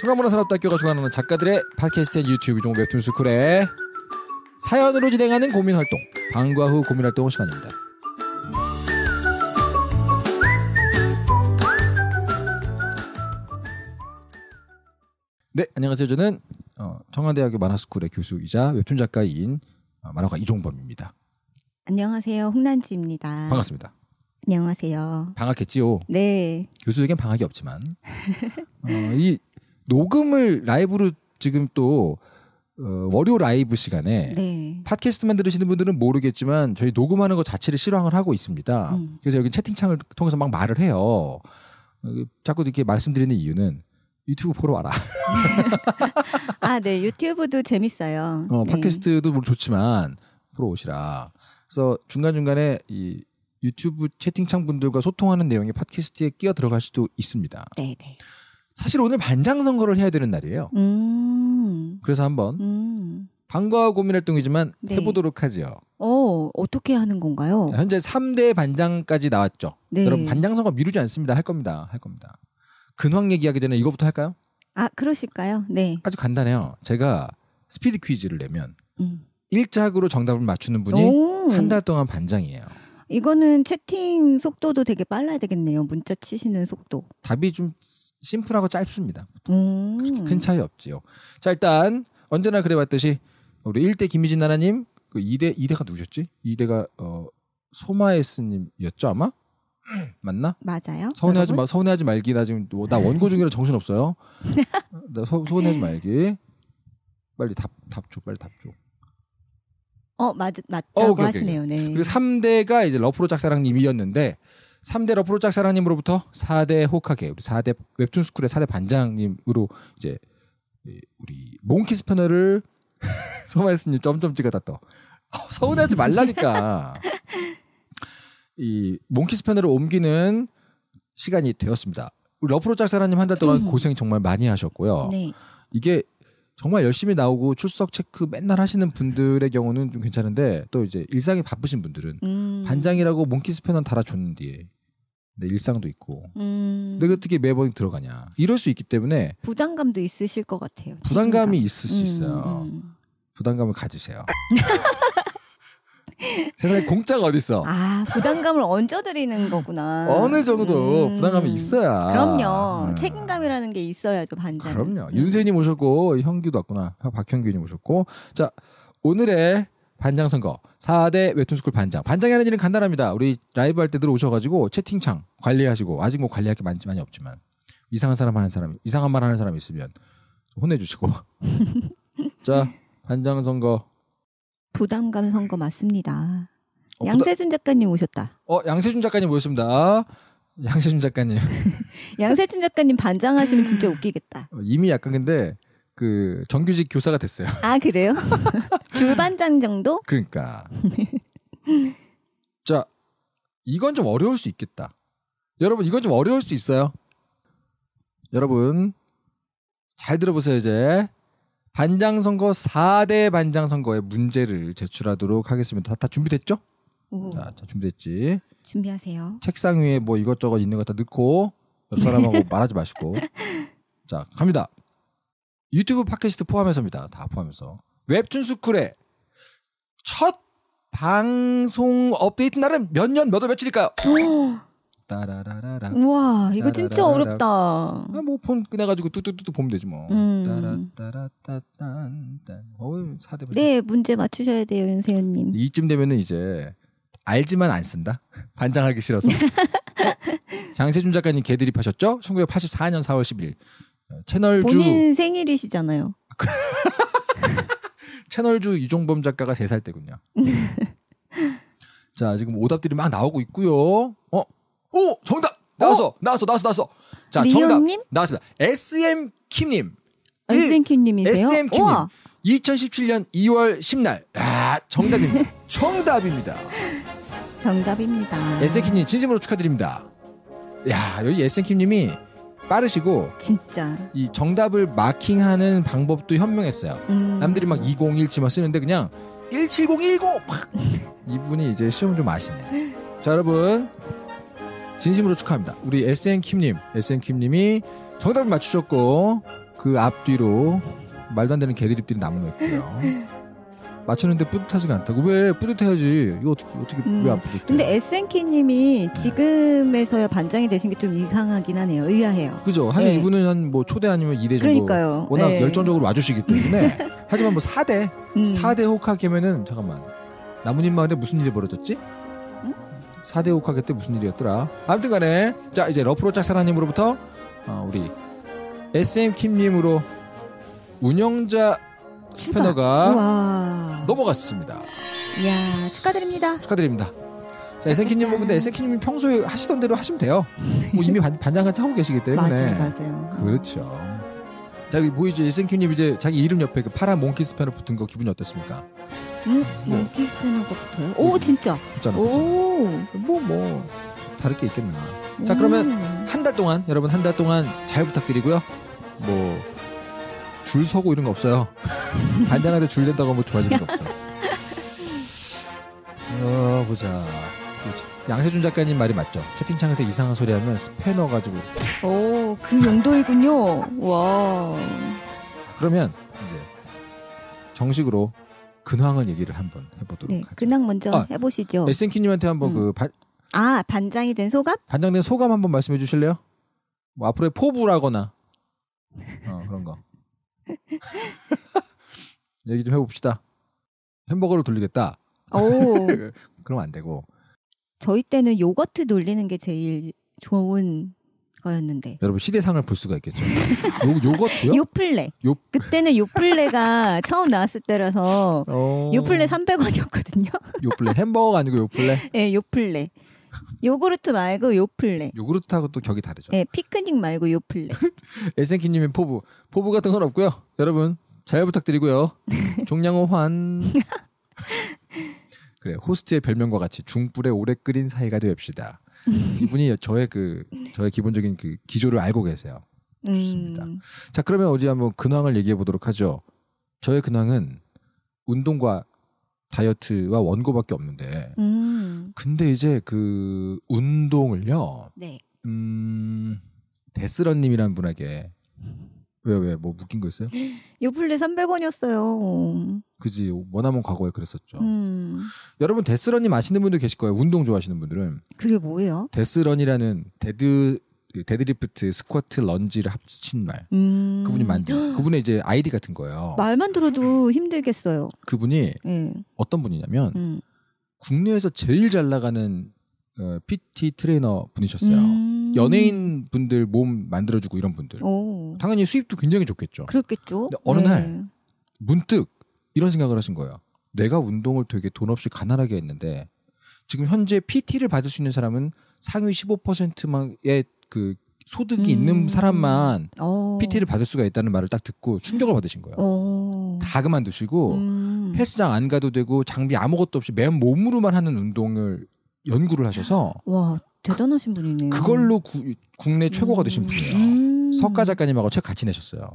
청강문화산업대학교가 주관하는 작가들의 팟캐스트 유튜브 종목 웹툰 스쿨의 사연으로 진행하는 고민활동 방과 후 고민활동 시간입니다. 네, 안녕하세요. 저는 어, 청와대학교 만화스쿨의 교수이자 웹툰 작가인 어, 만화가 이종범입니다. 안녕하세요. 홍난지입니다. 반갑습니다. 안녕하세요. 방학했지요? 네. 교수에겐 방학이 없지만 어, 이 녹음을 라이브로 지금 또 어, 월요 라이브 시간에 네. 팟캐스트만 들으시는 분들은 모르겠지만 저희 녹음하는 것 자체를 실황을 하고 있습니다. 음. 그래서 여기 채팅창을 통해서 막 말을 해요. 어, 그 자꾸 이렇게 말씀드리는 이유는 유튜브 보러 와라. 아, 네. 유튜브도 재밌어요. 어, 네. 팟캐스트도 네. 좋지만 보러 오시라. 그래서 중간중간에 이 유튜브 채팅창 분들과 소통하는 내용이 팟캐스트에 끼어 들어갈 수도 있습니다. 네, 네. 사실 오늘 반장 선거를 해야 되는 날이에요. 음. 그래서 한번 음. 방과 고민 활동이지만 네. 해보도록 하지요. 어, 어떻게 하는 건가요? 현재 3대 반장까지 나왔죠. 네. 그럼 반장 선거 미루지 않습니다. 할 겁니다. 할 겁니다. 근황 얘기하기 전에 이거부터 할까요? 아, 그러실까요? 네. 아주 간단해요. 제가 스피드 퀴즈를 내면 음. 일작으로 정답을 맞추는 분이 한 달 동안 반장이에요. 이거는 채팅 속도도 되게 빨라야 되겠네요. 문자 치시는 속도. 답이 좀 심플하고 짧습니다. 음. 그렇게 큰 차이 없지요. 자 일단 언제나 그래봤듯이 우리 1대 김희진 나나님 그 2대 2대가 누구셨지? 2대가 어 소마에스님이었죠 아마 맞나? 맞아요. 서운해하지 마 서운해하지 말기 나 지금 뭐, 나 원고 중이라 정신 없어요. 나 서, 서운해하지 말기. 빨리 답 답줘 빨리 답 줘. 어 맞, 맞다고 어, 오케이, 하시네요. 오케이. 네. 그리고 3대가 이제 러프로 작사랑님이었는데 3대 러프로짝 사랑님으로부터 4대 호카게 우리 4대 웹툰 스쿨의 4대 반장님으로 이제 우리 몽키스 패널을 소마이스님 점점 찍어다 떠 아, 서운하지 말라니까 이 몽키스 패널을 옮기는 시간이 되었습니다. 우리 러프로짝 사랑님 한 달 동안 음. 고생 정말 많이 하셨고요. 네. 이게 정말 열심히 나오고 출석 체크 맨날 하시는 분들의 경우는 좀 괜찮은데 또 이제 일상이 바쁘신 분들은 음. 반장이라고 몽키 스패넌 달아줬는데 내 일상도 있고 음. 내가 어떻게 매번 들어가냐 이럴 수 있기 때문에 부담감도 있으실 것 같아요. 부담감이 지금가. 있을 수 음, 있어요. 음. 부담감을 가지세요. 세상에 공짜가 어딨어? 아 부담감을 얹어드리는 거구나. 어느 정도 음. 부담감이 있어야. 그럼요. 음. 책임감이라는 게 있어야죠 반장. 그럼요. 음. 윤세님 오셨고 형규도 왔구나. 박형규님 오셨고 자 오늘의 반장 선거 4대 웹툰스쿨 반장 반장이 하는 일은 간단합니다. 우리 라이브 할 때 들어오셔가지고 채팅창 관리하시고 아직 뭐 관리할 게 많이, 많이 없지만 이상한 사람 하는 사람 이상한 말 하는 사람 있으면 혼내주시고 자 반장 선거 부담감 선거 맞습니다. 어, 양세준 부담... 작가님 오셨다. 어, 양세준 작가님 오셨습니다. 양세준 작가님. 양세준 작가님 반장하시면 진짜 웃기겠다. 어, 이미 약간 근데 그 정규직 교사가 됐어요. 아, 그래요? 줄반장 정도? 그러니까. 자, 이건 좀 어려울 수 있겠다. 여러분, 이건 좀 어려울 수 있어요. 여러분, 잘 들어보세요, 이제. 반장 선거 4대 반장 선거의 문제를 제출하도록 하겠습니다. 다, 다 준비됐죠? 자, 자, 준비됐지? 준비하세요. 책상 위에 뭐 이것저것 있는 거 다 넣고 옆 사람하고 말하지 마시고. 자, 갑니다. 유튜브 팟캐스트 포함해서입니다. 다 포함해서. 웹툰 스쿨의 첫 방송 업데이트 날은 몇 년 몇 월 며칠일까요? 따라라라라. 우와 이거 진짜 어렵다. 아, 뭐폰 꺼내가지고 뚜뚜뚜뚜 보면 되지 뭐. 음. 따라따라따딴딴. 어우 사대. 네 문제 맞추셔야 돼요 윤세윤님. 이쯤 되면은 이제 알지만 안 쓴다. 반장하기 싫어서. 장세준 작가님 개드립하셨죠? 1984년 4월 10일 어, 채널주 본인 생일이시잖아요. 채널주 이종범 작가가 3살 때군요. 네. 자 지금 오답들이 막 나오고 있고요. 어오 정답 나왔어 오? 어? 나왔어 나왔어 나왔어 자 정답 나왔습니다 SM 킴님 아, SM 킴님이세요 SM 킴님 2017년 2월 10날 아 정답입니다 정답입니다 정답입니다 SM 킴님 진심으로 축하드립니다 야 여기 SM 킴님이 빠르시고 진짜 이 정답을 마킹하는 방법도 현명했어요. 음. 남들이 막 2017만 쓰는데 그냥 17019 이분이 이제 시험 좀 아시네. 자 여러분 진심으로 축하합니다. 우리 SN킴님, SN킴님이 정답을 맞추셨고, 그 앞뒤로 말도 안 되는 개드립들이 남아있고요. 맞추는데 뿌듯하지가 않다고. 왜 뿌듯해야지? 이거 어떻게, 어떻게, 음. 왜안 뿌듯해? 근데 s n 킴님이 네. 지금에서야 반장이 되신 게 좀 이상하긴 하네요. 의아해요. 그죠? 사실 네. 이분은 한뭐 초대 아니면 2대 정도. 그러니까요. 워낙 네. 열정적으로 와주시기 때문에. 하지만 뭐 4대, 음. 4대 혹하게하면은 잠깐만. 나뭇잎 마을에 무슨 일이 벌어졌지? 4대 옥하게 때 무슨 일이었더라. 아무튼 간에, 자, 이제 러프로 짝사랑님으로부터, 어, 우리, SM킴님으로 운영자 스가 패너가 넘어갔습니다. 이야, 축하드립니다. 축하드립니다. 자, 에세키님 보는데 에세님이 평소에 하시던 대로 하시면 돼요. 뭐 이미 반, 반장같이 고 계시기 때문에. 맞아요, 맞아요. 그렇죠. 자, 여기 보이죠? s m 키님 이제 자기 이름 옆에 그 파란 몽키 스패너 붙은 거 기분이 어땠습니까? 음, 뭐. 모기 빼는 것부터요? 오, 진짜. 붙잖아. 오. 뭐, 뭐, 다를 게 있겠나. 자, 그러면 음. 한달 동안, 여러분 한 달 동안 잘 부탁드리고요. 뭐, 줄 서고 이런 거 없어요. 반장한테 줄 된다고 뭐 좋아지는 거 없어. 어, 보자. 양세준 작가님 말이 맞죠? 채팅창에서 이상한 소리 하면 스패너 가지고. 오, 그 용도이군요. 와. 그러면 이제 정식으로 근황을 얘기를 한번 해보도록 네, 하죠. 근황 먼저 아, 해보시죠. 에센키님한테 한번 음. 그아 반장이 된 소감? 반장된 소감 한번 말씀해 주실래요? 뭐 앞으로의 포부라거나 어, 그런 거 얘기 좀 해봅시다. 햄버거를 돌리겠다. 오. 그럼 안 되고. 저희 때는 요거트 돌리는 게 제일 좋은 거였는데 여러분 시대상을 볼 수가 있겠죠. 요, 요거트요? 요플레. 요... 그때는 요플레가 처음 나왔을 때라서 어... 요플레 300원이었거든요. 요플레 햄버거 아니고 요플레? 네, 요플레. 요구르트 말고 요플레. 요구르트하고 또 격이 다르죠. 네, 피크닉 말고 요플레. 에센키님의 포부. 포부 같은 건 없고요. 여러분 잘 부탁드리고요. 종량호 환. 그래 호스트의 별명과 같이 중불에 오래 끓인 사이가 되옵시다. 이분이 저의 그 저의 기본적인 그 기조를 알고 계세요. 음. 좋습니다. 음. 자 그러면 어디 한번 근황을 얘기해 보도록 하죠. 저의 근황은 운동과 다이어트와 원고밖에 없는데, 음. 근데 이제 그 운동을요. 네. 음 데스런님이라는 분에게 왜왜뭐 묶인 거 있어요? 요플레 300원이었어요. 그지 원하면 과거에 그랬었죠. 음. 여러분 데스런님 아시는 분들 계실 거예요. 운동 좋아하시는 분들은 그게 뭐예요? 데스런이라는 데드 데드리프트, 스쿼트, 런지를 합친 말. 음. 그분이 만든 그분의 이제 아이디 같은 거예요. 말만 들어도 힘들겠어요. 그분이 네. 어떤 분이냐면 음. 국내에서 제일 잘 나가는 어, PT 트레이너 분이셨어요. 음. 연예인 분들 몸 만들어주고 이런 분들. 오. 당연히 수입도 굉장히 좋겠죠. 그렇겠죠. 근데 어느 네. 날 문득 이런 생각을 하신 거예요. 내가 운동을 되게 돈 없이 가난하게 했는데 지금 현재 PT를 받을 수 있는 사람은 상위 15%만의 그 소득이 음. 있는 사람만 오. 어. PT를 받을 수가 있다는 말을 딱 듣고 충격을 받으신 거예요. 오. 어. 다 그만두시고 음. 헬스장 안 가도 되고 장비 아무것도 없이 맨 몸으로만 하는 운동을 연구를 하셔서 와 대단하신 분이네요. 그걸로 구, 국내 최고가 되신 음. 분이에요. 석가 작가님하고 책 같이 내셨어요.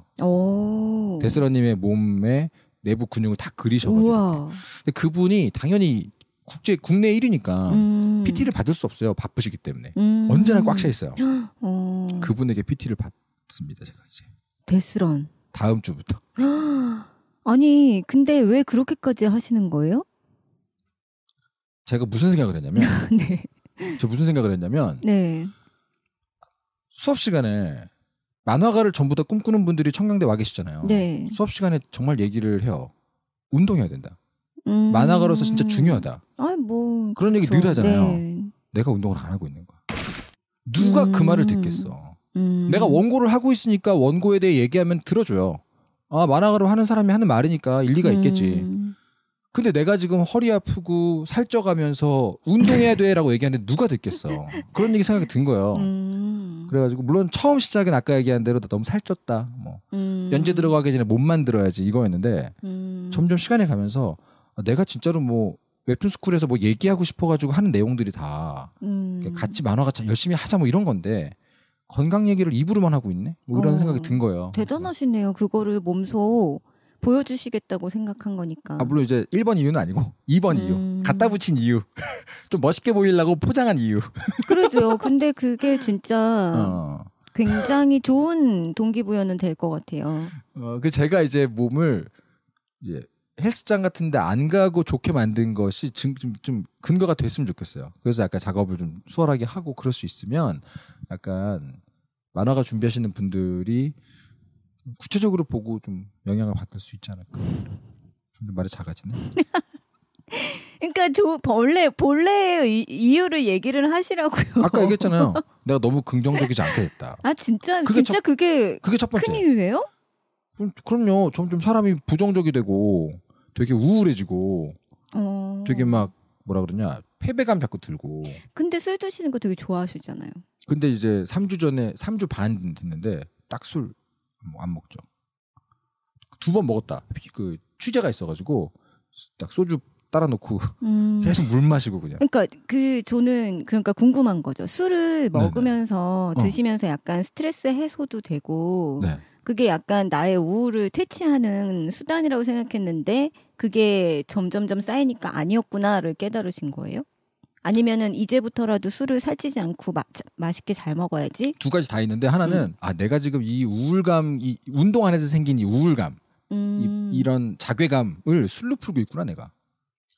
데스러님의 몸에 내부 근육을 다 그리셔가지고. 근데 그분이 당연히 국제 국내 1위니까 음. PT를 받을 수 없어요. 바쁘시기 때문에 음. 언제나 꽉 차 있어요. 어. 그분에게 PT를 받습니다. 제가 이제 데스런 다음 주부터. 아니 근데 왜 그렇게까지 하시는 거예요? 제가 무슨 생각을 했냐면 네. 저 무슨 생각을 했냐면 네. 수업 시간에 만화가를 전부 다 꿈꾸는 분들이 청강대 와 계시잖아요. 네. 수업 시간에 정말 얘기를 해요. 운동해야 된다. 음... 만화가로서 진짜 중요하다. 아, 뭐 그런 그렇죠. 얘기 늘 하잖아요. 네. 내가 운동을 안 하고 있는 거야. 누가 그 음... 그 말을 듣겠어? 음... 내가 원고를 하고 있으니까 원고에 대해 얘기하면 들어줘요. 아 만화가로 하는 사람이 하는 말이니까 일리가 있겠지. 음. 근데 내가 지금 허리 아프고 살쪄가면서 운동해야 돼라고 얘기하는데 누가 듣겠어. 그런 얘기 생각이 든 거예요. 음. 그래가지고 물론 처음 시작은 아까 얘기한 대로 나 너무 살쪘다. 뭐 음. 연재 들어가기 전에 몸 만들어야지 이거였는데 음. 점점 시간이 가면서 아, 내가 진짜로 뭐 웹툰 스쿨에서 뭐 얘기하고 싶어가지고 하는 내용들이 다 음. 같이 만화가 열심히 하자 뭐 이런 건데 건강 얘기를 입으로만 하고 있네. 뭐 이런 어. 생각이 든 거예요. 대단하시네요. 그거를 몸소 보여주시겠다고 생각한 거니까. 아 물론 이제 1번 이유는 아니고 2번 음... 이유. 갖다 붙인 이유. 좀 멋있게 보이려고 포장한 이유. 그래도 근데 그게 진짜 어. 굉장히 좋은 동기부여는 될 것 같아요. 어, 그 제가 이제 몸을 예, 헬스장 같은데 안 가고 좋게 만든 것이 좀, 좀, 좀 근거가 됐으면 좋겠어요. 그래서 약간 작업을 좀 수월하게 하고 그럴 수 있으면 약간 만화가 준비하시는 분들이 구체적으로 보고 좀 영향을 받을 수 있지 않을까. 점 말이 작아지네. 그러니까 저 본래 본래 이유를 얘기를 하시라고요. 아까 얘기했잖아요. 내가 너무 긍정적이지 않게 됐다. 아 진짜 그게 진짜 첫, 그게 그게 첫 번째 큰 이유예요? 음, 그럼요. 점점 사람이 부정적이 되고 되게 우울해지고 어... 되게 막 뭐라 그러냐 패배감 자꾸 들고. 근데 술 드시는 거 되게 좋아하시잖아요. 근데 이제 3주 전에 3주 반 됐는데 딱술 뭐안 먹죠. 두 번 먹었다. 그 취재가 있어가지고 딱 소주 따라 놓고 음. 계속 물 마시고 그냥. 그러니까 그 저는 그러니까 궁금한 거죠. 술을 먹으면서 네네. 어. 드시면서 어. 약간 스트레스 해소도 되고 네. 그게 약간 나의 우울을 퇴치하는 수단이라고 생각했는데 그게 점점점 쌓이니까 아니었구나를 깨달으신 거예요? 아니면은 이제부터라도 술을 살찌지 않고 마, 맛있게 잘 먹어야지. 두 가지 다 있는데 하나는 음. 아 내가 지금 이 우울감, 이 운동 안에서 생긴 이 우울감, 음. 이, 이런 자괴감을 술로 풀고 있구나 내가.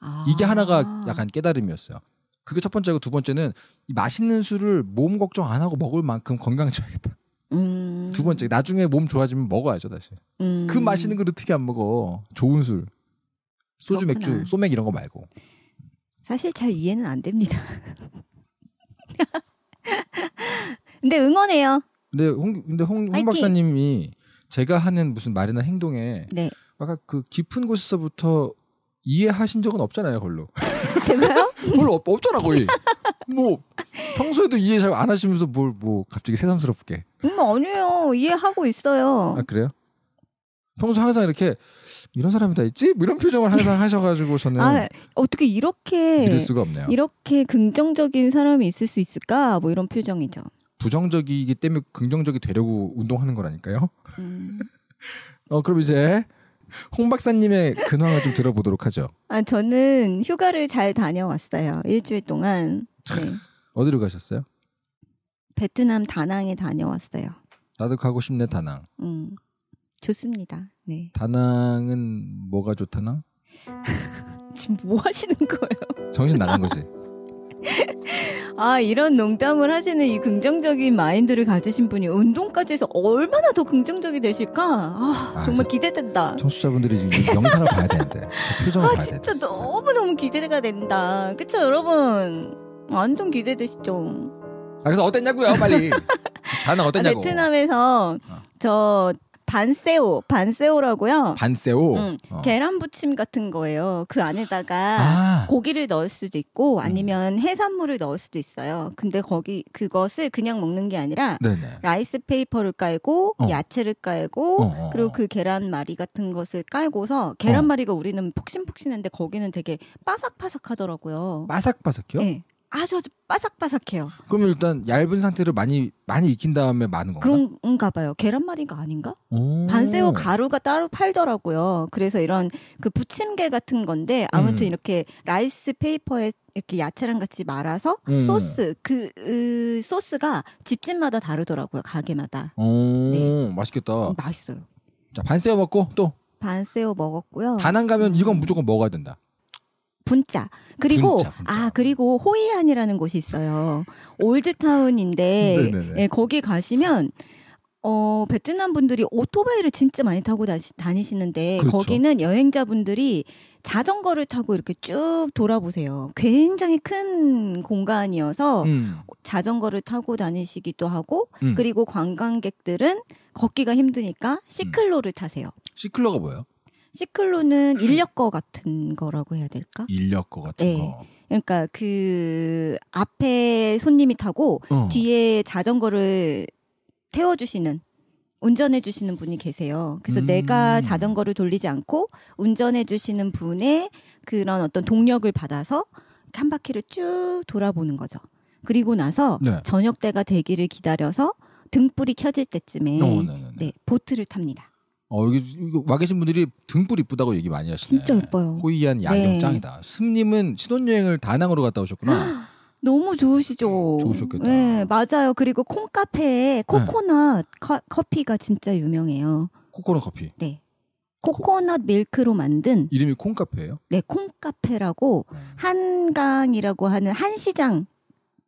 아. 이게 하나가 약간 깨달음이었어요. 그게 첫 번째고 두 번째는 이 맛있는 술을 몸 걱정 안 하고 먹을 만큼 건강해져야겠다. 음. 두 번째 나중에 몸 좋아지면 먹어야죠 다시. 그 음. 그 맛있는 걸 어떻게 안 먹어? 좋은 술, 소주 그렇구나. 맥주, 소맥 이런 거 말고. 사실 잘 이해는 안 됩니다. 근데 응원해요. 근데 홍 근데 홍, 홍 박사님이 제가 하는 무슨 말이나 행동에 네. 아까 그 깊은 곳에서부터 이해하신 적은 없잖아요, 걸로. 제가요? 별로 없, 없잖아 거의. 뭐 평소에도 이해 잘 안 하시면서 뭘 뭐 갑자기 새삼스럽게. 음 아니에요 이해하고 있어요. 아 그래요? 평소 항상 이렇게 이런 사람이 다 있지? 뭐 이런 표정을 항상 네. 하셔가지고 저는 아 어떻게 이렇게 믿을 수가 없네요. 이렇게 긍정적인 사람이 있을 수 있을까? 뭐 이런 표정이죠. 부정적이기 때문에 긍정적이 되려고 운동하는 거라니까요. 음. 어 그럼 이제 홍 박사님의 근황을 좀 들어보도록 하죠. 아 저는 휴가를 잘 다녀왔어요. 일주일 동안. 네. 어디로 가셨어요? 베트남 다낭에 다녀왔어요. 나도 가고 싶네 다낭. 음. 좋습니다. 네. 다낭은 뭐가 좋다나? 지금 뭐 하시는 거예요? 정신 나간 거지. 아, 이런 농담을 하시는 이 긍정적인 마인드를 가지신 분이 운동까지 해서 얼마나 더 긍정적이 되실까? 아, 아 정말 기대된다. 청취자분들이 지금 영상을 봐야 되는데. 표정을 아, 봐야 진짜 돼. 너무너무 기대가 된다. 그쵸, 여러분? 완전 기대되시죠? 아, 그래서 어땠냐고요, 빨리. 다낭 아, 어땠냐고. 베트남에서 어. 저 반세오, 반세오라고요. 반세오. 응. 어. 계란 부침 같은 거예요. 그 안에다가 아. 고기를 넣을 수도 있고 음. 아니면 해산물을 넣을 수도 있어요. 근데 거기 그것을 그냥 먹는 게 아니라 네네. 라이스 페이퍼를 깔고 어. 야채를 깔고 어. 어, 어. 그리고 그 계란말이 같은 것을 깔고서 계란말이가 어. 우리는 폭신폭신한데 거기는 되게 바삭바삭하더라고요. 바삭바삭해요? 네. 아주 아주 바삭바삭해요. 그럼 일단 얇은 상태로 많이 많이 익힌 다음에 많은 건가? 그런가 봐요. 계란말이가 아닌가? 반새우 가루가 따로 팔더라고요. 그래서 이런 그 부침개 같은 건데 아무튼 음. 이렇게 라이스 페이퍼에 이렇게 야채랑 같이 말아서 음. 소스 그 으, 소스가 집집마다 다르더라고요. 가게마다. 오, 네. 맛있겠다. 맛있어요. 자, 반새우 먹고 또 반새우 먹었고요. 다낭 가면 음. 이건 무조건 먹어야 된다. 분짜. 그리고 분짜, 분짜. 아 그리고 호이안이라는 곳이 있어요. 올드타운인데 예, 거기 가시면 어 베트남 분들이 오토바이를 진짜 많이 타고 다시, 다니시는데 그렇죠. 거기는 여행자분들이 자전거를 타고 이렇게 쭉 돌아보세요. 굉장히 큰 공간이어서 음. 자전거를 타고 다니시기도 하고 음. 그리고 관광객들은 걷기가 힘드니까 음. 시클로를 음. 타세요. 시클로가 뭐예요? 시클로는 음. 인력거 같은 거라고 해야 될까? 인력거 같은 네. 거. 그러니까 그 앞에 손님이 타고 어. 뒤에 자전거를 태워주시는 운전해 주시는 분이 계세요. 그래서 음. 내가 자전거를 돌리지 않고 운전해 주시는 분의 그런 어떤 동력을 받아서 한 바퀴를 쭉 돌아보는 거죠. 그리고 나서 네. 저녁 때가 되기를 기다려서 등불이 켜질 때쯤에 오, 어, 네, 네, 네. 네, 보트를 탑니다. 어 여기 와 계신 분들이 등불 이쁘다고 얘기 많이 하시네. 진짜 예뻐요. 호이안 양경 네. 짱이다. 스님은 신혼여행을 다낭으로 갔다 오셨구나. 너무 좋으시죠. 좋으셨겠다. 네, 맞아요. 그리고 콩 카페에 코코넛 네. 커피가 진짜 유명해요. 코코넛 커피. 네. 코코넛 밀크로 만든 이름이 콩 카페예요? 네, 콩 카페라고 음. 한강이라고 하는 한시장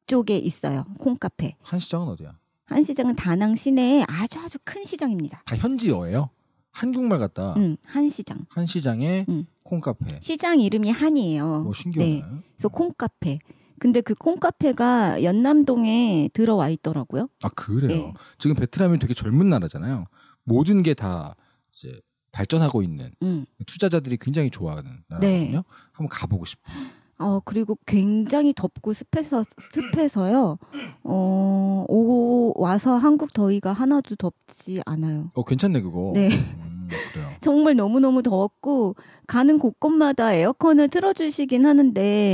쪽에 있어요. 콩 카페. 한시장은 어디야? 한시장은 다낭 시내에 아주 아주 큰 시장입니다. 다 현지어예요? 한국말 같다. 음, 한시장. 한시장에 음. 콩카페. 시장 이름이 한이에요. 뭐 신기하네. 네. 그래서 콩카페. 근데 그 콩카페가 연남동에 들어와 있더라고요. 아 그래요. 네. 지금 베트남이 되게 젊은 나라잖아요. 모든 게 다 이제 발전하고 있는 음. 투자자들이 굉장히 좋아하는 나라거든요. 네. 한번 가보고 싶어요. 어, 그리고 굉장히 덥고 습해서, 습해서요. 어, 오, 와서 한국 더위가 하나도 덥지 않아요. 어, 괜찮네, 그거. 네. 음, 정말 너무너무 더웠고, 가는 곳곳마다 에어컨을 틀어주시긴 하는데,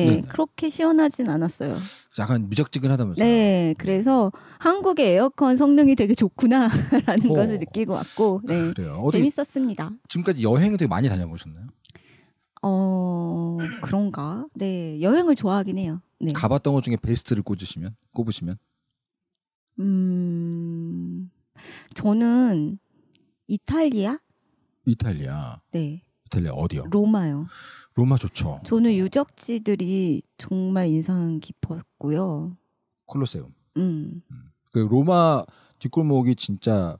네네. 그렇게 시원하진 않았어요. 약간 무적지근하다면서요? 네, 그래서 한국의 에어컨 성능이 되게 좋구나라는 오, 어. 것을 느끼고 왔고, 네. 그래요. 재밌었습니다. 지금까지 여행을 되게 많이 다녀보셨나요? 어 그런가? 네 여행을 좋아하긴 해요. 네. 가봤던 것 중에 베스트를 꼽으시면 꼽으시면? 음 저는 이탈리아. 이탈리아. 네. 이탈리아 어디요? 로마요. 로마 좋죠. 저는 유적지들이 정말 인상 깊었고요. 콜로세움. 음. 음. 그 로마 뒷골목이 진짜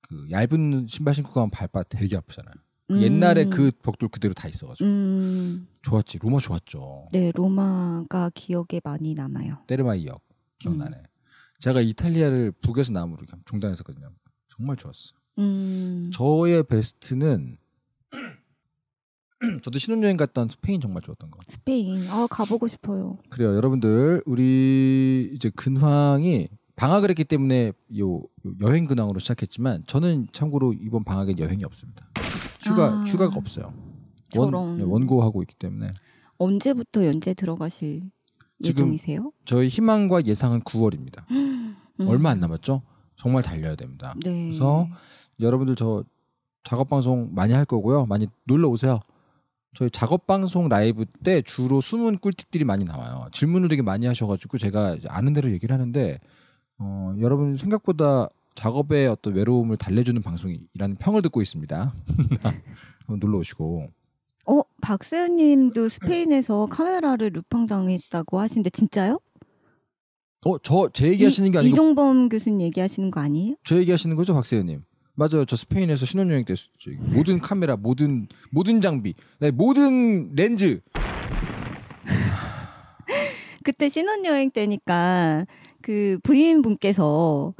그 얇은 신발 신고 가면 발바 되게 아프잖아요. 음. 옛날에 그 음. 벽돌 그대로 다 있어가지고 음. 좋았지 로마 좋았죠. 네 로마가 기억에 많이 남아요. 테르마이역 기억나네. 음. 제가 이탈리아를 북에서 남으로 종단했었거든요. 정말 좋았어요. 음. 저의 베스트는 저도 신혼여행 갔던 스페인 정말 좋았던 거. 스페인 아 가보고 싶어요. 그래요 여러분들 우리 이제 근황이 방학을 했기 때문에 요 여행 근황으로 시작했지만 저는 참고로 이번 방학엔 여행이 없습니다. 휴가 아, 휴가가 없어요. 원, 네, 원고하고 있기 때문에 언제부터 연재 들어가실 예정이세요? 저희 희망과 예상은 9월입니다. 음. 얼마 안 남았죠? 정말 달려야 됩니다. 네. 그래서 여러분들 저 작업 방송 많이 할 거고요. 많이 놀러 오세요. 저희 작업 방송 라이브 때 주로 숨은 꿀팁들이 많이 나와요. 질문을 되게 많이 하셔가지고 제가 아는 대로 얘기를 하는데 어, 여러분 생각보다 작업의 어떤 외로움을 달래주는 방송이라는 평을 듣고 있습니다. 한번 놀러 오시고. 어, 박세은님도 스페인에서 카메라를 루팡당했다고 하시데 진짜요? 어, 저 제 얘기하시는 게 아니고 이종범 교수님 얘기하시는 거 아니에요? 저 얘기하시는 거죠, 박세은님? 맞아요. 저 스페인에서 신혼여행 때 모든 카메라, 모든 모든 장비, 네, 모든 렌즈. 그때 신혼여행 때니까 그 부인분께서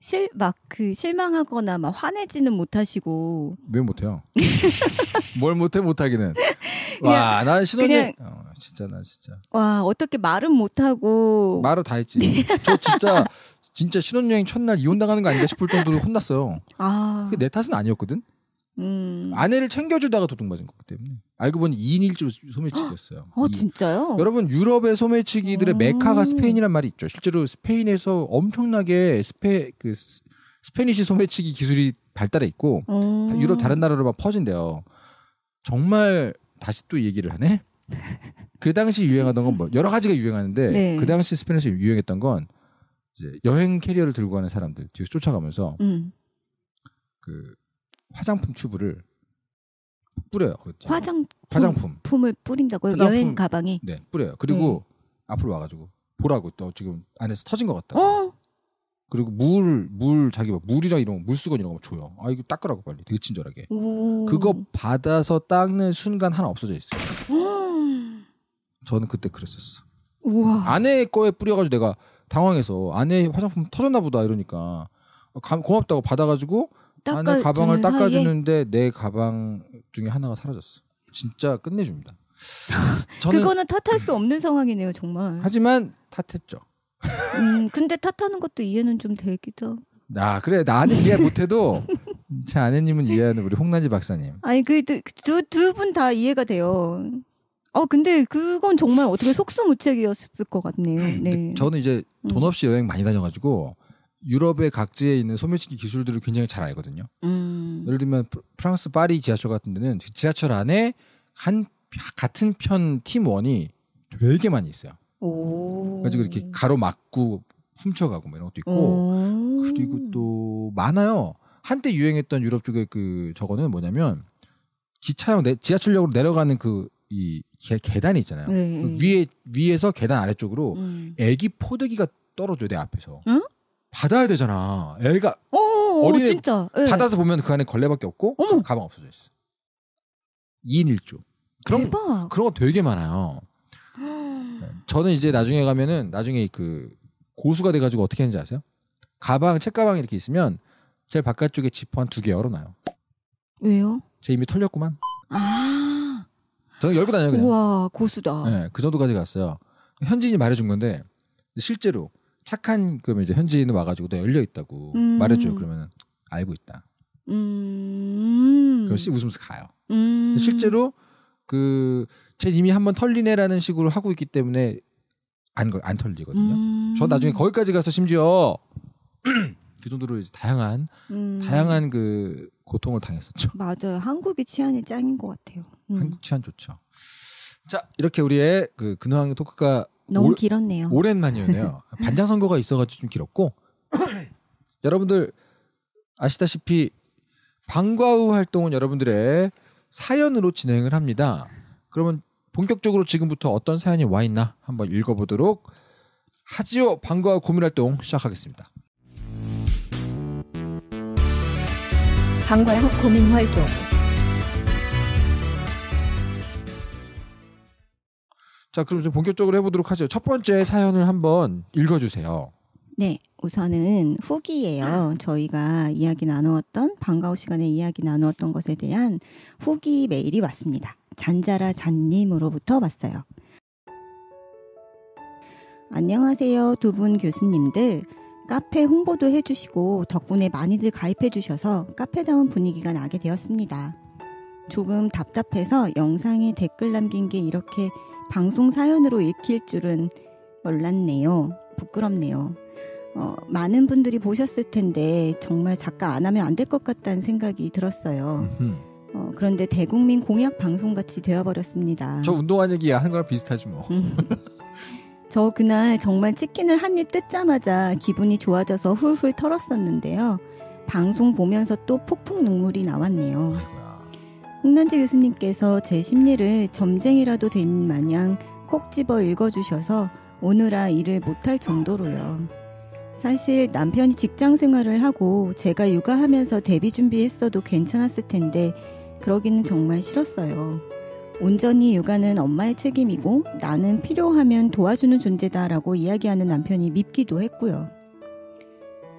실막그 실망하거나 막 화내지는 못하시고 왜 못해요? 뭘 못해 못하기는 와나 신혼이 어, 진짜 나 진짜 와 어떻게 말은 못하고 말을 다 했지 저 진짜 진짜 신혼여행 첫날 이혼 당하는 거 아닌가 싶을 정도로 혼났어요. 아. 내 탓은 아니었거든. 음. 아내를 챙겨주다가 도둑맞은 거기 때문에 알고 보니 2인 1조 소매치기였어요. 어 이, 진짜요? 여러분 유럽의 소매치기들의 음. 메카가 스페인이란 말이 있죠. 실제로 스페인에서 엄청나게 스페 그스페니쉬 소매치기 기술이 발달해 있고 음. 유럽 다른 나라로 막 퍼진대요. 정말 다시 또 얘기를 하네. 그 당시 유행하던 건 뭐 여러 가지가 유행하는데 네. 그 당시 스페인에서 유행했던 건 이제 여행 캐리어를 들고 가는 사람들 뒤에서 쫓아가면서 음. 그 화장품 튜브를 뿌려요. 화장 화장품 품을 뿌린다고요? 화장품, 여행 가방에 네 뿌려요. 그리고 네. 앞으로 와가지고 보라고 또 지금 안에서 터진 것 같다. 어? 그리고 물물 자기 막 물이랑 이런 거, 물수건 이런 거 줘요. 아 이거 닦으라고 빨리 되게 친절하게. 오. 그거 받아서 닦는 순간 하나 없어져 있어요. 저는 그때 그랬었어. 우와. 아내 거에 뿌려가지고 내가 당황해서 아내 화장품 터졌나 보다 이러니까 고맙다고 받아가지고 닦아 아내 가방을 닦아주는데 내 네 가방 중에 하나가 사라졌어. 진짜 끝내줍니다. 그거는 탓할 수 없는 상황이네요, 정말. 하지만 탓했죠. 음, 근데 탓하는 것도 이해는 좀 되기도. 나 아, 그래 나는 이해 못해도 제 아내님은 이해하는 우리 홍난지 박사님. 아니 그두두 분 다 이해가 돼요. 어 근데 그건 정말 어떻게 속수무책이었을 것 같네요. 음, 네. 저는 이제 돈 음. 없이 여행 많이 다녀가지고 유럽의 각지에 있는 소매치기 기술들을 굉장히 잘 알거든요. 음. 예를 들면 프랑스 파리 지하철 같은 데는 지하철 안에 한 같은 편 팀원이 되게 많이 있어요. 오. 그래가지고 이렇게 가로막고 훔쳐가고 뭐 이런 것도 있고 오. 그리고 또 많아요. 한때 유행했던 유럽 쪽의 그 저거는 뭐냐면 기차역 내, 지하철역으로 내려가는 그 이 계단이 있잖아요. 네. 그 위에 위에서 계단 아래쪽으로 음. 애기 포대기가 떨어져요 내 앞에서. 응? 받아야 되잖아. 애가 어, 린이 진짜. 네. 받아서 보면 그 안에 걸레밖에 없고 어머. 가방 없어져 있어. 2인 1조. 그런 대박. 그런 거 되게 많아요. 네. 저는 이제 나중에 가면은 나중에 그 고수가 돼 가지고 어떻게 하는지 아세요? 가방 책가방 이렇게 있으면 제일 바깥쪽에 지퍼 한 두 개 열어놔요. 왜요? 제 이미 털렸구만. 아. 저는 열고 다녀요 그냥. 우와 고수다. 네, 그 정도까지 갔어요. 현진이 말해준 건데 실제로 착한 그러 이제 현지인 와가지고 너 열려 있다고 음. 말해줘요. 그러면 알고 있다. 음. 그럼 씨 웃으면서 가요. 음. 실제로 그쟤 이미 한번 털리네라는 식으로 하고 있기 때문에 안, 안 털리거든요. 음. 저 나중에 거기까지 가서 심지어 그 정도로 이제 다양한 음. 다양한 그 고통을 당했었죠. 맞아요. 한국이 치안이 짱인 것 같아요. 음. 한국 치안 좋죠. 자 이렇게 우리의 그 근황 토크가 너무 올, 길었네요. 오랜만이었네요. 반장 선거가 있어가지고 좀 길었고 여러분들 아시다시피 방과 후 활동은 여러분들의 사연으로 진행을 합니다. 그러면 본격적으로 지금부터 어떤 사연이 와 있나 한번 읽어보도록 하지요 방과 후 고민 활동 시작하겠습니다. 방과 후 고민 활동 자, 그럼 좀 본격적으로 해보도록 하죠. 첫 번째 사연을 한번 읽어주세요. 네, 우선은 후기예요. 저희가 이야기 나누었던 방과후 시간에 이야기 나누었던 것에 대한 후기 메일이 왔습니다. 잔자라 잔님으로부터 왔어요. 안녕하세요, 두 분 교수님들. 카페 홍보도 해주시고 덕분에 많이들 가입해주셔서 카페다운 분위기가 나게 되었습니다. 조금 답답해서 영상에 댓글 남긴 게 이렇게 방송 사연으로 읽힐 줄은 몰랐네요. 부끄럽네요. 어, 많은 분들이 보셨을 텐데 정말 작가 안 하면 안 될 것 같다는 생각이 들었어요. 어, 그런데 대국민 공약 방송 같이 되어버렸습니다. 저 운동한 얘기 하는 거랑 비슷하지 뭐. 음. 저 그날 정말 치킨을 한 입 뜯자마자 기분이 좋아져서 훌훌 털었었는데요. 방송 보면서 또 폭풍 눈물이 나왔네요. 홍난재 교수님께서 제 심리를 점쟁이라도 된 마냥 콕 집어 읽어주셔서 오느라 아 일을 못할 정도로요. 사실 남편이 직장 생활을 하고 제가 육아하면서 데뷔 준비했어도 괜찮았을 텐데 그러기는 정말 싫었어요. 온전히 육아는 엄마의 책임이고 나는 필요하면 도와주는 존재다라고 이야기하는 남편이 밉기도 했고요.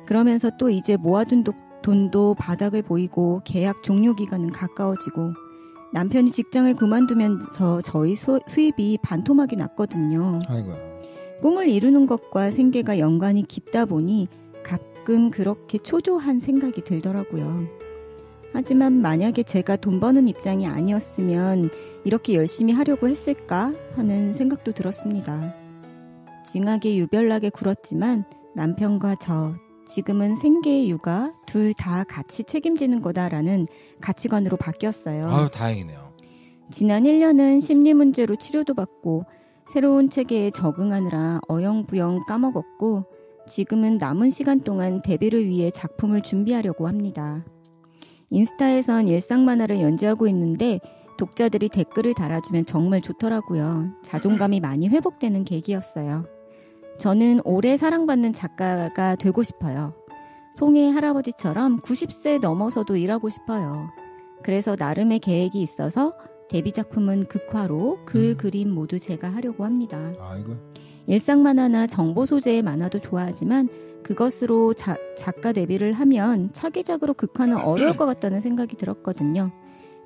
그러면서 또 이제 모아둔 돈도 바닥을 보이고 계약 종료 기간은 가까워지고 남편이 직장을 그만두면서 저희 수, 입이 반토막이 났거든요. 아이고 꿈을 이루는 것과 생계가 연관이 깊다 보니 가끔 그렇게 초조한 생각이 들더라고요. 하지만 만약에 제가 돈 버는 입장이 아니었으면 이렇게 열심히 하려고 했을까 하는 생각도 들었습니다. 징하게 유별나게 굴었지만 남편과 저 지금은 생계, 육아 둘 다 같이 책임지는 거다라는 가치관으로 바뀌었어요. 아 다행이네요. 지난 1년은 심리 문제로 치료도 받고 새로운 체계에 적응하느라 어영부영 까먹었고 지금은 남은 시간 동안 데뷔를 위해 작품을 준비하려고 합니다. 인스타에선 일상 만화를 연재하고 있는데 독자들이 댓글을 달아주면 정말 좋더라고요. 자존감이 많이 회복되는 계기였어요. 저는 오래 사랑받는 작가가 되고 싶어요. 송해 할아버지처럼 90세 넘어서도 일하고 싶어요. 그래서 나름의 계획이 있어서 데뷔 작품은 극화로 그 음. 그림 모두 제가 하려고 합니다. 아이고. 일상 만화나 정보 소재의 만화도 좋아하지만 그것으로 자, 작가 데뷔를 하면 차기작으로 극화는 어려울 것 같다는 생각이 들었거든요.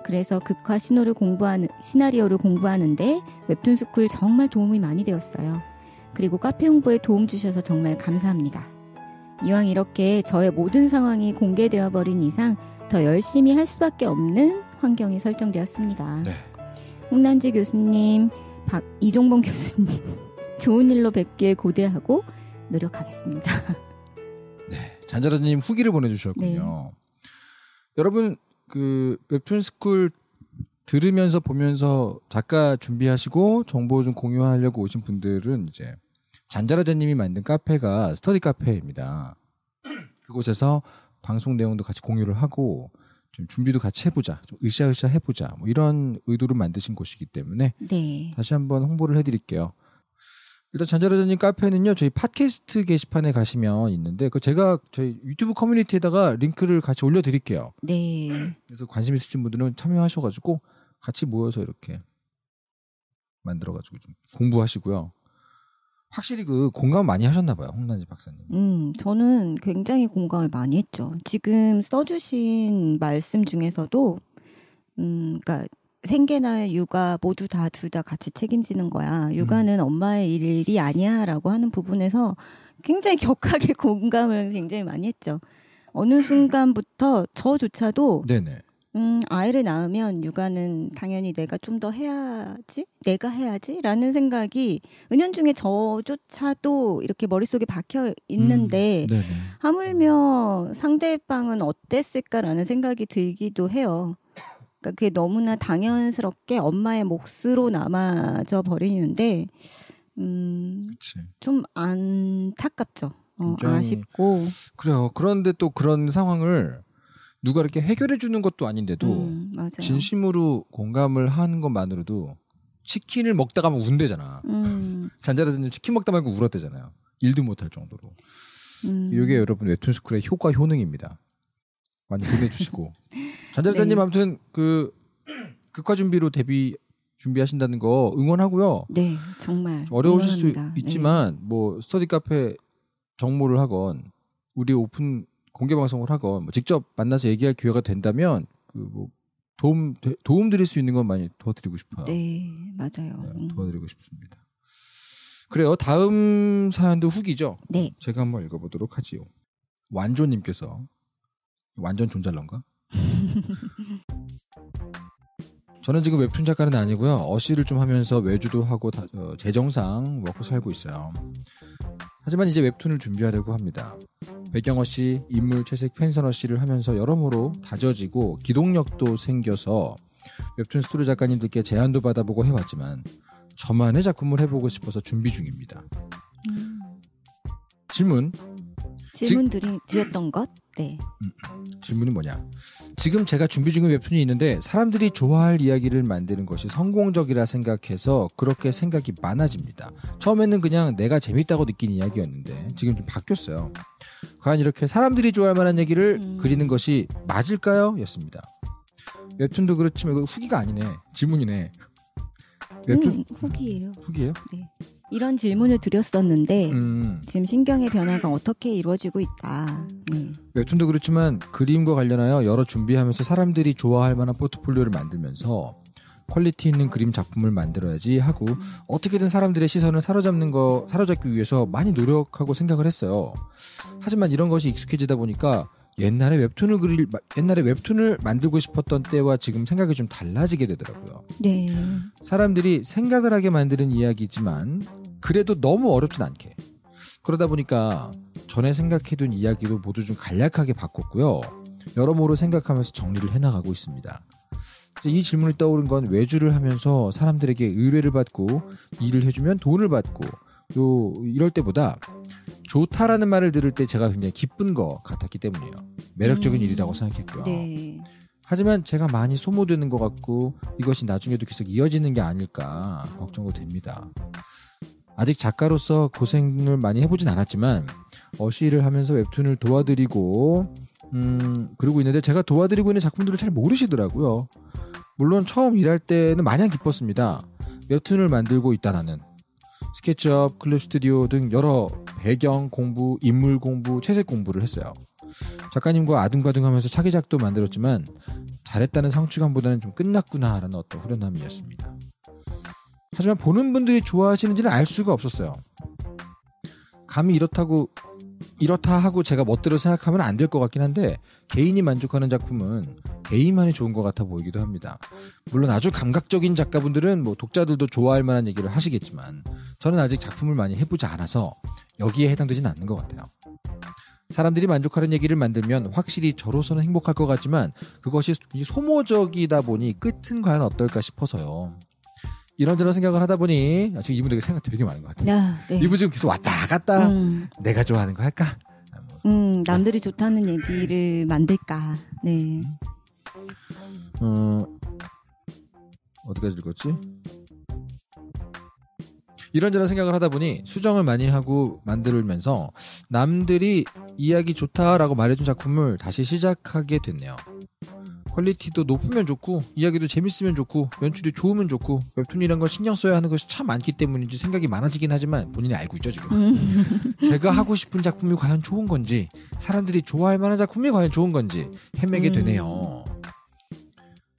그래서 극화 신호를 공부하는 시나리오를 공부하는데 웹툰 스쿨 정말 도움이 많이 되었어요. 그리고 카페 홍보에 도움 주셔서 정말 감사합니다. 이왕 이렇게 저의 모든 상황이 공개되어 버린 이상 더 열심히 할 수밖에 없는 환경이 설정되었습니다. 네. 홍난지 교수님, 박 이종범 교수님, 좋은 일로 뵙길 고대하고 노력하겠습니다. 네, 잔자라님 후기를 보내주셨군요. 네. 여러분 그 웹툰 스쿨 들으면서 보면서 작가 준비하시고 정보 좀 공유하려고 오신 분들은 이제 잔자라자님이 만든 카페가 스터디 카페입니다. 그곳에서 방송 내용도 같이 공유를 하고 좀 준비도 같이 해보자, 좀 으쌰으쌰 해보자, 뭐 이런 의도로 만드신 곳이기 때문에 네. 다시 한번 홍보를 해드릴게요. 일단 잔자라자님 카페는요 저희 팟캐스트 게시판에 가시면 있는데 그 제가 저희 유튜브 커뮤니티에다가 링크를 같이 올려드릴게요. 네. 그래서 관심 있으신 분들은 참여하셔가지고 같이 모여서 이렇게 만들어가지고 좀 공부하시고요. 확실히 그 공감 많이 하셨나 봐요 홍난지 박사님. 음 저는 굉장히 공감을 많이 했죠. 지금 써주신 말씀 중에서도 음 그러니까 생계나 육아 모두 다 둘 다 같이 책임지는 거야. 육아는 음. 엄마의 일이 아니야라고 하는 부분에서 굉장히 격하게 공감을 굉장히 많이 했죠. 어느 음. 순간부터 저조차도 네네. 음, 아이를 낳으면 육아는 당연히 내가 좀 더 해야지, 내가 해야지라는 생각이 은연중에 저조차도 이렇게 머릿속에 박혀 있는데 음, 네, 네. 하물며 상대방은 어땠을까라는 생각이 들기도 해요. 그러니까 그게 너무나 당연스럽게 엄마의 몫으로 남아져 버리는데 음, 좀 안타깝죠. 어, 아쉽고 그래요. 그런데 또 그런 상황을 누가 이렇게 해결해 주는 것도 아닌데도 음, 진심으로 공감을 하는 것만으로도 치킨을 먹다 가면 운대잖아. 음. 잔자라자님 치킨 먹다 말고 울었대잖아요. 일도 못할 정도로. 음. 이게 여러분 웹툰스쿨의 효과 효능입니다. 많이 보내주시고 잔자라자님 네. 아무튼 그 극화 준비로 데뷔 준비하신다는 거 응원하고요. 네, 정말 어려우실 응원합니다. 수 네. 있지만 네. 뭐 스터디 카페 정모를 하건 우리 오픈 공개 방송을 하건 뭐 직접 만나서 얘기할 기회가 된다면 그 뭐 도움 도움 드릴 수 있는 건 많이 도와드리고 싶어요. 네, 맞아요. 네, 음. 도와드리고 싶습니다. 그래요. 다음 사연도 후기죠. 네. 제가 한번 읽어보도록 하지요. 완조님께서 완전 존잘런가? 저는 지금 웹툰 작가는 아니고요. 어시를 좀 하면서 외주도 하고 다, 어, 재정상 먹고 살고 있어요. 하지만 이제 웹툰을 준비하려고 합니다. 백경호 씨 인물 채색 펜서너 씨를 하면서 여러모로 다져지고 기동력도 생겨서 웹툰 스토리 작가님들께 제안도 받아보고 해왔지만 저만의 작품을 해보고 싶어서 준비 중입니다. 음. 질문. 질문 지, 드렸던 것? 네. 음, 음, 질문이 뭐냐? 지금 제가 준비 중인 웹툰이 있는데 사람들이 좋아할 이야기를 만드는 것이 성공적이라 생각해서 그렇게 생각이 많아집니다. 처음에는 그냥 내가 재밌다고 느낀 이야기였는데 지금 좀 바뀌었어요. 과연 이렇게 사람들이 좋아할 만한 얘기를 음. 그리는 것이 맞을까요? 였습니다. 웹툰도 그렇지만 이거 후기가 아니네. 질문이네. 음, 웹툰 음, 후기예요. 후기예요? 네. 이런 질문을 드렸었는데 음. 지금 신경의 변화가 어떻게 이루어지고 있다. 음. 웹툰도 그렇지만 그림과 관련하여 여러 준비하면서 사람들이 좋아할 만한 포트폴리오를 만들면서 퀄리티 있는 그림 작품을 만들어야지 하고 어떻게든 사람들의 시선을 사로잡는 거 사로잡기 위해서 많이 노력하고 생각을 했어요. 하지만 이런 것이 익숙해지다 보니까 옛날에 웹툰을 그릴 옛날에 웹툰을 만들고 싶었던 때와 지금 생각이 좀 달라지게 되더라고요. 네. 사람들이 생각을 하게 만드는 이야기지만 그래도 너무 어렵진 않게. 그러다 보니까 전에 생각해둔 이야기도 모두 좀 간략하게 바꿨고요. 여러모로 생각하면서 정리를 해나가고 있습니다. 이 질문이 떠오른 건 외주를 하면서 사람들에게 의뢰를 받고 일을 해주면 돈을 받고 또 이럴 때보다 좋다라는 말을 들을 때 제가 굉장히 기쁜 것 같았기 때문이에요. 매력적인 음. 일이라고 생각했고요. 네. 하지만 제가 많이 소모되는 것 같고 이것이 나중에도 계속 이어지는 게 아닐까 걱정도 됩니다. 아직 작가로서 고생을 많이 해보진 않았지만 어시를 하면서 웹툰을 도와드리고 음 그러고 있는데 제가 도와드리고 있는 작품들을 잘 모르시더라고요. 물론 처음 일할 때는 마냥 기뻤습니다. 웹툰을 만들고 있다라는 스케치업, 클립 스튜디오 등 여러 배경 공부, 인물 공부, 채색 공부를 했어요. 작가님과 아둥바둥하면서 차기작도 만들었지만 잘했다는 성취감보다는 좀 끝났구나라는 어떤 후련함이었습니다. 하지만 보는 분들이 좋아하시는지는 알 수가 없었어요. 감히 이렇다고 이렇다 하고 제가 멋대로 생각하면 안 될 것 같긴 한데 개인이 만족하는 작품은 개인만이 좋은 것 같아 보이기도 합니다. 물론 아주 감각적인 작가분들은 뭐 독자들도 좋아할 만한 얘기를 하시겠지만 저는 아직 작품을 많이 해보지 않아서 여기에 해당되진 않는 것 같아요. 사람들이 만족하는 얘기를 만들면 확실히 저로서는 행복할 것 같지만 그것이 소모적이다 보니 끝은 과연 어떨까 싶어서요. 이런저런 생각을 하다 보니 지금 이분 되게 생각 되게 많은 것 같아요. 아, 네. 이분 지금 계속 왔다 갔다 음. 내가 좋아하는 거 할까? 음, 남들이 좋다는 얘기를 만들까? 네. 어, 어디까지 읽었지? 이런저런 생각을 하다 보니 수정을 많이 하고 만들면서 남들이 이야기 좋다라고 말해준 작품을 다시 시작하게 됐네요. 퀄리티도 높으면 좋고 이야기도 재밌으면 좋고 연출이 좋으면 좋고 웹툰이란 걸 신경 써야 하는 것이 참 많기 때문인지 생각이 많아지긴 하지만 본인이 알고 있죠 지금 음. 제가 하고 싶은 작품이 과연 좋은 건지 사람들이 좋아할 만한 작품이 과연 좋은 건지 헤매게 음. 되네요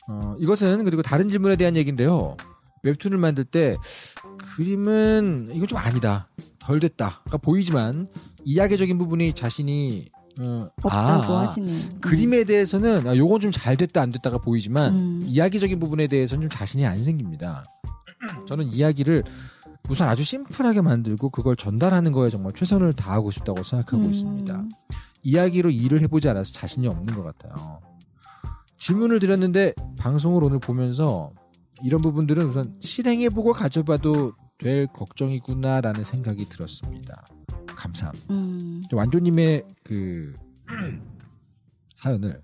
어, 이것은 그리고 다른 질문에 대한 얘기인데요 웹툰을 만들 때 그림은 이건 좀 아니다 덜 됐다가 그러니까 보이지만 이야기적인 부분이 자신이 음. 어, 없다고 아, 하시네요. 그림에 대해서는 아, 요건 좀 잘 됐다 안 됐다가 보이지만 음. 이야기적인 부분에 대해서는 좀 자신이 안 생깁니다. 저는 이야기를 우선 아주 심플하게 만들고 그걸 전달하는 거에 정말 최선을 다하고 싶다고 생각하고 음. 있습니다. 이야기로 일을 해보지 않아서 자신이 없는 것 같아요. 질문을 드렸는데 방송을 오늘 보면서 이런 부분들은 우선 실행해보고 가져봐도 될 걱정이구나라는 생각이 들었습니다. 감사합니다. 음. 완조님의 그 사연을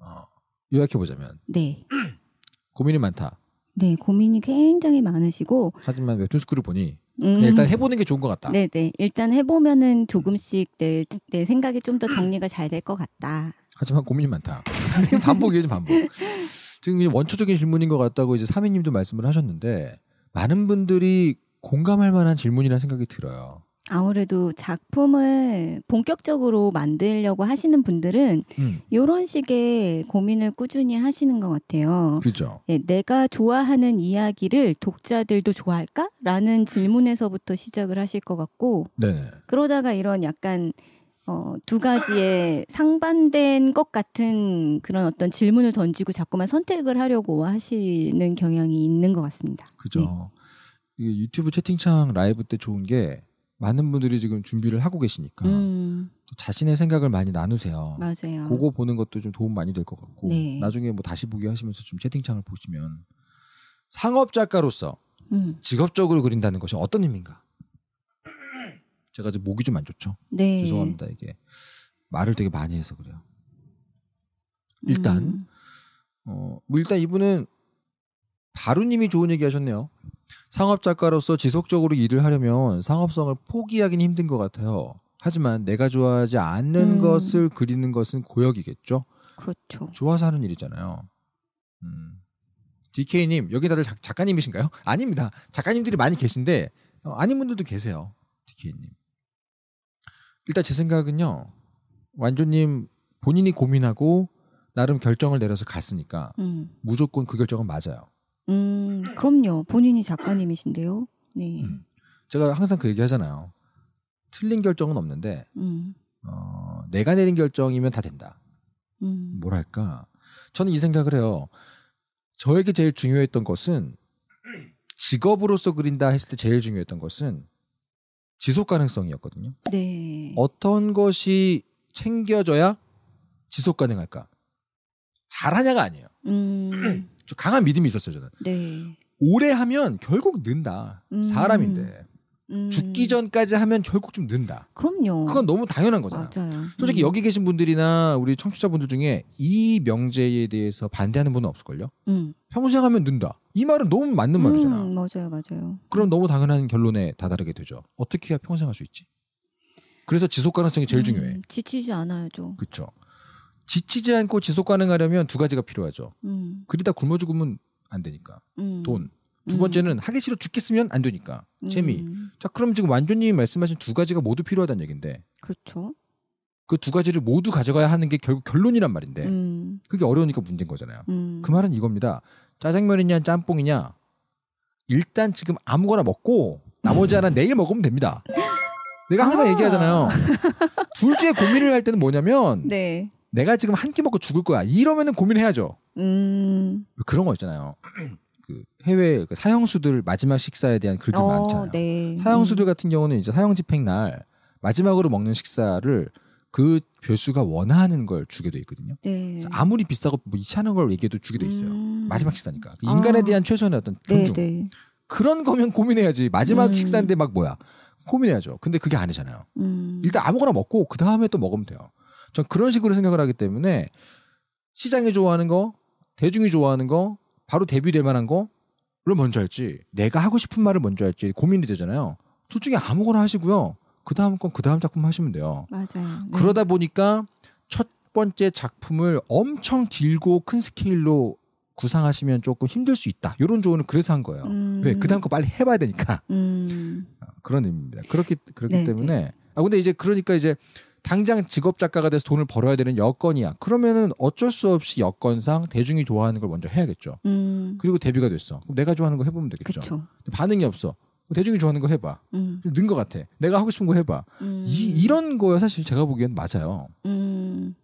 어, 요약해 보자면 네. 고민이 많다. 네, 고민이 굉장히 많으시고 하지만 웹툰 스쿨을 보니 음. 일단 해보는 게 좋은 것 같다. 네, 네. 일단 해보면은 조금씩 내, 내 생각이 좀더 음. 정리가 잘 될 것 같다. 하지만 고민이 많다. 반복이에 반복. 지금 원초적인 질문인 것 같다고 이제 사미님도 말씀을 하셨는데 많은 분들이 공감할 만한 질문이라는 생각이 들어요. 아무래도 작품을 본격적으로 만들려고 하시는 분들은 음. 이런 식의 고민을 꾸준히 하시는 것 같아요. 그죠. 예, 내가 좋아하는 이야기를 독자들도 좋아할까? 라는 질문에서부터 시작을 하실 것 같고, 네네. 그러다가 이런 약간 어, 두 가지의 상반된 것 같은 그런 어떤 질문을 던지고 자꾸만 선택을 하려고 하시는 경향이 있는 것 같습니다. 그죠. 네. 유튜브 채팅창 라이브 때 좋은 게 많은 분들이 지금 준비를 하고 계시니까 음. 자신의 생각을 많이 나누세요. 맞아요. 그거 보는 것도 좀 도움 많이 될 것 같고 네. 나중에 뭐 다시 보기 하시면서 좀 채팅창을 보시면 상업 작가로서 음. 직업적으로 그린다는 것이 어떤 의미인가? 제가 지금 목이 좀 안 좋죠. 네. 죄송합니다 이게 말을 되게 많이 해서 그래요. 일단 음. 어뭐 일단 이분은 바루님이 좋은 얘기 하셨네요. 상업 작가로서 지속적으로 일을 하려면 상업성을 포기하기는 힘든 것 같아요. 하지만 내가 좋아하지 않는 음. 것을 그리는 것은 고역이겠죠. 그렇죠. 좋아서 하는 일이잖아요. 음. DK님 여기 다들 작, 작가님이신가요? 아닙니다. 작가님들이 많이 계신데 어, 아닌 분들도 계세요. DK님. 일단 제 생각은요. 완조님 본인이 고민하고 나름 결정을 내려서 갔으니까 음. 무조건 그 결정은 맞아요. 음, 음, 그럼요. 본인이 작가님이신데요. 네. 음. 제가 항상 그 얘기 하잖아요. 틀린 결정은 없는데, 음. 어, 내가 내린 결정이면 다 된다. 음. 뭐랄까. 저는 이 생각을 해요. 저에게 제일 중요했던 것은 직업으로서 그린다 했을 때 제일 중요했던 것은 지속 가능성이었거든요. 네. 어떤 것이 챙겨져야 지속 가능할까? 잘하냐가 아니에요. 음. 강한 믿음이 있었어요 저는. 네. 오래 하면 결국 는다. 음. 사람인데. 음. 죽기 전까지 하면 결국 좀 는다. 그럼요. 그건 너무 당연한 거잖아. 맞아요. 솔직히 음. 여기 계신 분들이나 우리 청취자분들 중에 이 명제에 대해서 반대하는 분은 없을걸요? 음. 평생 하면 는다. 이 말은 너무 맞는 음, 말이잖아. 맞아요, 맞아요. 그럼 너무 당연한 결론에 다다르게 되죠. 어떻게 해야 평생 할 수 있지? 그래서 지속 가능성이 제일 음, 중요해. 지치지 않아야죠. 그렇죠. 지치지 않고 지속 가능하려면 두 가지가 필요하죠. 음. 그리다 굶어 죽으면 안 되니까. 음. 돈. 음. 두 번째는 하기 싫어 죽겠으면 안 되니까. 음. 재미. 자, 그럼 지금 완전님이 말씀하신 두 가지가 모두 필요하다는 얘긴데. 그렇죠. 그 두 가지를 모두 가져가야 하는 게 결국 결론이란 말인데. 음. 그게 어려우니까 문제인 거잖아요. 그 말은 이겁니다. 짜장면이냐 짬뽕이냐 일단 지금 아무거나 먹고 나머지 하나 내일 먹으면 됩니다. 내가 항상 아~ 얘기하잖아요. 둘째 고민을 할 때는 뭐냐면 네. 내가 지금 한 끼 먹고 죽을 거야. 이러면은 고민해야죠. 음. 그런 거 있잖아요. 그 해외 그 사형수들 마지막 식사에 대한 글들 어, 많잖아요. 네. 사형수들 음. 같은 경우는 이제 사형 집행 날 마지막으로 먹는 식사를 그 별수가 원하는 걸 주게 돼 있거든요. 네. 아무리 비싸고 뭐이치하는걸 얘기해도 주게 돼 있어요. 음. 마지막 식사니까 그 인간에 아. 대한 최소한의 어떤 네, 존중. 네, 그런 거면 고민해야지. 마지막 음. 식사인데 막 뭐야? 고민해야죠. 근데 그게 아니잖아요. 음. 일단 아무거나 먹고 그 다음에 또 먹으면 돼요. 전 그런 식으로 생각을 하기 때문에 시장이 좋아하는 거, 대중이 좋아하는 거, 바로 데뷔될 만한 거를 먼저 할지 내가 하고 싶은 말을 먼저 할지 고민이 되잖아요. 둘 중에 아무거나 하시고요. 그 다음 건 그 다음 작품 하시면 돼요. 맞아요. 네. 그러다 보니까 첫 번째 작품을 엄청 길고 큰 스케일로 구상하시면 조금 힘들 수 있다. 이런 조언을 그래서 한 거예요. 음. 왜? 그 다음 거 빨리 해봐야 되니까. 음. 아, 그런 의미입니다. 그렇기 그렇기 네, 네. 때문에 네. 아 근데 이제 그러니까 이제 당장 직업 작가가 돼서 돈을 벌어야 되는 여건이야. 그러면은 어쩔 수 없이 여건상 대중이 좋아하는 걸 먼저 해야겠죠. 음. 그리고 데뷔가 됐어. 그럼 내가 좋아하는 거 해보면 되겠죠. 그쵸. 반응이 없어. 대중이 좋아하는 거 해봐. 음. 는것 같아. 내가 하고 싶은 거 해봐. 음. 이, 이런 거야 사실 제가 보기엔 맞아요. 음.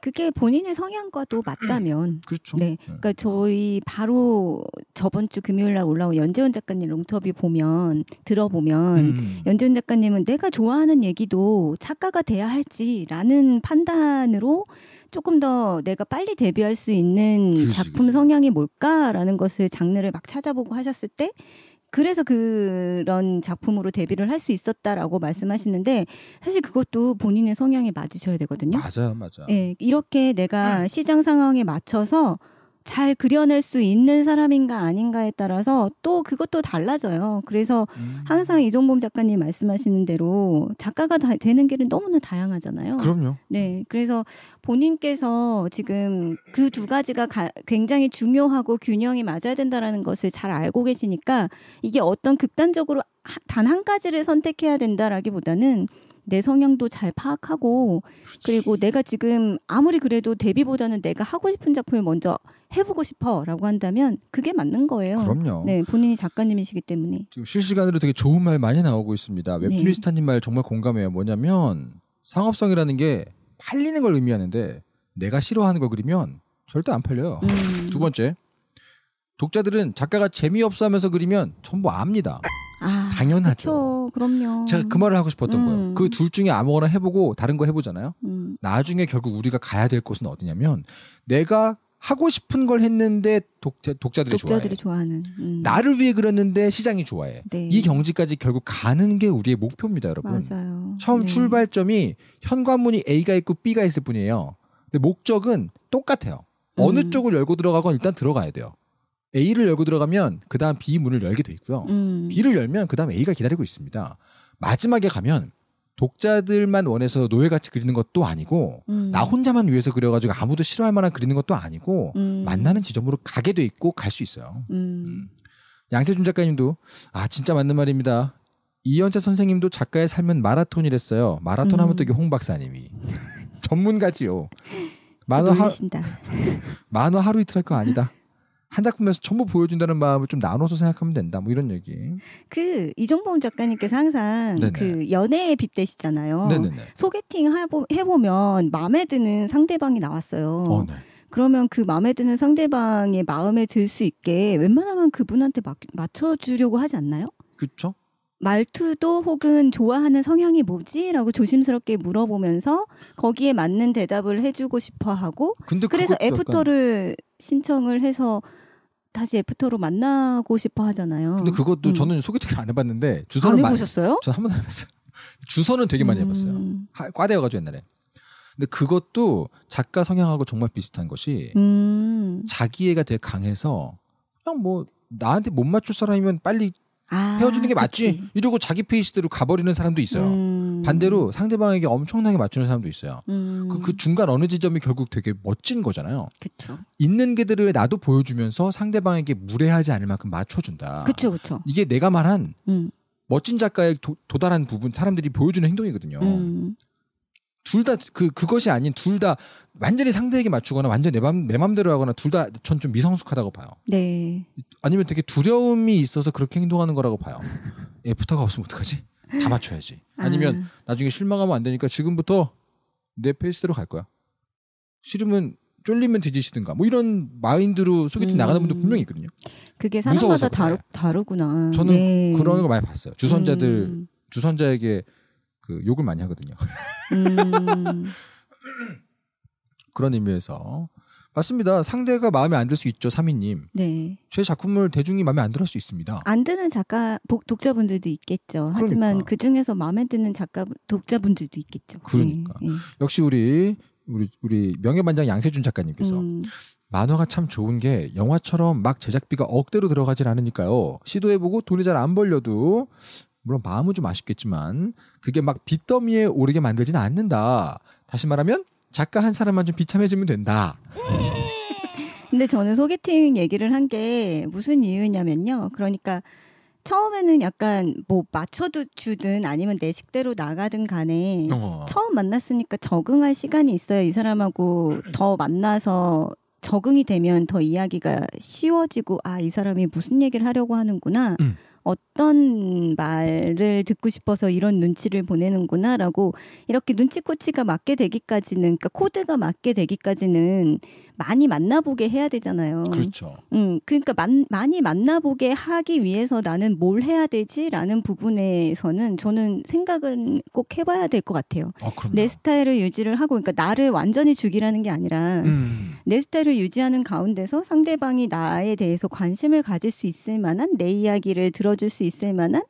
그게 본인의 성향과도 음. 맞다면 그렇죠. 네. 네. 그러니까 저희 바로 저번 주 금요일 날 올라온 연재훈 작가님 롱터뷰 보면 들어보면 음. 연재훈 작가님은 내가 좋아하는 얘기도 작가가 돼야 할지라는 판단으로 조금 더 내가 빨리 데뷔할 수 있는 작품 성향이 뭘까라는 것을 장르를 막 찾아보고 하셨을 때 그래서 그런 작품으로 데뷔를 할 수 있었다라고 말씀하시는데 사실 그것도 본인의 성향에 맞으셔야 되거든요. 맞아요, 맞아요. 예, 이렇게 내가 네. 시장 상황에 맞춰서 잘 그려낼 수 있는 사람인가 아닌가에 따라서 또 그것도 달라져요. 그래서 음. 항상 이종범 작가님 말씀하시는 대로 작가가 다, 되는 길은 너무나 다양하잖아요. 그럼요. 네. 그래서 본인께서 지금 그 두 가지가 가, 굉장히 중요하고 균형이 맞아야 된다라는 것을 잘 알고 계시니까 이게 어떤 극단적으로 단 한 가지를 선택해야 된다라기보다는 내 성향도 잘 파악하고 그리고 내가 지금 아무리 그래도 데뷔보다는 내가 하고 싶은 작품을 먼저 해보고 싶어라고 한다면 그게 맞는 거예요. 그럼요. 네, 본인이 작가님이시기 때문에 지금 실시간으로 되게 좋은 말 많이 나오고 있습니다. 웹툰리스타님 네. 말 정말 공감해요. 뭐냐면 상업성이라는 게 팔리는 걸 의미하는데 내가 싫어하는 걸 그리면 절대 안 팔려요. 음. 두 번째 독자들은 작가가 재미없어 하면서 그리면 전부 압니다. 아, 당연하죠. 그쵸, 그럼요 제가 그 말을 하고 싶었던 음. 거예요. 그 둘 중에 아무거나 해보고 다른 거 해보잖아요. 음. 나중에 결국 우리가 가야 될 곳은 어디냐면 내가 하고 싶은 걸 했는데 독자, 들이 독자들이 좋아해. 는 음. 나를 위해 그렸는데 시장이 좋아해. 네. 이 경지까지 결국 가는 게 우리의 목표입니다, 여러분. 맞아요. 처음 네. 출발점이 현관문이 A가 있고 B가 있을 뿐이에요. 근데 목적은 똑같아요. 음. 어느 쪽을 열고 들어가건 일단 들어가야 돼요. A를 열고 들어가면 그다음 B 문을 열게 돼 있고요. 음. B를 열면 그다음 A가 기다리고 있습니다. 마지막에 가면 독자들만 원해서 노예같이 그리는 것도 아니고 음. 나 혼자만 위해서 그려가지고 아무도 싫어할 만한 그리는 것도 아니고 음. 만나는 지점으로 가게 돼 있고 갈 수 있어요. 음. 음. 양세준 작가님도 아 진짜 맞는 말입니다. 이현세 선생님도 작가의 삶은 마라톤이랬어요. 마라톤 하면 음. 또 이게 홍 박사님이 전문가지요. 만화 하 만화 하루 이틀 할 거 아니다. 한 작품에서 전부 보여준다는 마음을 좀 나눠서 생각하면 된다. 뭐 이런 얘기. 그 이종범 작가님께서 항상 네네. 그 연애에 빗대시잖아요. 네네네. 소개팅 해보면 마음에 드는 상대방이 나왔어요. 어, 네. 그러면 그 마음에 드는 상대방의 마음에 들 수 있게 웬만하면 그분한테 맞, 맞춰주려고 하지 않나요? 그렇죠. 말투도 혹은 좋아하는 성향이 뭐지라고 조심스럽게 물어보면서 거기에 맞는 대답을 해주고 싶어 하고 그래서 애프터를 약간... 신청을 해서 다시 애프터로 만나고 싶어 하잖아요. 근데 그것도 음. 저는 소개팅을 안 해봤는데 주선을 안 해보셨어요? 전 한 번도 안 해봤어요. 주선은 되게 많이 음. 해봤어요. 하, 과대여가지고 옛날에. 근데 그것도 작가 성향하고 정말 비슷한 것이 음. 자기애가 되게 강해서 그냥 뭐 나한테 못 맞출 사람이면 빨리 아, 헤어지는 게 맞지 그치. 이러고 자기 페이스대로 가버리는 사람도 있어요. 음. 반대로 상대방에게 엄청나게 맞추는 사람도 있어요. 음. 그, 그, 중간 어느 지점이 결국 되게 멋진 거잖아요. 그쵸. 있는 게들을 나도 보여주면서 상대방에게 무례하지 않을 만큼 맞춰준다. 그쵸, 그쵸. 이게 내가 말한 음. 멋진 작가의 도, 달한 부분 사람들이 보여주는 행동이거든요. 음. 둘다 그 그것이 아닌 둘다 완전히 상대에게 맞추거나 완전 내, 맘, 내 맘대로 하거나 둘 다 전 좀 미성숙하다고 봐요. 네. 아니면 되게 두려움이 있어서 그렇게 행동하는 거라고 봐요. 예, 부탁가 없으면 어떡하지? 다 아. 맞춰야지. 아니면 아. 나중에 실망하면 안 되니까 지금부터 내 페이스대로 갈 거야. 싫으면 쫄리면 뒤지시든가 뭐 이런 마인드로 소개팅 음. 나가는 분도 분명히 있거든요. 그게 사람마다 다루, 다르구나. 저는 네. 그런 거 많이 봤어요. 주선자들 음. 주선자에게 그 욕을 많이 하거든요. 음. 그런 의미에서 맞습니다. 상대가 마음에 안 들 수 있죠, 사미님. 네. 제 작품을 대중이 마음에 안 들을 수 있습니다. 안 드는 작가 독자분들도 있겠죠. 그러니까. 하지만 그 중에서 마음에 드는 작가 독자분들도 있겠죠. 네. 그러니까 네, 역시 우리 우리 우리 명예반장 양세준 작가님께서 음. 만화가 참 좋은 게 영화처럼 막 제작비가 억대로 들어가질 않으니까요. 시도해보고 돈이 잘 안 벌려도 물론 마음은 좀 아쉽겠지만 그게 막 빚더미에 오르게 만들지는 않는다. 다시 말하면 작가 한 사람만 좀 비참해지면 된다. 근데 저는 소개팅 얘기를 한 게 무슨 이유냐면요. 그러니까 처음에는 약간 뭐 맞춰도 주든 아니면 내 식대로 나가든 간에 어. 처음 만났으니까 적응할 시간이 있어요이 사람하고 더 만나서 적응이 되면 더 이야기가 쉬워지고 아 이 사람이 무슨 얘기를 하려고 하는구나. 음. 어떤 말을 듣고 싶어서 이런 눈치를 보내는구나라고 이렇게 눈치코치가 맞게 되기까지는 그러니까 코드가 맞게 되기까지는 많이 만나보게 해야 되잖아요. 그렇죠. 음, 그러니까 만, 많이 만나보게 하기 위해서 나는 뭘 해야 되지라는 부분에서는 저는 생각은 꼭 해봐야 될 것 같아요. 아, 내 스타일을 유지를 하고, 그러니까 나를 완전히 죽이라는 게 아니라 음. 내 스타일을 유지하는 가운데서 상대방이 나에 대해서 관심을 가질 수 있을 만한 내 이야기를 들어 들어줄 수 있을 만한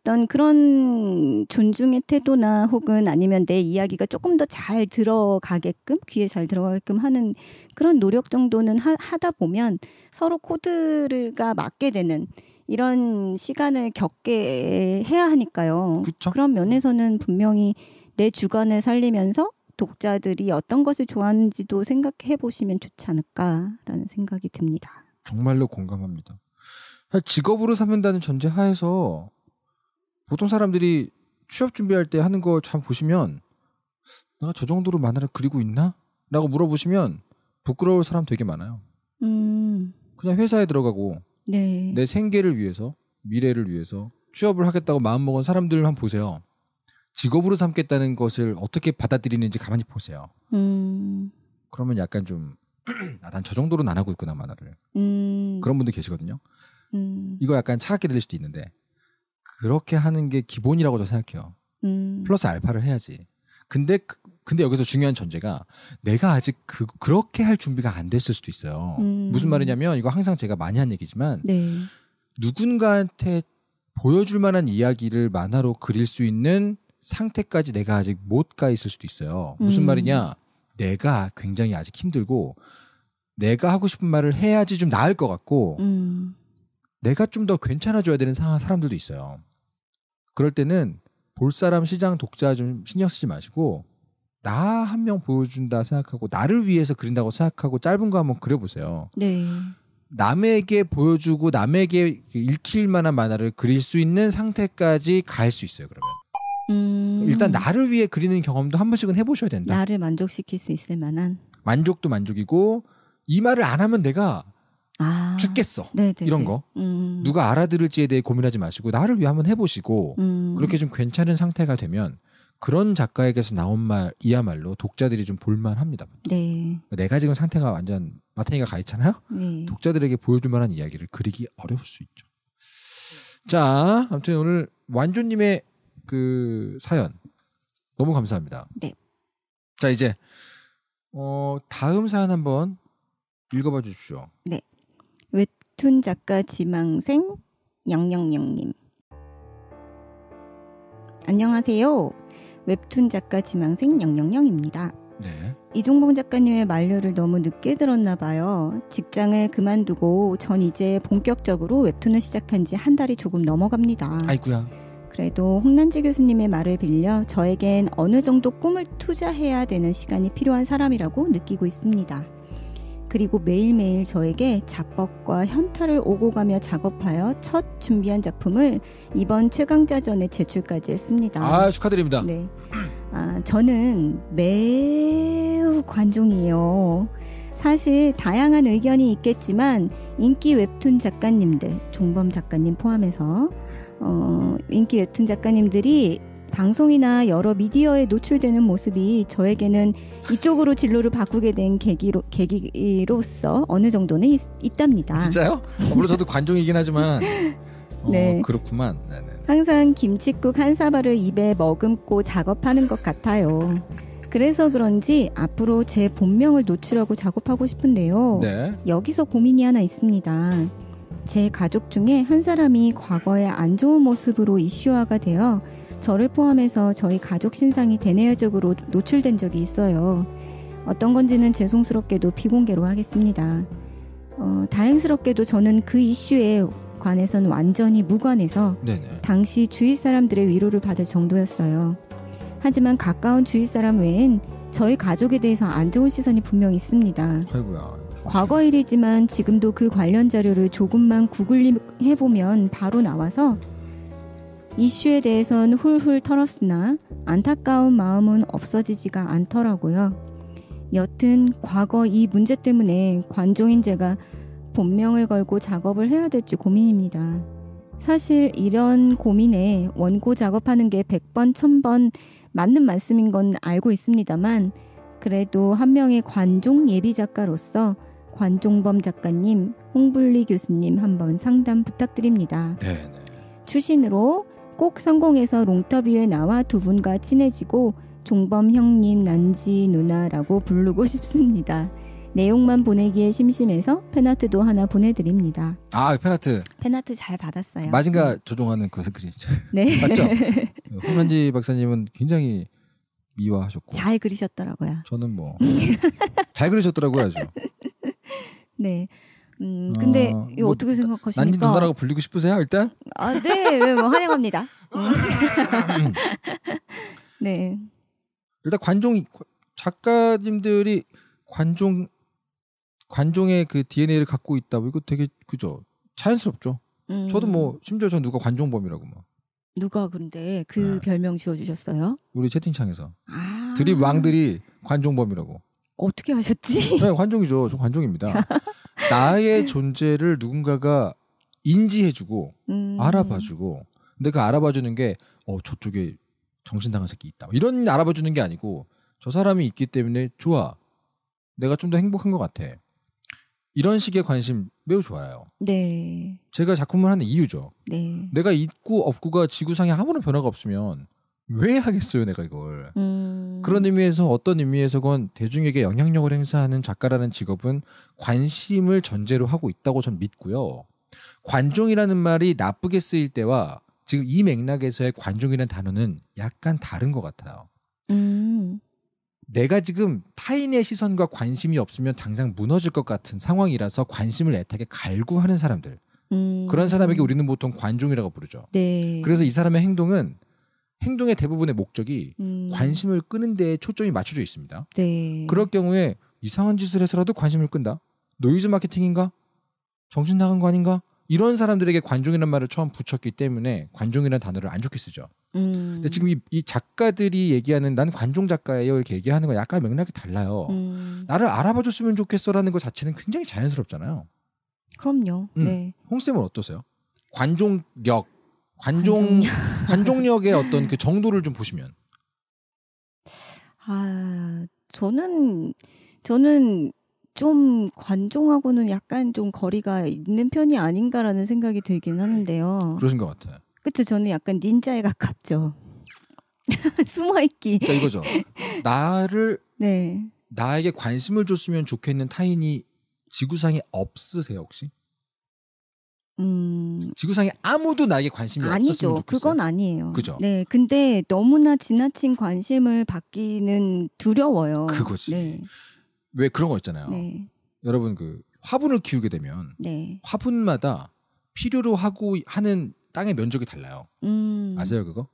어떤 그런 존중의 태도나 혹은 아니면 내 이야기가 조금 더 잘 들어가게끔 귀에 잘 들어가게끔 하는 그런 노력 정도는 하, 하다 보면 서로 코드가 맞게 되는 이런 시간을 겪게 해야 하니까요. 그쵸? 그런 면에서는 분명히 내 주관을 살리면서 독자들이 어떤 것을 좋아하는지도 생각해 보시면 좋지 않을까라는 생각이 듭니다. 정말로 공감합니다. 직업으로 삼는다는 전제 하에서 보통 사람들이 취업 준비할 때 하는 거참 보시면 내가 저 정도로 만화를 그리고 있나? 라고 물어보시면 부끄러울 사람 되게 많아요. 음. 그냥 회사에 들어가고 네. 내 생계를 위해서 미래를 위해서 취업을 하겠다고 마음먹은 사람들을 한번 보세요. 직업으로 삼겠다는 것을 어떻게 받아들이는지 가만히 보세요. 음. 그러면 약간 좀, 아, 난저 정도로는 안 하고 있구나, 만화를. 음. 그런 분들 계시거든요. 음. 이거 약간 차갑게 들릴 수도 있는데 그렇게 하는 게 기본이라고 저 생각해요. 음. 플러스 알파를 해야지. 근데 그, 근데 여기서 중요한 전제가 내가 아직 그, 그렇게 할 준비가 안 됐을 수도 있어요. 음. 무슨 말이냐면 이거 항상 제가 많이 한 얘기지만 네. 누군가한테 보여줄 만한 이야기를 만화로 그릴 수 있는 상태까지 내가 아직 못 가 있을 수도 있어요. 무슨 음. 말이냐? 내가 굉장히 아직 힘들고 내가 하고 싶은 말을 해야지 좀 나을 것 같고 음. 내가 좀 더 괜찮아져야 되는 사, 사람들도 있어요. 그럴 때는 볼 사람 시장 독자 좀 신경 쓰지 마시고 나 한 명 보여준다 생각하고 나를 위해서 그린다고 생각하고 짧은 거 한번 그려보세요. 네. 남에게 보여주고 남에게 읽힐 만한 만화를 그릴 수 있는 상태까지 갈 수 있어요. 그러면 음... 일단 나를 위해 그리는 경험도 한 번씩은 해보셔야 된다. 나를 만족시킬 수 있을 만한 만족도 만족이고 이 말을 안 하면 내가 아, 죽겠어 네네네. 이런 거 음. 누가 알아들을지에 대해 고민하지 마시고 나를 위해 한번 해보시고 음. 그렇게 좀 괜찮은 상태가 되면 그런 작가에게서 나온 말이야말로 독자들이 좀 볼만합니다. 네. 내가 지금 상태가 완전 마탱이가 가 있잖아요. 네. 독자들에게 보여줄 만한 이야기를 그리기 어려울 수 있죠. 자, 아무튼 오늘 완주님의그 사연 너무 감사합니다. 네. 자 이제 어, 다음 사연 한번 읽어봐 주십시오. 네. 웹툰 작가 지망생 영영영님. 안녕하세요. 웹툰 작가 지망생 영영영입니다. 네. 이종봉 작가님의 만료를 너무 늦게 들었나 봐요. 직장을 그만두고 전 이제 본격적으로 웹툰을 시작한 지 한 달이 조금 넘어갑니다. 아이구야. 그래도 홍난지 교수님의 말을 빌려 저에겐 어느 정도 꿈을 투자해야 되는 시간이 필요한 사람이라고 느끼고 있습니다. 그리고 매일매일 저에게 작법과 현타를 오고 가며 작업하여 첫 준비한 작품을 이번 최강자전에 제출까지 했습니다. 아, 축하드립니다. 네. 아, 저는 매우 관종이에요. 사실 다양한 의견이 있겠지만 인기 웹툰 작가님들, 종범 작가님 포함해서 어, 인기 웹툰 작가님들이 방송이나 여러 미디어에 노출되는 모습이 저에게는 이쪽으로 진로를 바꾸게 된 계기로 계기로서 어느 정도는 있, 있답니다. 진짜요? 물론 저도 관종이긴 하지만 네. 어, 그렇구만. 네네. 항상 김치국 한 사발을 입에 머금고 작업하는 것 같아요. 그래서 그런지 앞으로 제 본명을 노출하고 작업하고 싶은데요. 네. 여기서 고민이 하나 있습니다. 제 가족 중에 한 사람이 과거에 안 좋은 모습으로 이슈화가 되어 저를 포함해서 저희 가족 신상이 대내외적으로 노출된 적이 있어요. 어떤 건지는 죄송스럽게도 비공개로 하겠습니다. 어, 다행스럽게도 저는 그 이슈에 관해선 완전히 무관해서 네네. 당시 주위 사람들의 위로를 받을 정도였어요. 하지만 가까운 주위 사람 외엔 저희 가족에 대해서 안 좋은 시선이 분명 있습니다. 아이고야. 과거 일이지만 지금도 그 관련 자료를 조금만 구글링해보면 바로 나와서 이슈에 대해서는 훌훌 털었으나 안타까운 마음은 없어지지가 않더라고요. 여튼 과거 이 문제 때문에 관종인 제가 본명을 걸고 작업을 해야 될지 고민입니다. 사실 이런 고민에 원고 작업하는 게 100번, 1000번 맞는 말씀인 건 알고 있습니다만 그래도 한 명의 관종 예비 작가로서 관종범 작가님, 홍불리 교수님 한번 상담 부탁드립니다. 네. 네. 추신으로 꼭 성공해서 롱터뷰에 나와 두 분과 친해지고 종범 형님, 난지 누나라고 부르고 싶습니다. 내용만 보내기에 심심해서 팬아트도 하나 보내드립니다. 아 팬아트. 팬아트 잘 받았어요. 마징가 네. 조종하는 그스크 네. 맞죠. 홍난지 박사님은 굉장히 미화하셨고 잘 그리셨더라고요. 저는 뭐잘 그리셨더라고요 아주. 네. 음, 아, 근데 어, 이거 뭐, 어떻게 생각하십니까? 난지 누나라고 불리고 싶으세요 일단? 아, 네, 네뭐 환영합니다. 아, 음. 네. 일단 관종 작가님들이 관종 관종의 그 DNA를 갖고 있다고 이거 되게 그죠 자연스럽죠. 음. 저도 뭐 심지어 전 누가 관종범이라고 막. 누가 근데 그 네. 별명 지어주셨어요? 우리 채팅창에서 아~ 드립 왕들이 관종범이라고. 어떻게 하셨지? 네, 관종이죠. 저 관종입니다. 나의 존재를 누군가가 인지해주고 음. 알아봐주고 근데 그 알아봐주는 게 어 저쪽에 정신 당한 새끼 있다 뭐 이런 알아봐주는 게 아니고 저 사람이 있기 때문에 좋아 내가 좀 더 행복한 것 같아 이런 식의 관심 매우 좋아요. 네. 제가 작품을 하는 이유죠. 네. 내가 있고 없고가 지구상에 아무런 변화가 없으면 왜 하겠어요, 내가 이걸. 음. 그런 의미에서 어떤 의미에서건 대중에게 영향력을 행사하는 작가라는 직업은 관심을 전제로 하고 있다고 전 믿고요. 관종이라는 말이 나쁘게 쓰일 때와 지금 이 맥락에서의 관종이라는 단어는 약간 다른 것 같아요. 음. 내가 지금 타인의 시선과 관심이 없으면 당장 무너질 것 같은 상황이라서 관심을 애타게 갈구하는 사람들. 음. 그런 사람에게 우리는 보통 관종이라고 부르죠. 네. 그래서 이 사람의 행동은 행동의 대부분의 목적이 음. 관심을 끄는 데에 초점이 맞춰져 있습니다. 네. 그럴 경우에 이상한 짓을 해서라도 관심을 끈다. 노이즈 마케팅인가? 정신 나간 거 아닌가? 이런 사람들에게 관종이라는 말을 처음 붙였기 때문에 관종이라는 단어를 안 좋게 쓰죠. 음. 근데 지금 이, 이, 작가들이 얘기하는 난 관종 작가예요 이렇게 얘기하는 건 약간 맥락이 달라요. 음. 나를 알아봐줬으면 좋겠어라는 것 자체는 굉장히 자연스럽잖아요. 그럼요. 음. 네. 홍 쌤은 어떠세요? 관종력 관종 관종력. 의 어떤 그 정도를 좀 보시면 아 저는 저는 좀 관종하고는 약간 좀 거리가 있는 편이 아닌가라는 생각이 들긴 하는데요. 그러신 것 같아요. 그렇죠. 저는 약간 닌자에 가깝죠. 숨어있기. 그러니까 이거죠. 나를 네. 나에게 관심을 줬으면 좋겠는 타인이 지구상에 없으세요 혹시? 음. 지구상에 아무도 나에게 관심이 아니죠. 없었으면 좋겠어요. 그건 아니에요. 그죠? 네. 근데 너무나 지나친 관심을 받기는 두려워요. 그거지. 네. 왜 그런 거 있잖아요. 네. 여러분 그 화분을 키우게 되면 네. 화분마다 필요로 하고 하는 땅의 면적이 달라요. 음. 아세요 그거?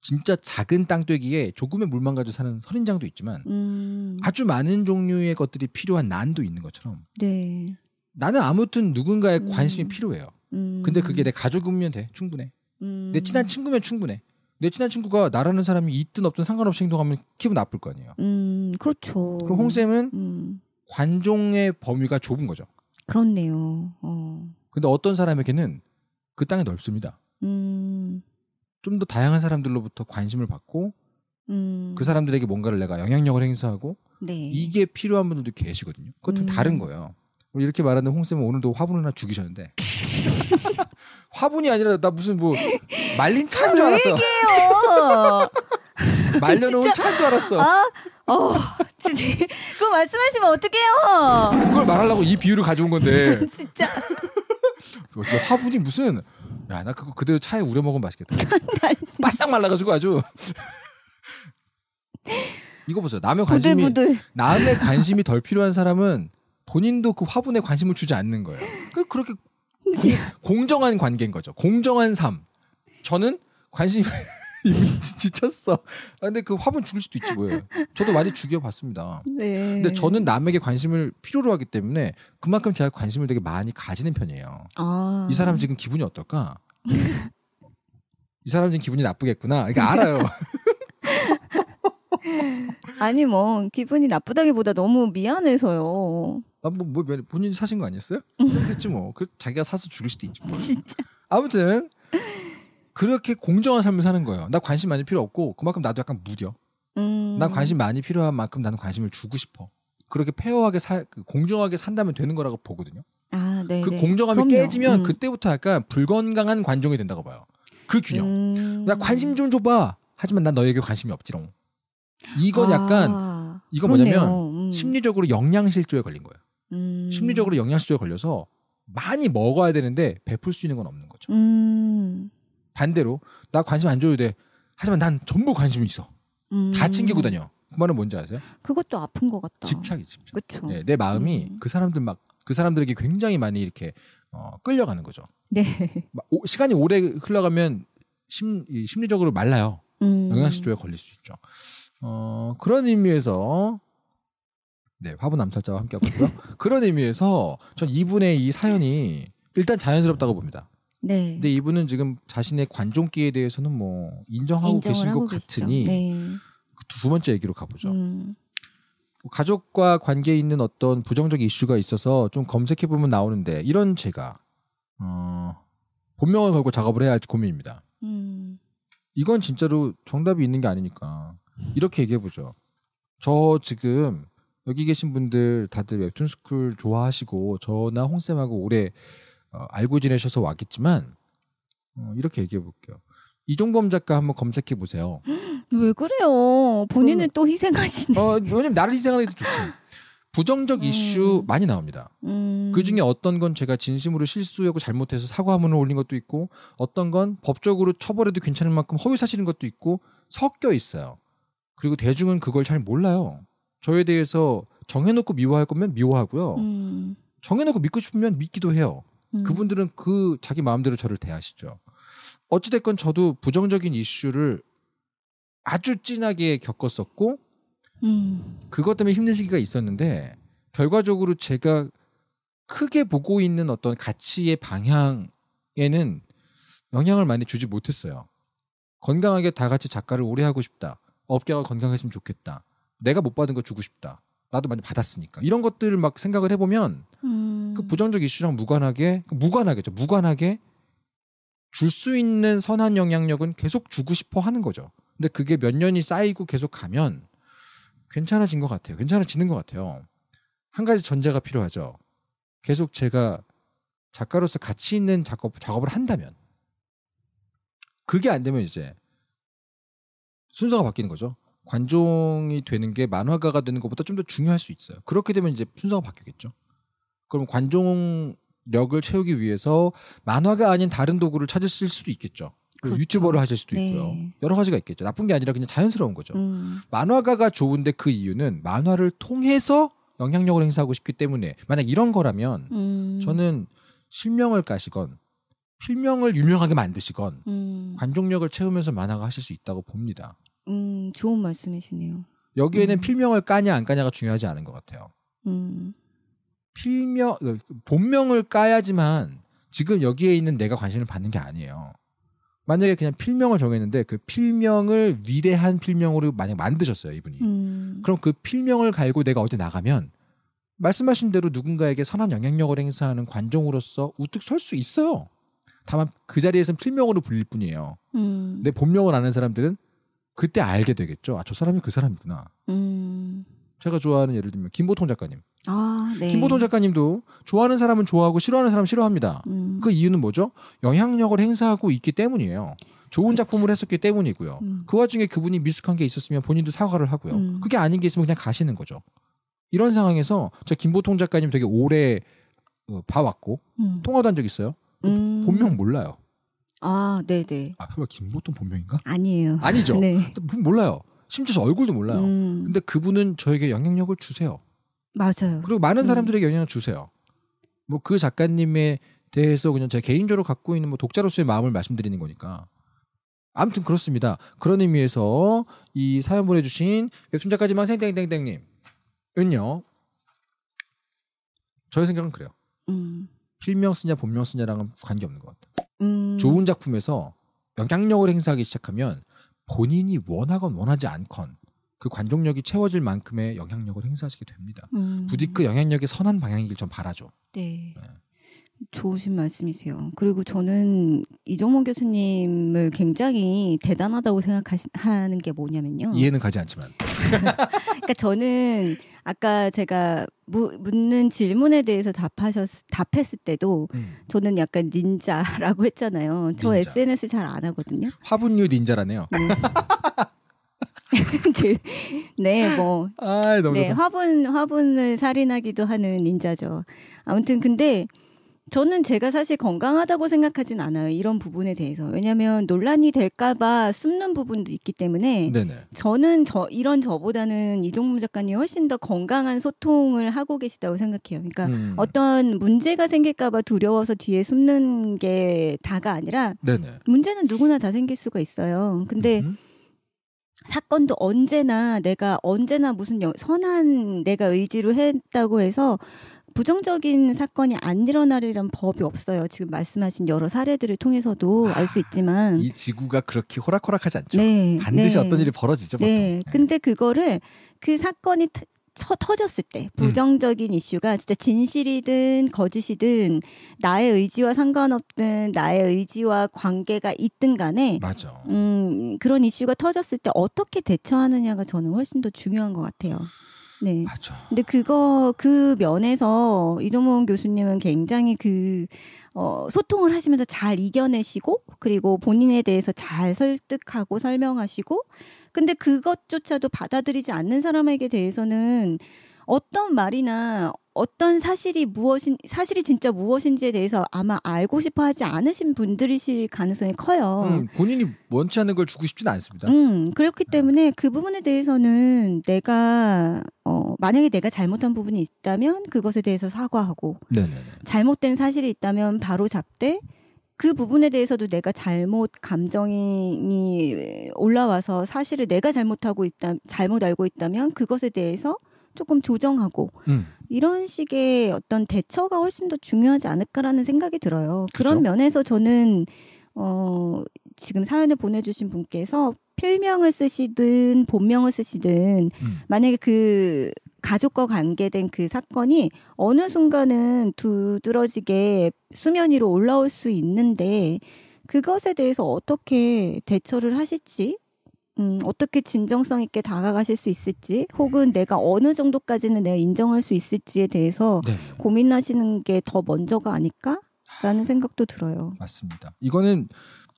진짜 작은 땅떼기에 조금의 물만 가지고 사는 선인장도 있지만 음. 아주 많은 종류의 것들이 필요한 난도 있는 것처럼 네. 나는 아무튼 누군가의 음. 관심이 필요해요. 음. 근데 그게 내 가족이면 돼. 충분해. 음. 내 친한 친구면 충분해. 내 친한 친구가 나라는 사람이 있든 없든 상관없이 행동하면 기분 나쁠 거 아니에요. 음, 그렇죠. 그럼 홍쌤은 음. 관종의 범위가 좁은 거죠. 그렇네요. 어. 근데 어떤 사람에게는 그 땅이 넓습니다. 음. 좀 더 다양한 사람들로부터 관심을 받고 음. 그 사람들에게 뭔가를 내가 영향력을 행사하고 네. 이게 필요한 분들도 계시거든요. 그것도 음. 다른 거예요. 뭐 이렇게 말하는 홍 쌤은 오늘도 화분 하나 죽이셨는데 화분이 아니라 나 무슨 뭐 말린 차인 줄 알았어. 말려놓은 차인 줄 알았어. 아, 어, 진짜 그거 말씀하시면 어떡해요? 그걸 말하려고 이 비유를 가져온 건데. 진짜. 어, 진짜 화분이 무슨 야 나 그거 그대로 차에 우려 먹으면 맛있겠다. 바싹 말라가지고 아주. 이거 보세요. 남의 관심이 부들부들. 남의 관심이 덜 필요한 사람은 본인도 그 화분에 관심을 주지 않는 거예요. 그 그렇게 네. 공정한 관계인 거죠. 공정한 삶. 저는 관심 이미 지쳤어. 아, 근데 그 화분 죽일 수도 있지 뭐예요. 저도 많이 죽여봤습니다. 네. 근데 저는 남에게 관심을 필요로 하기 때문에 그만큼 제가 관심을 되게 많이 가지는 편이에요. 아. 이 사람 지금 기분이 어떨까? 이 사람 지금 기분이 나쁘겠구나. 그러니까 알아요. 아니 뭐 기분이 나쁘다기보다 너무 미안해서요. 아 뭐 뭐, 뭐 본인 사신 거 아니었어요? 됐지 음. 뭐. 그 자기가 사서 죽일 수도 있지. 뭐. 진짜. 아무튼 그렇게 공정한 삶을 사는 거예요. 나 관심 많이 필요 없고 그만큼 나도 약간 무려. 음... 난 관심 많이 필요한 만큼 나는 관심을 주고 싶어. 그렇게 페어하게 살 그 공정하게 산다면 되는 거라고 보거든요. 아, 네. 그 공정함이 그럼요. 깨지면 음. 그때부터 약간 불건강한 관종이 된다고 봐요. 그 균형. 음... 나 관심 좀 줘봐. 하지만 난 너에게 관심이 없지롱. 이건 아, 약간 이거 그렇네요. 뭐냐면 음. 심리적으로 영양실조에 걸린 거예요. 음. 심리적으로 영양실조에 걸려서 많이 먹어야 되는데 베풀 수 있는 건 없는 거죠. 음. 반대로 나 관심 안 줘도 돼. 하지만 난 전부 관심이 있어. 다 음. 챙기고 다녀. 그 말은 뭔지 아세요? 그것도 아픈 것 같다. 집착이 집착. 그쵸. 네, 내 마음이 음. 그 사람들 막 그 사람들에게 굉장히 많이 이렇게 어, 끌려가는 거죠. 네. 오, 시간이 오래 흘러가면 심, 심리적으로 말라요. 음. 영양실조에 걸릴 수 있죠. 어, 그런 의미에서 네, 화분 암살자와 함께 하고 있고요. 그런 의미에서 전 이분의 이 사연이 일단 자연스럽다고 봅니다. 네. 근데 이분은 지금 자신의 관종기에 대해서는 뭐 인정하고 계신 것 같으니 네. 두 번째 얘기로 가보죠. 음. 뭐 가족과 관계에 있는 어떤 부정적 이슈가 있어서 좀 검색해 보면 나오는데 이런 제가 어, 본명을 걸고 작업을 해야 할지 고민입니다. 음. 이건 진짜로 정답이 있는 게 아니니까 이렇게 얘기해 보죠. 저 지금 여기 계신 분들 다들 웹툰 스쿨 좋아하시고 저나 홍 쌤하고 오래 어, 알고 지내셔서 왔겠지만 어, 이렇게 얘기해 볼게요. 이종범 작가 한번 검색해 보세요. 왜 그래요? 본인은 음. 또 희생하시네. 어, 왜냐면 나를 희생하는 게 좋지. 부정적 음. 이슈 많이 나옵니다. 음. 그 중에 어떤 건 제가 진심으로 실수하고 잘못해서 사과문을 올린 것도 있고, 어떤 건 법적으로 처벌해도 괜찮을 만큼 허위사실인 것도 있고, 섞여 있어요. 그리고 대중은 그걸 잘 몰라요. 저에 대해서 정해놓고 미워할 거면 미워하고요. 음. 정해놓고 믿고 싶으면 믿기도 해요. 음. 그분들은 그 자기 마음대로 저를 대하시죠. 어찌됐건 저도 부정적인 이슈를 아주 진하게 겪었었고, 음. 그것 때문에 힘든 시기가 있었는데, 결과적으로 제가 크게 보고 있는 어떤 가치의 방향에는 영향을 많이 주지 못했어요. 건강하게 다 같이 작가를 오래 하고 싶다. 업계가 건강했으면 좋겠다. 내가 못 받은 거 주고 싶다. 나도 많이 받았으니까 이런 것들을 막 생각을 해보면 그 음. 그 부정적 이슈랑 무관하게 무관하게죠 그 무관하게 줄 수 있는 선한 영향력은 계속 주고 싶어 하는 거죠 근데 그게 몇 년이 쌓이고 계속 가면 괜찮아진 것 같아요 괜찮아지는 것 같아요 한 가지 전제가 필요하죠 계속 제가 작가로서 가치 있는 작업 작업을 한다면 그게 안 되면 이제 순서가 바뀌는 거죠. 관종이 되는 게 만화가가 되는 것보다 좀 더 중요할 수 있어요. 그렇게 되면 이제 순서가 바뀌겠죠. 그럼 관종력을 채우기 위해서 만화가 아닌 다른 도구를 찾으실 수도 있겠죠. 그 그렇죠. 유튜버를 하실 수도 네. 있고요. 여러 가지가 있겠죠. 나쁜 게 아니라 그냥 자연스러운 거죠. 음. 만화가가 좋은데 그 이유는 만화를 통해서 영향력을 행사하고 싶기 때문에 만약 이런 거라면 음. 저는 실명을 까시건 필명을 유명하게 만드시건 음. 관중력을 채우면서 만화가 하실 수 있다고 봅니다. 음, 좋은 말씀이시네요. 여기에는 음. 필명을 까냐 안 까냐가 중요하지 않은 것 같아요. 음. 필명 그 본명을 까야지만 지금 여기에 있는 내가 관심을 받는 게 아니에요. 만약에 그냥 필명을 정했는데 그 필명을 위대한 필명으로 만약 만드셨어요 이분이 음. 그럼 그 필명을 갈고 내가 어디 나가면 말씀하신 대로 누군가에게 선한 영향력을 행사하는 관종으로서 우뚝 설 수 있어요. 다만 그 자리에서는 필명으로 불릴 뿐이에요. 음. 근데 본명을 아는 사람들은 그때 알게 되겠죠. 아, 저 사람이 그 사람이구나. 음. 제가 좋아하는 예를 들면 김보통 작가님. 아, 네. 김보통 작가님도 좋아하는 사람은 좋아하고 싫어하는 사람 은 싫어합니다. 음. 그 이유는 뭐죠? 영향력을 행사하고 있기 때문이에요. 좋은 그렇죠. 작품을 했었기 때문이고요. 음. 그 와중에 그분이 미숙한 게 있었으면 본인도 사과를 하고요. 음. 그게 아닌 게 있으면 그냥 가시는 거죠. 이런 상황에서 저 김보통 작가님 되게 오래 어, 봐왔고 음. 통화도 한 적 있어요. 음. 본명 몰라요. 아, 네네. 아, 설마 김보통 본명인가? 아니에요. 아니죠. 네. 뭐 몰라요. 심지어 저 얼굴도 몰라요. 음. 근데 그분은 저에게 영향력을 주세요. 맞아요. 그리고 많은 음. 사람들에게 영향을 주세요. 뭐 그 작가님에 대해서 그냥 제 개인적으로 갖고 있는 뭐 독자로서의 마음을 말씀드리는 거니까. 아무튼 그렇습니다. 그런 의미에서 이 사연 보내주신 웹툰작가지만 생땡땡땡님은요. 저의 생각은 그래요. 음. 필명 쓰냐 본명 쓰냐랑은 관계없는 것 같아요. 음. 좋은 작품에서 영향력을 행사하기 시작하면 본인이 원하건 원하지 않건 그 관종력이 채워질 만큼의 영향력을 행사하시게 됩니다. 음. 부디 그 영향력이 선한 방향이길 전 바라죠. 네. 네. 좋으신 말씀이세요. 그리고 저는 이종문 교수님을 굉장히 대단하다고 생각하는 게 뭐냐면요. 이해는 가지 않지만 그러니까 저는 아까 제가 무, 묻는 질문에 대해서 답하셨 답했을 때도 음. 저는 약간 닌자라고 했잖아요. 저 닌자. SNS 잘 안 하거든요. 화분류 닌자라네요. 네. 네. 뭐. 아이, 네, 화분, 화분을 살인하기도 하는 닌자죠. 아무튼, 근데 저는 제가 사실 건강하다고 생각하진 않아요. 이런 부분에 대해서. 왜냐하면 논란이 될까봐 숨는 부분도 있기 때문에 네네. 저는 저 이런 저보다는 이종문 작가님 훨씬 더 건강한 소통을 하고 계시다고 생각해요. 그러니까 음. 어떤 문제가 생길까봐 두려워서 뒤에 숨는 게 다가 아니라 네네. 문제는 누구나 다 생길 수가 있어요. 근데 음. 사건도 언제나 내가 언제나 무슨 선한 내가 의지로 했다고 해서 부정적인 사건이 안 일어나리란 법이 없어요. 지금 말씀하신 여러 사례들을 통해서도 아, 알수 있지만 이 지구가 그렇게 호락호락하지 않죠. 네, 반드시 네. 어떤 일이 벌어지죠. 네. 보 네. 근데 그거를 그 사건이 처, 터졌을 때 음. 부정적인 음. 이슈가 진짜 진실이든 거짓이든 나의 의지와 상관없든 나의 의지와 관계가 있든 간에 맞아. 음, 그런 이슈가 터졌을 때 어떻게 대처하느냐가 저는 훨씬 더 중요한 것 같아요. 네. 맞아. 근데 그거 그 면에서 이동훈 교수님은 굉장히 그 어, 소통을 하시면서 잘 이겨내시고 그리고 본인에 대해서 잘 설득하고 설명하시고 근데 그것조차도 받아들이지 않는 사람에게 대해서는 어떤 말이나 어떤 사실이 무엇인 사실이 진짜 무엇인지에 대해서 아마 알고 싶어 하지 않으신 분들이실 가능성이 커요. 음, 본인이 원치 않는 걸 주고 싶지는 않습니다. 음, 그렇기 때문에 그 부분에 대해서는 내가 어, 만약에 내가 잘못한 부분이 있다면 그것에 대해서 사과하고 네네네. 잘못된 사실이 있다면 바로 잡되 그 부분에 대해서도 내가 잘못 감정이 올라와서 사실을 내가 잘못하고 있다 잘못 알고 있다면 그것에 대해서 조금 조정하고 음. 이런 식의 어떤 대처가 훨씬 더 중요하지 않을까라는 생각이 들어요. 그쵸? 그런 면에서 저는 어 지금 사연을 보내주신 분께서 필명을 쓰시든 본명을 쓰시든 음. 만약에 그 가족과 관계된 그 사건이 어느 순간은 두드러지게 수면 위로 올라올 수 있는데 그것에 대해서 어떻게 대처를 하실지 음, 어떻게 진정성 있게 다가가실 수 있을지 혹은 내가 어느 정도까지는 내가 인정할 수 있을지에 대해서 네. 고민하시는 게 더 먼저가 아닐까라는 생각도 들어요. 맞습니다. 이거는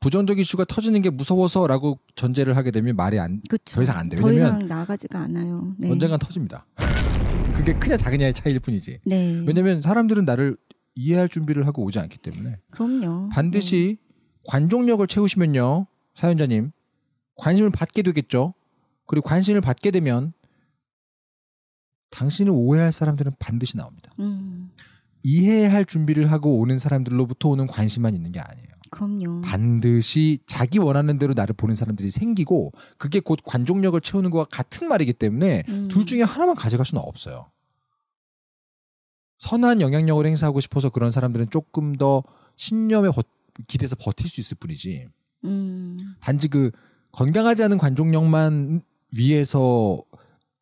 부정적 이슈가 터지는 게 무서워서라고 전제를 하게 되면 말이 안더 이상 안 돼요. 더 이상 나가지가 않아요. 네. 언젠간 터집니다. 그게 크냐 작냐의 차이일 뿐이지. 네. 왜냐하면 사람들은 나를 이해할 준비를 하고 오지 않기 때문에. 그럼요. 반드시 네. 관종력을 채우시면요, 사연자님 관심을 받게 되겠죠. 그리고 관심을 받게 되면 당신을 오해할 사람들은 반드시 나옵니다. 음. 이해할 준비를 하고 오는 사람들로부터 오는 관심만 있는 게 아니에요. 그럼요. 반드시 자기 원하는 대로 나를 보는 사람들이 생기고 그게 곧 관종력을 채우는 것과 같은 말이기 때문에 음. 둘 중에 하나만 가져갈 수는 없어요. 선한 영향력을 행사하고 싶어서 그런 사람들은 조금 더 신념에 버, 기대서 버틸 수 있을 뿐이지. 음. 단지 그 건강하지 않은 관종력만 위해서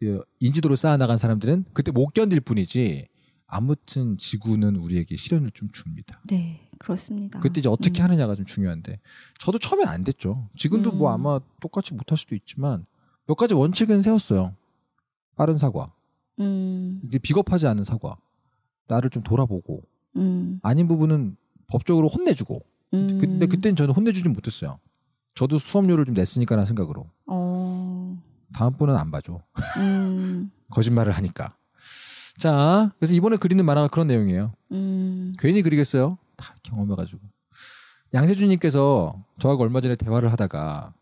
예, 인지도를 쌓아나간 사람들은 그때 못 견딜 뿐이지 아무튼 지구는 우리에게 시련을 좀 줍니다. 네, 그렇습니다. 그때 이제 어떻게 음. 하느냐가 좀 중요한데 저도 처음에안 됐죠. 지금도 뭐 음. 뭐 아마 똑같이 못할 수도 있지만 몇 가지 원칙은 세웠어요. 빠른 사과, 음. 이게 비겁하지 않은 사과, 나를 좀 돌아보고 음. 아닌 부분은 법적으로 혼내주고. 근데 음. 그땐 저는 혼내주진 못했어요. 저도 수업료를 좀 냈으니까라는 생각으로 어... 다음 번은 안 봐줘. 음... 거짓말을 하니까. 자, 그래서 이번에 그리는 만화가 그런 내용이에요. 음... 괜히 그리겠어요? 다 경험해가지고. 양세준님께서 저하고 얼마 전에 대화를 하다가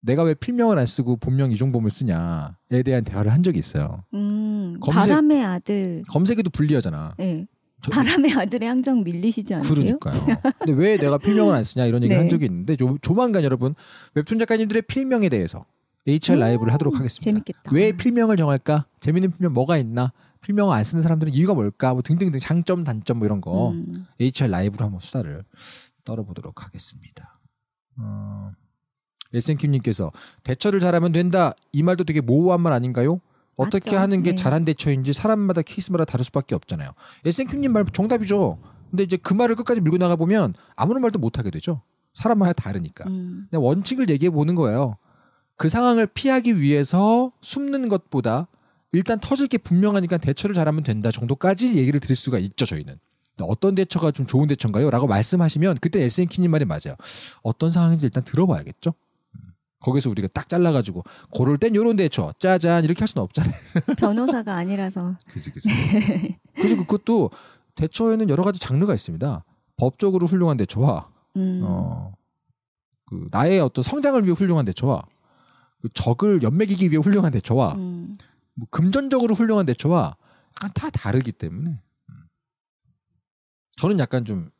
내가 왜 필명을 안 쓰고 본명 이종범을 쓰냐에 대한 대화를 한 적이 있어요. 음, 검색, 바람의 아들. 검색에도 불리하잖아. 네. 바람의 아들에 항상 밀리시지 않나요? 그러니까요. 근데 왜 내가 필명을 안 쓰냐 이런 얘기를 네. 한 적이 있는데 조, 조만간 여러분 웹툰 작가님들의 필명에 대해서 HR 음~ 라이브를 하도록 하겠습니다. 재밌겠다. 왜 필명을 정할까? 재밌는 필명 뭐가 있나? 필명을 안 쓰는 사람들은 이유가 뭘까? 뭐 등등등 장점, 단점 뭐 이런 거 음. HR 라이브로 한번 수다를 떨어보도록 하겠습니다. 어... 에센킴님께서 대처를 잘하면 된다 이 말도 되게 모호한 말 아닌가요? 어떻게 맞죠? 하는 게 네. 잘한 대처인지 사람마다 케이스마다 다를 수밖에 없잖아요. 에센큐님 말 정답이죠. 근데 이제 그 말을 끝까지 밀고 나가 보면 아무런 말도 못 하게 되죠. 사람마다 다르니까. 음. 그냥 원칙을 얘기해 보는 거예요. 그 상황을 피하기 위해서 숨는 것보다 일단 터질 게 분명하니까 대처를 잘하면 된다 정도까지 얘기를 드릴 수가 있죠 저희는. 어떤 대처가 좀 좋은 대처인가요? 라고 말씀하시면 그때 에센키님 말이 맞아요. 어떤 상황인지 일단 들어봐야겠죠. 거기서 우리가 딱 잘라가지고 고를 땐 요런 대처 짜잔 이렇게 할 수는 없잖아요. 변호사가 아니라서. 그지 그지. 그지 그, 그것도 대처에는 여러 가지 장르가 있습니다. 법적으로 훌륭한 대처와 음. 어, 그 나의 어떤 성장을 위해 훌륭한 대처와 그 적을 연맥이기 위해 훌륭한 대처와 음. 뭐 금전적으로 훌륭한 대처와 약간 다 다르기 때문에 음. 저는 약간 좀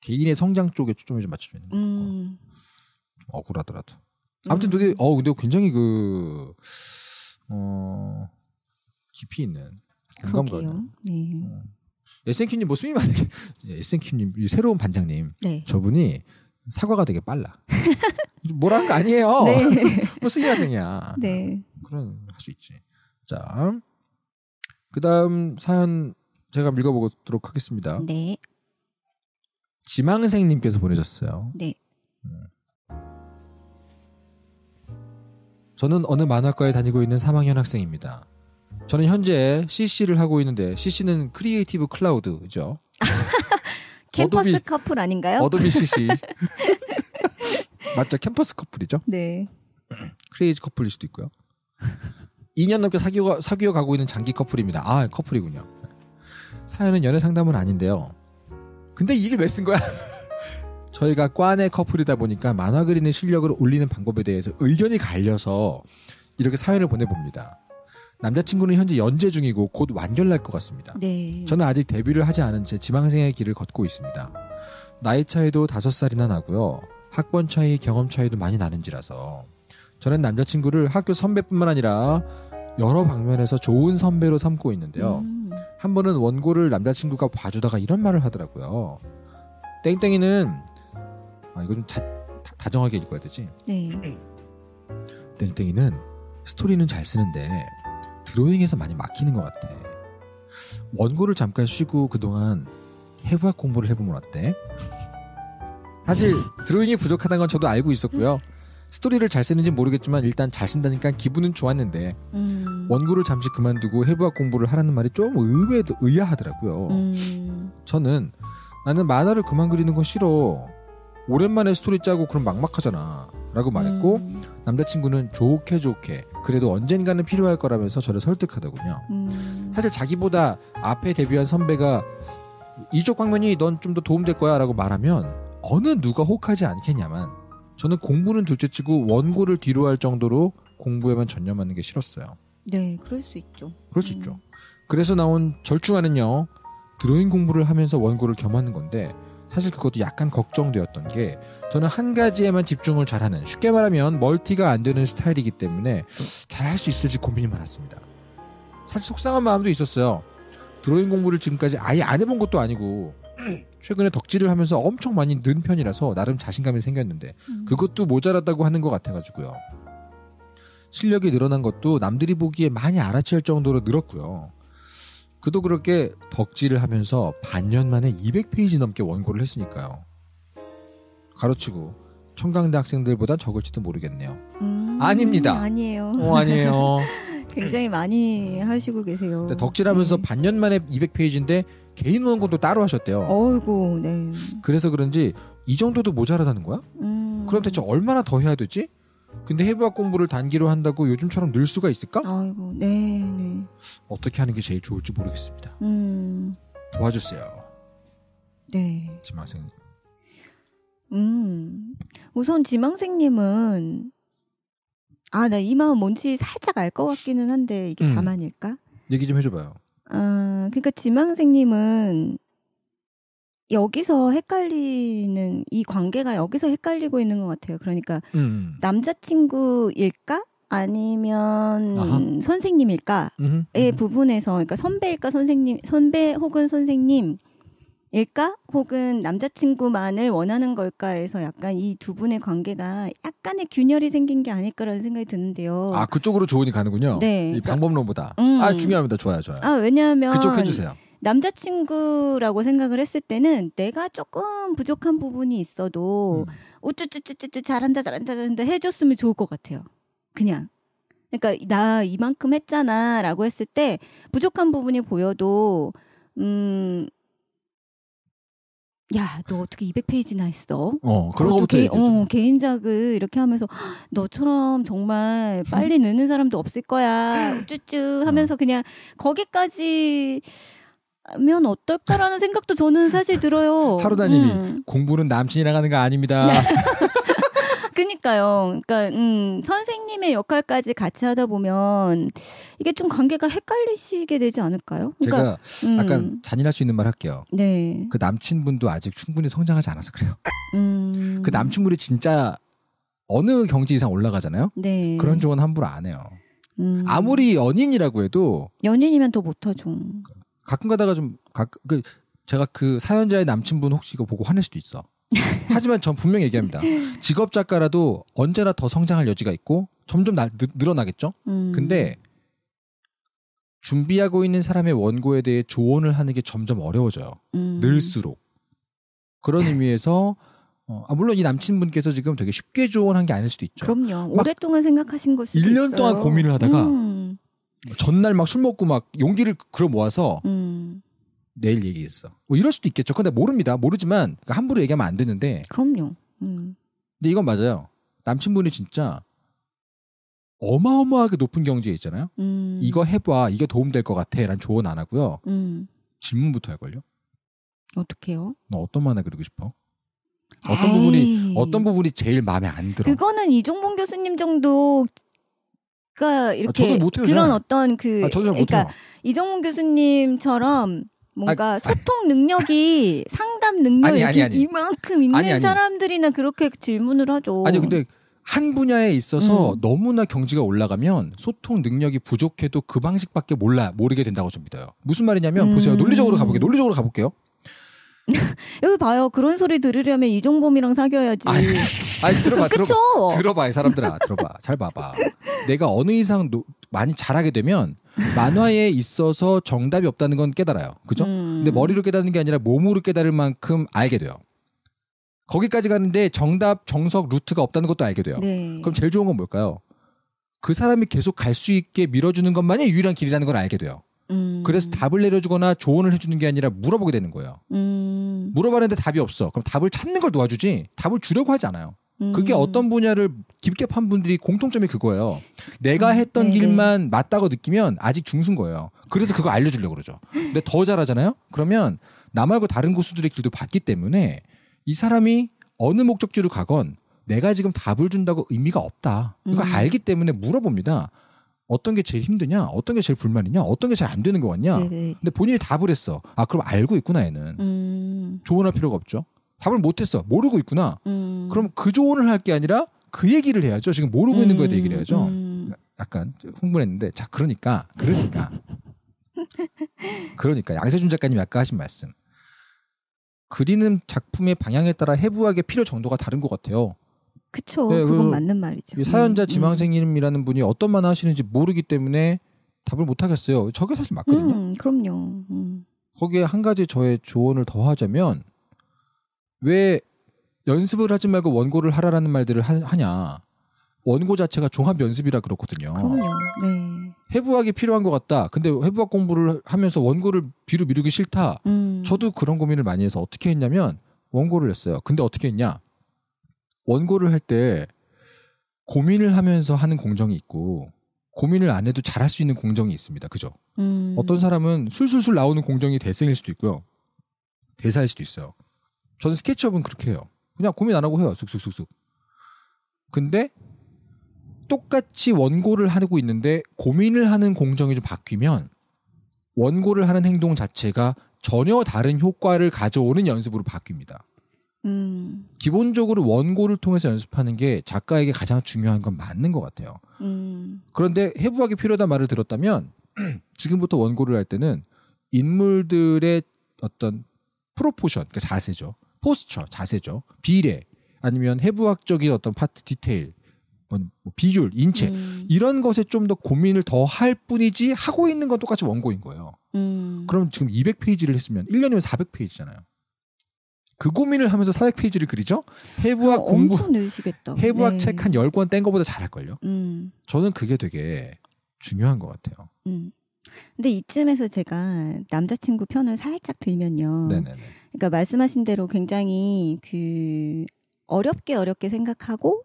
개인의 성장 쪽에 초점을 좀 맞춰주는 거 같고 음. 억울하더라도. 아무튼 음. 되게 어 근데 굉장히 그 어 깊이 있는 공감 가는. 네. 어. 에센큐님 뭐 수임 안 에센큐님 새로운 반장님 네. 저분이 사과가 되게 빨라. 뭐라는 거 아니에요. 네. 뭐 수임학생이야. 네. 그런 할 수 있지. 자 그다음 사연 제가 읽어보도록 하겠습니다. 네. 지망생님께서 보내셨어요. 네. 음. 저는 어느 만화과에 다니고 있는 3학년 학생입니다. 저는 현재 CC를 하고 있는데 CC는 크리에이티브 클라우드죠. 캠퍼스 어도비, 커플 아닌가요? 어도비 CC. 맞죠? 캠퍼스 커플이죠? 네. 크레이지 커플일 수도 있고요. 2년 넘게 사귀어, 사귀어 가고 있는 장기 커플입니다. 아, 커플이군요. 사연은 연애 상담은 아닌데요. 근데 이게 왜 쓴 거야? 저희가 꽈내 커플이다 보니까 만화 그리는 실력을 올리는 방법에 대해서 의견이 갈려서 이렇게 사연을 보내봅니다. 남자친구는 현재 연재 중이고 곧 완결날 것 같습니다. 네. 저는 아직 데뷔를 하지 않은 채 지망생의 길을 걷고 있습니다. 나이 차이도 다섯 살이나 나고요. 학번 차이, 경험 차이도 많이 나는지라서 저는 남자친구를 학교 선배뿐만 아니라 여러 방면에서 좋은 선배로 삼고 있는데요. 음. 한 번은 원고를 남자친구가 봐주다가 이런 말을 하더라고요. 땡땡이는 아, 이거 좀 자, 다, 정하게 읽어야 되지. 네. 땡땡이는 스토리는 잘 쓰는데 드로잉에서 많이 막히는 것 같아. 원고를 잠깐 쉬고 그동안 해부학 공부를 해보면 어때? 사실 드로잉이 부족하다는 건 저도 알고 있었고요. 음. 스토리를 잘 쓰는지 모르겠지만 일단 잘 쓴다니까 기분은 좋았는데 음. 원고를 잠시 그만두고 해부학 공부를 하라는 말이 좀 의외도 의아하더라고요. 음. 저는 나는 만화를 그만 그리는 건 싫어. 오랜만에 스토리 짜고 그럼 막막하잖아. 라고 말했고 음. 남자친구는 좋게 좋게 그래도 언젠가는 필요할 거라면서 저를 설득하더군요. 음. 사실 자기보다 앞에 데뷔한 선배가 이쪽 방면이 넌 좀 더 도움될 거야 라고 말하면 어느 누가 혹하지 않겠냐만 저는 공부는 둘째치고 원고를 뒤로 할 정도로 공부에만 전념하는 게 싫었어요. 네, 그럴 수 있죠. 그럴 수 음. 있죠. 그래서 나온 절충안은요. 드로잉 공부를 하면서 원고를 겸하는 건데 사실 그것도 약간 걱정되었던 게 저는 한 가지에만 집중을 잘하는 쉽게 말하면 멀티가 안 되는 스타일이기 때문에 잘 할 수 있을지 고민이 많았습니다. 사실 속상한 마음도 있었어요. 드로잉 공부를 지금까지 아예 안 해본 것도 아니고 최근에 덕질을 하면서 엄청 많이 는 편이라서 나름 자신감이 생겼는데 음. 그것도 모자랐다고 하는 것 같아가지고요. 실력이 늘어난 것도 남들이 보기에 많이 알아챌 정도로 늘었고요. 그도 그렇게 덕질을 하면서 반년 만에 200페이지 넘게 원고를 했으니까요. 가로치고 청강대 학생들보다 적을지도 모르겠네요. 음, 아닙니다. 아니에요. 어, 아니에요. 굉장히 많이 하시고 계세요. 덕질하면서 네. 반년 만에 200페이지인데 개인 원고도 따로 하셨대요. 어이구, 네. 그래서 그런지 이 정도도 모자라다는 거야? 음. 그럼 대체 얼마나 더 해야 되지? 근데 해부학 공부를 단기로 한다고 요즘처럼 늘 수가 있을까? 아이고, 네. 어떻게 하는 게 제일 좋을지 모르겠습니다. 음. 도와주세요. 네. 지망생. 음. 우선 지망생님은 아, 나 이 마음 뭔지 살짝 알 것 같기는 한데 이게 음. 자만일까? 얘기 좀 해줘봐요. 아, 그니까 지망생님은 여기서 헷갈리는 이 관계가 여기서 헷갈리고 있는 것 같아요. 그러니까 음. 음. 남자친구일까? 아니면 아하. 선생님일까의 음흠, 부분에서 그러니까 선배일까 선생님 선배 혹은 선생님 일까 혹은 남자친구만을 원하는 걸까에서 약간 이 두 분의 관계가 약간의 균열이 생긴 게 아닐까라는 생각이 드는데요. 아 그쪽으로 조언이 가는군요. 네, 이 그러니까 방법론보다. 음. 아 중요합니다. 좋아요, 좋아요. 아 왜냐하면 그쪽 해주세요. 남자친구라고 생각을 했을 때는 내가 조금 부족한 부분이 있어도 음. 우쭈쭈쭈쭈 잘한다 잘한다 잘한다 해줬으면 좋을 것 같아요. 그냥 그러니까 나 이만큼 했잖아라고 했을 때 부족한 부분이 보여도 음 야, 너 어떻게 200페이지나 했어? 어, 그런 거부터 개, 어, 개인작을 이렇게 하면서 너처럼 정말 빨리 느는 사람도 없을 거야. 쭈쭈 음. 하면서 그냥 거기까지 하면 어떨까라는 생각도 저는 사실 들어요. 하루다님이 음. 공부는 남친이랑 하는 거 아닙니다. 네. 그니까요. 그러니까 음, 선생님의 역할까지 같이 하다 보면 이게 좀 관계가 헷갈리시게 되지 않을까요? 그러니까, 제가 약간 음. 잔인할 수 있는 말 할게요. 네. 그 남친분도 아직 충분히 성장하지 않아서 그래요. 음. 그 남친분이 진짜 어느 경지 이상 올라가잖아요. 네. 그런 조언 함부로 안 해요. 음. 아무리 연인이라고 해도 연인이면 더 못하죠. 그 가끔 가다가 좀 가, 끔그 제가 그 사연자의 남친분 혹시 이거 보고 화낼 수도 있어. 하지만 전 분명히 얘기합니다. 직업 작가라도 언제나 더 성장할 여지가 있고 점점 나, 느, 늘어나겠죠. 음. 근데 준비하고 있는 사람의 원고에 대해 조언을 하는 게 점점 어려워져요. 음. 늘수록 그런 네. 의미에서 어, 아, 물론 이 남친분께서 지금 되게 쉽게 조언한 게 아닐 수도 있죠. 그럼요. 오랫동안 생각하신 것이 1년 있어요. 동안 고민을 하다가 음. 전날 막 술 먹고 막 용기를 그어 모아서 음. 내일 얘기했어. 뭐 이럴 수도 있겠죠. 근데 모릅니다. 모르지만 그러니까 함부로 얘기하면 안 되는데. 그럼요. 음. 근데 이건 맞아요. 남친분이 진짜 어마어마하게 높은 경지에 있잖아요. 음. 이거 해봐. 이게 도움될 것 같아. 라는 조언 안 하고요. 음. 질문부터 할걸요. 어떻게요? 너 어떤 만화 그리고 싶어? 어떤 에이. 부분이 어떤 부분이 제일 마음에 안 들어? 그거는 이종봉 교수님 정도 그러니까 아, 이렇게 아, 그런 어떤 그 아, 그러니까 이정문 교수님처럼 뭔가 아, 소통 능력이 상담 능력이 아니, 아니, 이만큼 있는 아니, 사람들이나 그렇게 질문을 하죠. 아니 근데 한 분야에 있어서 음. 너무나 경지가 올라가면 소통 능력이 부족해도 그 방식밖에 몰라 모르게 된다고 좀 믿어요. 무슨 말이냐면 음. 보세요. 논리적으로 가볼게요. 논리적으로 가볼게요. 여기 봐요. 그런 소리 들으려면 이종범이랑 사귀어야지. 아니, 아니 들어봐, 들어봐. 들어봐, 이 사람들아, 들어봐. 잘 봐봐. 내가 어느 이상 노, 많이 잘하게 되면 만화에 있어서 정답이 없다는 건 깨달아요. 그죠? 음. 근데 머리로 깨닫는 게 아니라 몸으로 깨달을 만큼 알게 돼요. 거기까지 가는데 정답, 정석, 루트가 없다는 것도 알게 돼요. 네. 그럼 제일 좋은 건 뭘까요? 그 사람이 계속 갈 수 있게 밀어주는 것만이 유일한 길이라는 걸 알게 돼요. 음. 그래서 답을 내려주거나 조언을 해주는 게 아니라 물어보게 되는 거예요. 음. 물어봤는데 답이 없어. 그럼 답을 찾는 걸 도와주지 답을 주려고 하지 않아요. 그게 음. 어떤 분야를 깊게 판 분들이 공통점이 그거예요. 내가 음, 했던 음, 길만 맞다고 느끼면 아직 중순 거예요. 그래서 그거 알려주려고 그러죠. 근데 더 잘하잖아요? 그러면 나 말고 다른 고수들의 길도 봤기 때문에 이 사람이 어느 목적지로 가건 내가 지금 답을 준다고 의미가 없다. 이거 음. 알기 때문에 물어봅니다. 어떤 게 제일 힘드냐? 어떤 게 제일 불만이냐? 어떤 게 잘 안 되는 거 같냐? 네네. 네. 근데 본인이 답을 했어. 아, 그럼 알고 있구나, 얘는. 음. 조언할 필요가 없죠. 답을 못했어. 모르고 있구나. 음. 그럼 그 조언을 할 게 아니라 그 얘기를 해야죠. 지금 모르고 음. 있는 거에 대해 얘기를 음. 해야죠. 음. 약간 흥분했는데 자 그러니까 그러니까 그러니까 양세준 작가님 아까 하신 말씀 그리는 작품의 방향에 따라 해부학의 필요 정도가 다른 것 같아요. 그쵸. 네, 그건 그 맞는 말이죠. 사연자 음, 음. 지망생님이라는 분이 어떤 만화 하시는지 모르기 때문에 답을 못 하겠어요. 저게 사실 맞거든요. 그럼요. 거기에 한 가지 저의 조언을 더 하자면 왜 연습을 하지 말고 원고를 하라라는 말들을 하, 냐 원고 자체가 종합 연습이라 그렇거든요. 그럼요. 네. 해부학이 필요한 것 같다. 근데 해부학 공부를 하면서 원고를 비로 미루기 싫다. 음. 저도 그런 고민을 많이 해서 어떻게 했냐면 원고를 했어요. 근데 어떻게 했냐? 원고를 할 때 고민을 하면서 하는 공정이 있고 고민을 안 해도 잘할 수 있는 공정이 있습니다. 그죠? 음. 어떤 사람은 술술술 나오는 공정이 대생일 수도 있고요. 대사일 수도 있어요. 저는 스케치업은 그렇게 해요. 그냥 고민 안 하고 해요. 쑥쑥쑥쑥. 근데 똑같이 원고를 하고 있는데 고민을 하는 공정이 좀 바뀌면 원고를 하는 행동 자체가 전혀 다른 효과를 가져오는 연습으로 바뀝니다. 음. 기본적으로 원고를 통해서 연습하는 게 작가에게 가장 중요한 건 맞는 것 같아요. 음. 그런데 해부하기 필요하다 말을 들었다면 지금부터 원고를 할 때는 인물들의 어떤 프로포션, 그러니까 자세죠. 포스처, 자세죠. 비례, 아니면 해부학적인 어떤 파트 디테일, 뭐, 뭐 비율, 인체 음. 이런 것에 좀 더 고민을 더 할 뿐이지 하고 있는 건 똑같이 원고인 거예요. 음. 그럼 지금 200페이지를 했으면 1년이면 400페이지잖아요. 그 고민을 하면서 400페이지를 그리죠? 해부학 공부 해부학 네. 책한 10권 뗀것보다 잘할 걸요. 음. 저는 그게 되게 중요한 것 같아요. 음. 근데 이쯤에서 제가 남자친구 편을 살짝 들면요. 네네네. 그러니까 말씀하신 대로 굉장히 그 어렵게 어렵게 생각하고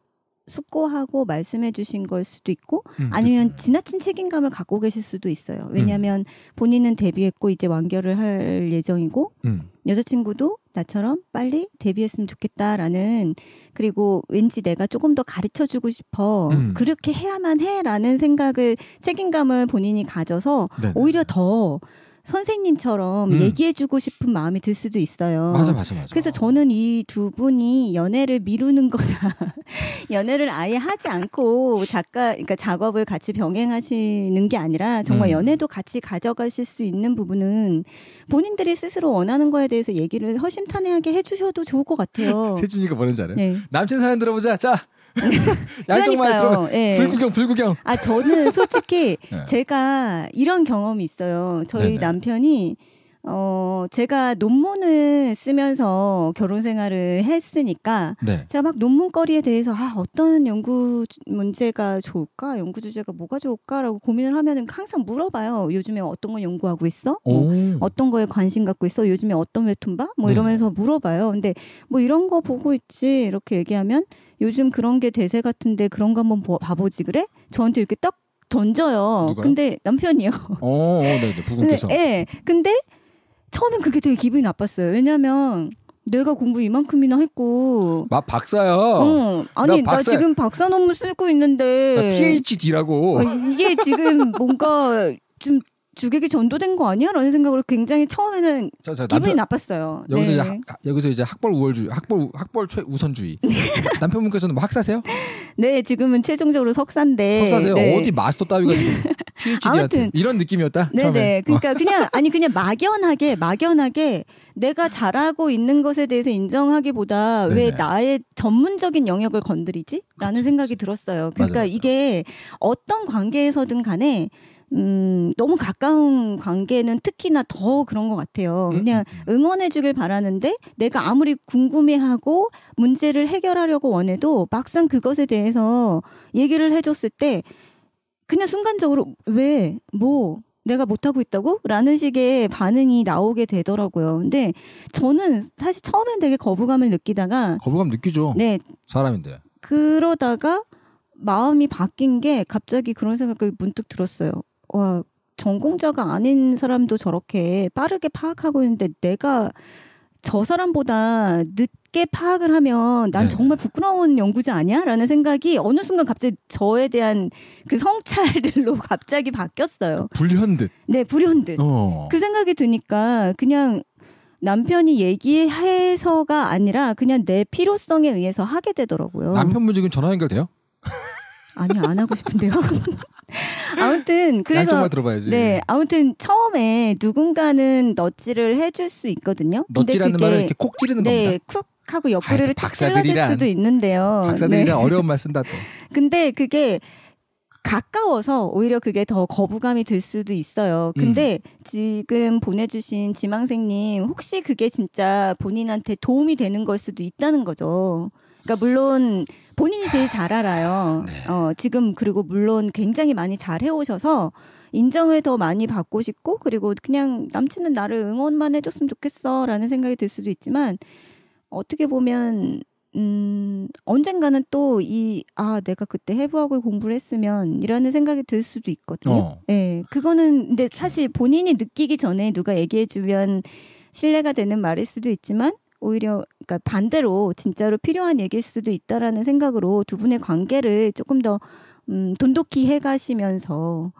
숙고하고 말씀해 주신 걸 수도 있고 음, 그렇죠. 아니면 그렇 지나친 책임감을 갖고 계실 수도 있어요. 음. 왜냐하면 음. 본인은 데뷔했고 이제 완결을 할 예정이고 음. 여자친구도 나처럼 빨리 데뷔했으면 좋겠다라는 그리고 왠지 내가 조금 더 가르쳐 주고 싶어 음. 그렇게 해야만 해라는 생각을 책임감을 본인이 가져서 네네. 오히려 더 선생님처럼 음. 얘기해주고 싶은 마음이 들 수도 있어요. 맞아, 맞아, 맞아. 그래서 저는 이 두 분이 연애를 미루는 거나 연애를 아예 하지 않고 작가, 그러니까 작업을 같이 병행하시는 게 아니라 정말 음. 연애도 같이 가져가실 수 있는 부분은 본인들이 스스로 원하는 거에 대해서 얘기를 허심탄회하게 해주셔도 좋을 것 같아요. 세준이가 뭐는지 알아요? 네. 남친 사연 들어보자. 자, 양쪽만 들어 네. 불구경 불구경. 아 저는 솔직히 네. 제가 이런 경험이 있어요. 저희 네네. 남편이 어 제가 논문을 쓰면서 결혼 생활을 했으니까 네. 제가 막 논문거리에 대해서 아 어떤 연구 문제가 좋을까 연구 주제가 뭐가 좋을까라고 고민을 하면은 항상 물어봐요 요즘에 어떤 걸 연구하고 있어 뭐 어떤 거에 관심 갖고 있어 요즘에 어떤 웹툰 봐뭐 네. 이러면서 물어봐요 근데 뭐 이런 거 보고 있지 이렇게 얘기하면 요즘 그런 게 대세 같은데 그런 거 한번 봐보지 그래? 저한테 이렇게 딱 던져요. 누가요? 근데 남편이요. 어, 어 네, 네, 부군께서. 네, 예. 근데 처음엔 그게 되게 기분이 나빴어요. 왜냐면 내가 공부 이만큼이나 했고. 막 박사야. 어, 아니 나, 박사... 나, 지금 박사 논문 쓰고 있는데. PhD라고. 어, 이게 지금 뭔가 좀 주객이 전도된 거 아니야? 라는 생각으로 굉장히 처음에는 저, 저, 기분이 남편, 나빴어요. 여기서, 네. 이제 학, 여기서 이제 학벌 우월주의, 학벌 학벌 최 우선주의. 네. 남편분께서는 뭐 학사세요? 네, 지금은 최종적으로 석사인데. 석사세요? 네. 어디 마스터 따위가 지금 p h d 한 이런 느낌이었다. 네네. 네. 그러니까 어. 그냥 아니 그냥 막연하게 막연하게 내가 잘하고 있는 것에 대해서 인정하기보다 네네. 왜 네. 나의 전문적인 영역을 건드리지? 라는 그치, 그렇죠, 생각이 그치. 그렇죠. 들었어요. 그러니까 맞아, 맞아. 이게 어떤 관계에서든 간에. 음, 너무 가까운 관계는 특히나 더 그런 것 같아요. 음, 음, 그냥 음. 응원해주길 바라는데 내가 아무리 궁금해하고 문제를 해결하려고 원해도 막상 그것에 대해서 얘기를 해줬을 때 그냥 순간적으로 왜, 뭐, 내가 못하고 있다고? 라는 식의 반응이 나오게 되더라고요. 근데 저는 사실 처음엔 되게 거부감을 느끼다가 거부감 느끼죠. 네. 사람인데. 그러다가 마음이 바뀐 게 갑자기 그런 생각을 문득 들었어요. 와 전공자가 아닌 사람도 저렇게 빠르게 파악하고 있는데 내가 저 사람보다 늦게 파악을 하면 난 네. 정말 부끄러운 연구자 아니야? 라는 생각이 어느 순간 갑자기 저에 대한 그 성찰로 갑자기 바뀌었어요. 그 불현듯. 네, 불현듯. 어. 그 생각이 드니까 그냥 남편이 얘기해서가 아니라 그냥 내 필요성에 의해서 하게 되더라고요. 남편분 지금 전화 연결돼요? 아니요 안 하고 싶은데요. 아무튼 그래서 네 아무튼 처음에 누군가는 넛질를 해줄 수 있거든요. 넛질하는 말은 이렇게 콕 찌르는 네, 겁니다. 쿡 하고 옆구리를 탁 찔러질 수도 있는데요. 박사들이란 네. 어려운 말 쓴다 또. 근데 그게 가까워서 오히려 그게 더 거부감이 들 수도 있어요. 음. 근데 음. 지금 보내주신 지망생님 혹시 그게 진짜 본인한테 도움이 되는 걸 수도 있다는 거죠. 그러니까 물론 본인이 제일 잘 알아요. 네. 어, 지금 그리고 물론 굉장히 많이 잘 해오셔서 인정을 더 많이 받고 싶고 그리고 그냥 남친은 나를 응원만 해줬으면 좋겠어라는 생각이 들 수도 있지만 어떻게 보면 음, 언젠가는 또 이, 아, 내가 그때 해부학을 공부를 했으면, 이라는 생각이 들 수도 있거든요. 어. 예, 그거는, 근데 사실 본인이 느끼기 전에 누가 얘기해주면 신뢰가 되는 말일 수도 있지만, 오히려 그러니까 반대로 진짜로 필요한 얘기일 수도 있다라는 생각으로 두 분의 관계를 조금 더 음, 돈독히 해가시면서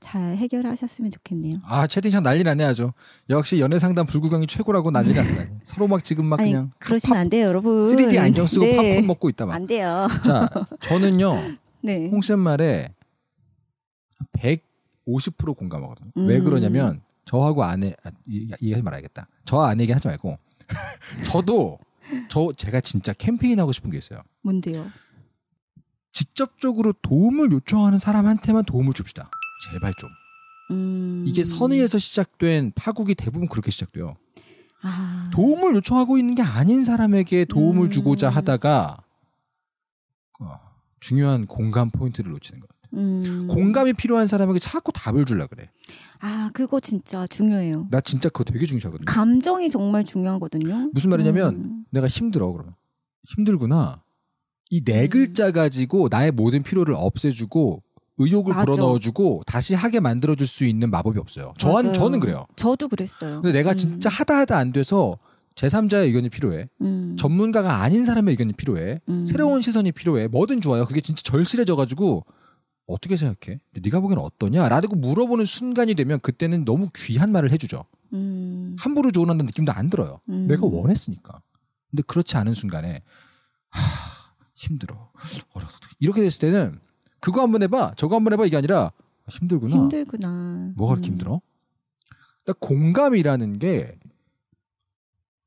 잘 해결하셨으면 좋겠네요. 아 채팅창 난리 나네 아주. 역시 연애 상담 불구경이 최고라고 난리 네. 났어요. 서로 막 지금 막 아니, 그냥 그러시면 팝, 안 돼요, 여러분. 3D 안경 쓰고 네. 팝콘 먹고 있다 막. 안 돼요. 자, 저는요. 네. 홍쌤 말에 150% 공감하거든요. 음. 왜 그러냐면 저하고 아내 아, 이, 이, 이 말아야겠다. 저 아내에게 하지 말고 저도 저 제가 진짜 캠페인하고 싶은 게 있어요. 뭔데요? 직접적으로 도움을 요청하는 사람한테만 도움을 줍시다. 제발 좀. 음... 이게 선의에서 시작된 파국이 대부분 그렇게 시작돼요. 아... 도움을 요청하고 있는 게 아닌 사람에게 도움을 음... 주고자 하다가 어, 중요한 공감 포인트를 놓치는 거 음. 공감이 필요한 사람에게 자꾸 답을 주려 그래. 아, 그거 진짜 중요해요. 나 진짜 그거 되게 중시하거든요. 감정이 정말 중요하거든요. 무슨 말이냐면 음. 내가 힘들어 그러면 힘들구나. 이네 음. 글자 가지고 나의 모든 필요를 없애주고 의욕을 맞아. 불어넣어주고 다시 하게 만들어줄 수 있는 마법이 없어요. 저한 저는 그래요. 저도 그랬어요. 근데 내가 음. 진짜 하다 하다 안 돼서 제3자의 의견이 필요해. 음. 전문가가 아닌 사람의 의견이 필요해. 음. 새로운 시선이 필요해. 뭐든 좋아요. 그게 진짜 절실해져가지고 어떻게 생각해? 네가 보기엔 어떠냐? 라고 물어보는 순간이 되면 그때는 너무 귀한 말을 해주죠. 음. 함부로 조언한다는 느낌도 안 들어요. 음. 내가 원했으니까. 근데 그렇지 않은 순간에 하, 힘들어, 어렵다. 이렇게 됐을 때는 그거 한번 해봐, 저거 한번 해봐 이게 아니라 아, 힘들구나. 힘들구나. 뭐가 그렇게 음. 힘들어? 그러니까 공감이라는 게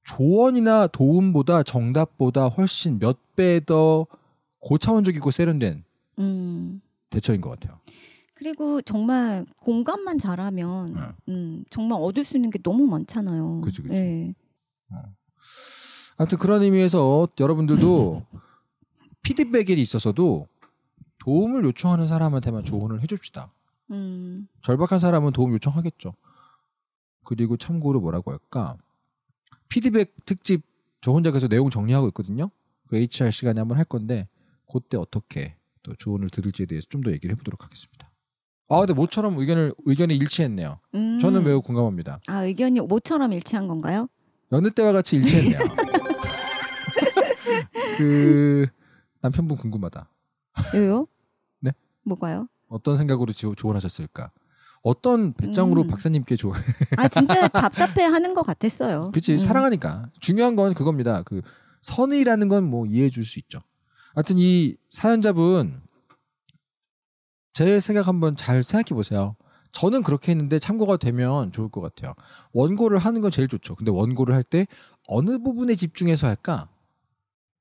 조언이나 도움보다 정답보다 훨씬 몇 배 더 고차원적이고 세련된 음. 대처인 것 같아요. 그리고 정말 공감만 잘하면 네. 음, 정말 얻을 수 있는 게 너무 많잖아요. 그렇그렇 네. 어. 아무튼 그런 의미에서 여러분들도 피드백에 있어서도 도움을 요청하는 사람한테만 조언을 해줍시다. 음. 절박한 사람은 도움 요청하겠죠. 그리고 참고로 뭐라고 할까? 피드백 특집 저 혼자 그래서 내용 정리하고 있거든요. 그 HR 시간에 한번 할 건데 그때 어떻게 또 조언을 드릴지에 대해서 좀 더 얘기를 해보도록 하겠습니다. 아, 근데 모처럼 의견을 의견이 일치했네요. 음. 저는 매우 공감합니다. 아, 의견이 모처럼 일치한 건가요? 여느 때와 같이 일치했네요. 그 남편분 궁금하다. 왜요? 네? 뭐가요? 어떤 생각으로 조, 조언하셨을까? 어떤 배짱으로 음. 박사님께 조? 아 진짜 답답해하는 것 같았어요. 그렇지 음. 사랑하니까 중요한 건 그겁니다. 그 선의라는 건 뭐 이해해 줄 수 있죠. 하여튼 이 사연자분 제 생각 한번 잘 생각해 보세요. 저는 그렇게 했는데 참고가 되면 좋을 것 같아요. 원고를 하는 건 제일 좋죠. 근데 원고를 할 때 어느 부분에 집중해서 할까?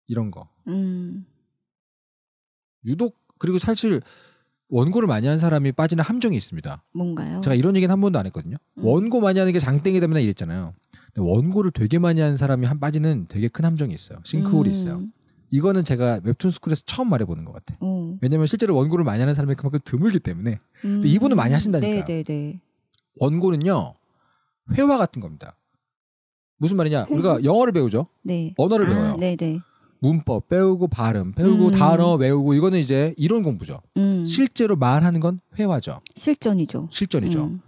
이런 거. 음. 유독 그리고 사실 원고를 많이 한 사람이 빠지는 함정이 있습니다. 뭔가요? 제가 이런 얘기는 한 번도 안 했거든요. 음. 원고 많이 하는 게장땡이 되면 이랬잖아요. 근데 원고를 되게 많이 한 사람이 한 빠지는 되게 큰 함정이 있어요. 싱크홀이 음. 있어요. 이거는 제가 웹툰 스쿨에서 처음 말해보는 것 같아요. 음. 왜냐면 실제로 원고를 많이 하는 사람이 그만큼 드물기 때문에. 음. 근데 이분은 많이 하신다니까 네네네. 네, 네. 원고는요, 회화 같은 겁니다. 무슨 말이냐? 우리가 영어를 배우죠. 네. 언어를 아, 배워요. 네네. 네. 문법 배우고 발음 배우고 음. 단어 외우고 이거는 이제 이론 공부죠. 음. 실제로 말하는 건 회화죠. 실전이죠. 실전이죠. 음.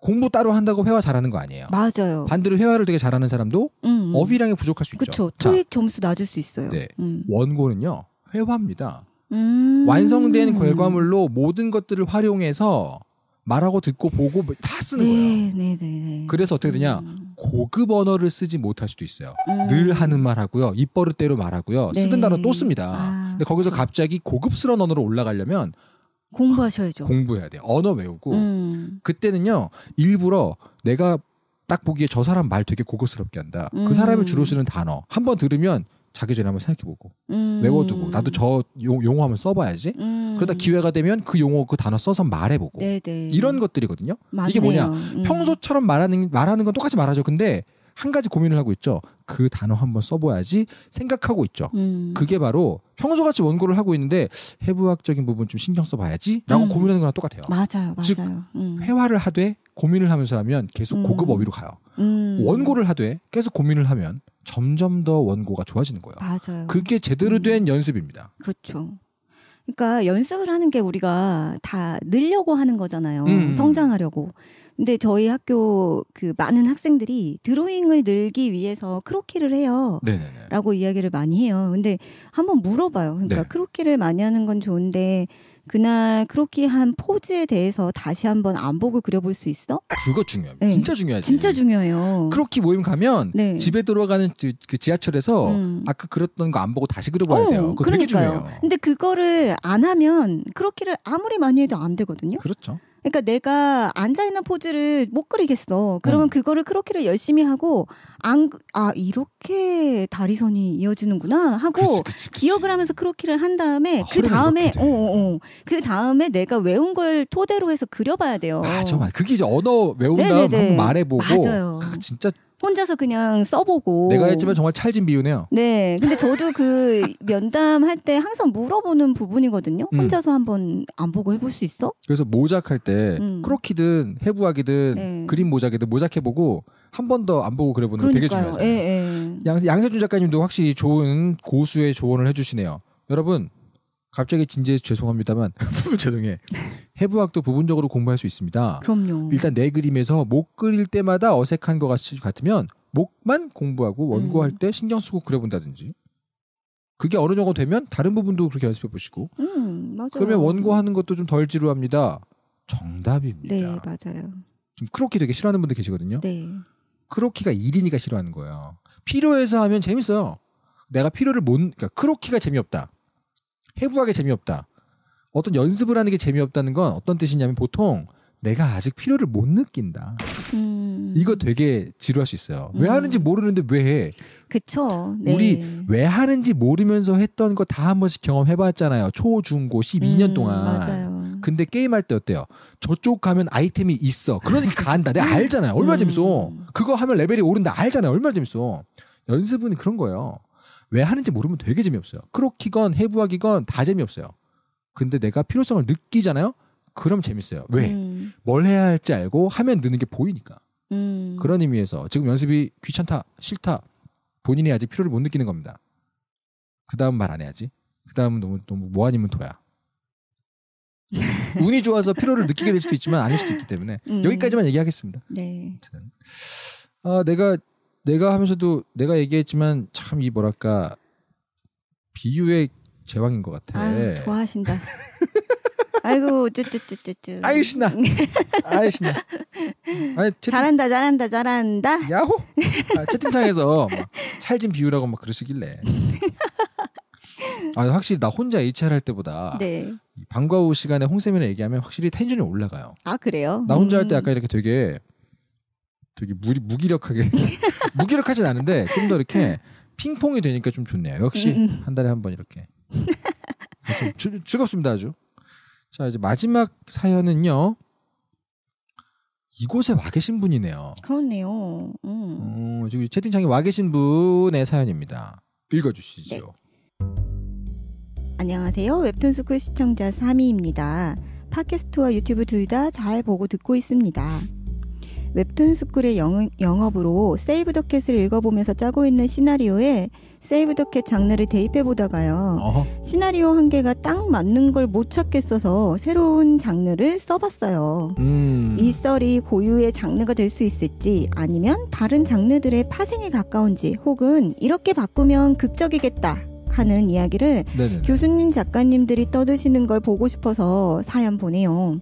공부 따로 한다고 회화 잘하는 거 아니에요. 맞아요. 반대로 회화를 되게 잘하는 사람도 음, 음. 어휘량이 부족할 수 있죠. 그렇죠. 토익 점수 낮을 수 있어요. 네. 음. 원고는요 회화입니다. 음. 완성된 결과물로 모든 것들을 활용해서 말하고 듣고 보고 뭐 다 쓰는 네, 거예요. 네, 네, 네. 그래서 어떻게 되냐 음. 고급 언어를 쓰지 못할 수도 있어요. 음. 늘 하는 말하고요, 입버릇대로 말하고요, 쓰던 네. 단어 또 씁니다. 아, 근데 거기서 갑자기 고급스러운 언어로 올라가려면 공부하셔야죠. 공부해야 돼 언어 외우고 음. 그때는요 일부러 내가 딱 보기에 저 사람 말 되게 고급스럽게 한다. 음. 그 사람이 음. 주로 쓰는 단어 한번 들으면 자기 전에 한번 생각해보고 음. 외워두고 나도 저 용, 용어 한번 써봐야지. 음. 그러다 기회가 되면 그 용어 그 단어 써서 말해보고 네네. 네. 이런 것들이거든요. 맞네요. 이게 뭐냐 음. 평소처럼 말하는 말하는 건 똑같이 말하죠. 근데 한 가지 고민을 하고 있죠. 그 단어 한번 써봐야지 생각하고 있죠. 음. 그게 바로 평소같이 원고를 하고 있는데 해부학적인 부분 좀 신경 써봐야지라고 음. 고민하는 거랑 똑같아요. 맞아요, 맞아요. 즉 음. 회화를 하되 고민을 하면서 하면 계속 고급 음. 어휘로 가요. 음. 원고를 하되 계속 고민을 하면 점점 더 원고가 좋아지는 거예요. 맞아요. 그게 제대로 된 연습입니다. 그렇죠. 그러니까 연습을 하는 게 우리가 다 늘려고 하는 거잖아요. 음. 성장하려고. 근데 저희 학교 그 많은 학생들이 드로잉을 늘기 위해서 크로키를 해요. 네네네. 라고 이야기를 많이 해요. 근데 한번 물어봐요. 그러니까 네. 크로키를 많이 하는 건 좋은데 그날 크로키한 포즈에 대해서 다시 한번 안복을 그려볼 수 있어? 그거 중요합 네. 진짜 중요하지. 진짜 중요해요. 크로키 모임 가면 네. 집에 들어가는 그, 그 지하철에서 음. 아까 그렸던 거 안 보고 다시 그려봐야 어, 돼요. 그게 중요해요. 근데 그거를 안 하면 크로키를 아무리 많이 해도 안 되거든요. 그렇죠. 그러니까 내가 앉아 있는 포즈를 못 그리겠어. 그러면 음. 그거를 크로키를 열심히 하고 안아 그, 이렇게 다리선이 이어지는구나 하고 그치, 그치, 그치. 기억을 하면서 크로키를 한 다음에 아, 그 다음에 어어그 어, 어. 다음에 내가 외운 걸 토대로 해서 그려봐야 돼요. 맞아, 맞아. 그게 이제 언어 외운 네네네. 다음 말해보고 맞아요. 아, 진짜 혼자서 그냥 써보고 내가 했지만 정말 찰진 비유네요. 네, 근데 저도 그 면담할 때 항상 물어보는 부분이거든요. 음. 혼자서 한번 안 보고 해볼 수 있어? 그래서 모작할 때 음. 크로키든 해부하기든 네. 그림 모작이든 모작해보고 한 번 더 안 보고 그려보는 거 되게 중요해요. 예, 예. 양, 양세준 작가님도 확실히 좋은 고수의 조언을 해주시네요. 여러분 갑자기 진지해서 죄송합니다만 음, 죄송해. 해부학도 부분적으로 공부할 수 있습니다. 그럼요. 일단 내 그림에서 목 그릴 때마다 어색한 것 같, 으면 목만 공부하고 원고 음. 할때 신경 쓰고 그려본다든지 그게 어느 정도 되면 다른 부분도 그렇게 연습해 보시고 음, 맞아요. 그러면 원고 하는 것도 좀 덜 지루합니다. 정답입니다. 네 맞아요. 지금 크로키 되게 싫어하는 분들 계시거든요. 네. 크로키가 일이니까 싫어하는 거예요. 필요해서 하면 재밌어요. 내가 필요를 못 그러니까 크로키가 재미없다. 해부하게 재미없다. 어떤 연습을 하는 게 재미없다는 건 어떤 뜻이냐면 보통 내가 아직 필요를 못 느낀다. 음. 이거 되게 지루할 수 있어요. 음. 왜 하는지 모르는데 왜 해? 그쵸. 네. 우리 왜 하는지 모르면서 했던 거 다 한 번씩 경험해봤잖아요. 초, 중, 고 12년 음, 동안. 맞아요. 근데 게임할 때 어때요? 저쪽 가면 아이템이 있어. 그러니까 간다. 내가 알잖아요. 얼마나 음. 재밌어. 그거 하면 레벨이 오른다. 알잖아요. 얼마나 재밌어. 연습은 그런 거예요. 왜 하는지 모르면 되게 재미없어요. 크로키건 해부학이건 다 재미없어요. 근데 내가 필요성을 느끼잖아요. 그럼 재밌어요. 왜? 음. 뭘 해야 할지 알고 하면 느는 게 보이니까. 음. 그런 의미에서 지금 연습이 귀찮다, 싫다. 본인이 아직 필요를 못 느끼는 겁니다. 그 다음 말 안 해야지. 그 다음은 너무 너무 뭐 아니면 도야. 운이 좋아서 피로를 느끼게 될 수도 있지만 아닐 수도 있기 때문에 음. 여기까지만 얘기하겠습니다. 네. 아무튼 아, 내가 내가 하면서도 내가 얘기했지만 참 이 뭐랄까 비유의 제왕인 것 같아. 아유, 좋아하신다. 아이고 쭈쭈쭈쭈쭈. 아이 신나. 아이 신나. 아니, 채팅... 잘한다 잘한다 잘한다. 야호. 아, 채팅창에서 찰진 비유라고 막 그러시길래. 아 확실히 나 혼자 HR 할 때보다 네. 방과 후 시간에 홍세민을 얘기하면 확실히 텐션이 올라가요. 아 그래요? 나 혼자 음. 할때 약간 이렇게 되게 되게 무, 무기력하게 무기력하진 않은데 좀 더 이렇게 네. 핑퐁이 되니까 좀 좋네요. 역시 음한 음. 달에 한 번 이렇게 아, 즐, 즐겁습니다 아주. 자 이제 마지막 사연은요. 이곳에 와 계신 분이네요. 그렇네요. 음. 어, 지금 채팅창에 와 계신 분의 사연입니다. 읽어주시죠. 네. 안녕하세요. 웹툰스쿨 시청자 3위입니다. 팟캐스트와 유튜브 둘 다 잘 보고 듣고 있습니다. 웹툰 스쿨의 영, 업으로 세이브 더 캣을 읽어보면서 짜고 있는 시나리오에 세이브 더 캣 장르를 대입해 보다가요. 어허. 시나리오 한 개가 딱 맞는 걸 못 찾겠어서 새로운 장르를 써봤어요. 음. 이 썰이 고유의 장르가 될 수 있을지 아니면 다른 장르들의 파생에 가까운지 혹은 이렇게 바꾸면 극적이겠다 하는 이야기를 네네네. 교수님 작가님들이 떠드시는 걸 보고 싶어서 사연 보내요.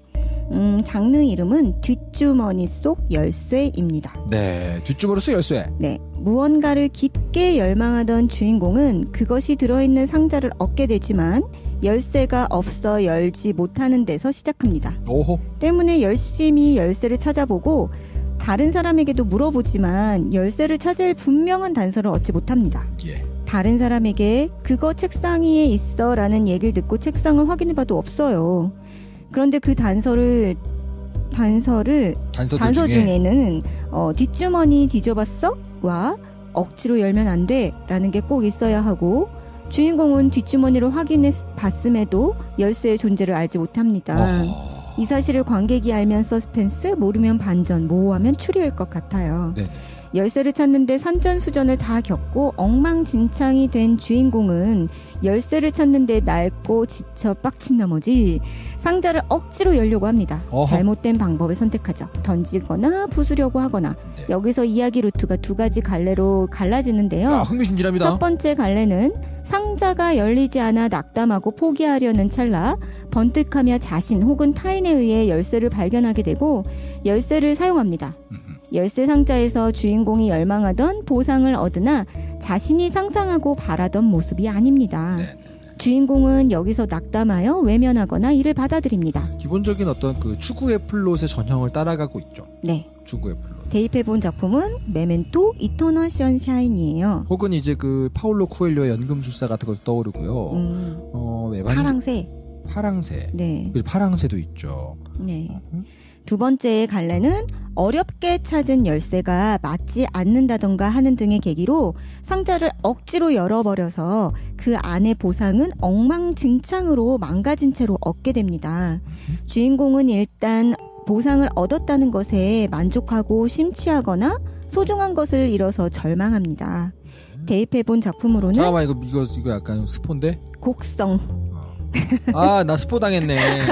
음, 장르 이름은 뒷주머니 속 열쇠입니다. 네, 뒷주머니 속 열쇠. 네, 무언가를 깊게 열망하던 주인공은 그것이 들어있는 상자를 얻게 되지만 열쇠가 없어 열지 못하는 데서 시작합니다. 오호. 때문에 열심히 열쇠를 찾아보고 다른 사람에게도 물어보지만 열쇠를 찾을 분명한 단서를 얻지 못합니다. 예. 다른 사람에게 그거 책상 위에 있어라는 얘기를 듣고 책상을 확인해봐도 없어요. 음. 그런데 그 단서를 단서를 단서 단서 중에? 중에는 어, 뒷주머니 뒤져봤어? 와 억지로 열면 안 돼라는 게 꼭 있어야 하고 주인공은 뒷주머니를 확인해 봤음에도 열쇠의 존재를 알지 못합니다. 어... 이 사실을 관객이 알면 서스펜스, 모르면 반전, 모호하면 추리일 것 같아요. 네. 열쇠를 찾는데 산전수전을 다 겪고 엉망진창이 된 주인공은 열쇠를 찾는데 낡고 지쳐 빡친 나머지 상자를 억지로 열려고 합니다. 어허. 잘못된 방법을 선택하죠. 던지거나 부수려고 하거나 네. 여기서 이야기 루트가 두 가지 갈래로 갈라지는데요. 야, 흥미진진합니다. 첫 번째 갈래는 상자가 열리지 않아 낙담하고 포기하려는 찰나 번뜩하며 자신 혹은 타인에 의해 열쇠를 발견하게 되고 열쇠를 사용합니다. 음. 열쇠 상자에서 주인공이 열망하던 보상을 얻으나 자신이 상상하고 바라던 모습이 아닙니다. 네, 네, 네. 주인공은 여기서 낙담하여 외면하거나 이를 받아들입니다. 기본적인 어떤 그 추구의 플롯의 전형을 따라가고 있죠. 네. 추구의 플롯. 대입해본 작품은 메멘토, 이터널 션샤인이에요. 혹은 이제 그 파울로 쿠엘료의 연금술사 같은 것도 떠오르고요. 음. 어, 파랑새. 파랑새. 네. 파랑새도 있죠. 네. 어, 음? 두 번째의 갈래는 어렵게 찾은 열쇠가 맞지 않는다던가 하는 등의 계기로 상자를 억지로 열어버려서 그 안의 보상은 엉망진창으로 망가진 채로 얻게 됩니다. 주인공은 일단 보상을 얻었다는 것에 만족하고 심취하거나 소중한 것을 잃어서 절망합니다. 음. 대입해본 작품으로는 잠깐만 이거 이거 이거 약간 스폰데 곡성 아, 나 스포 당했네.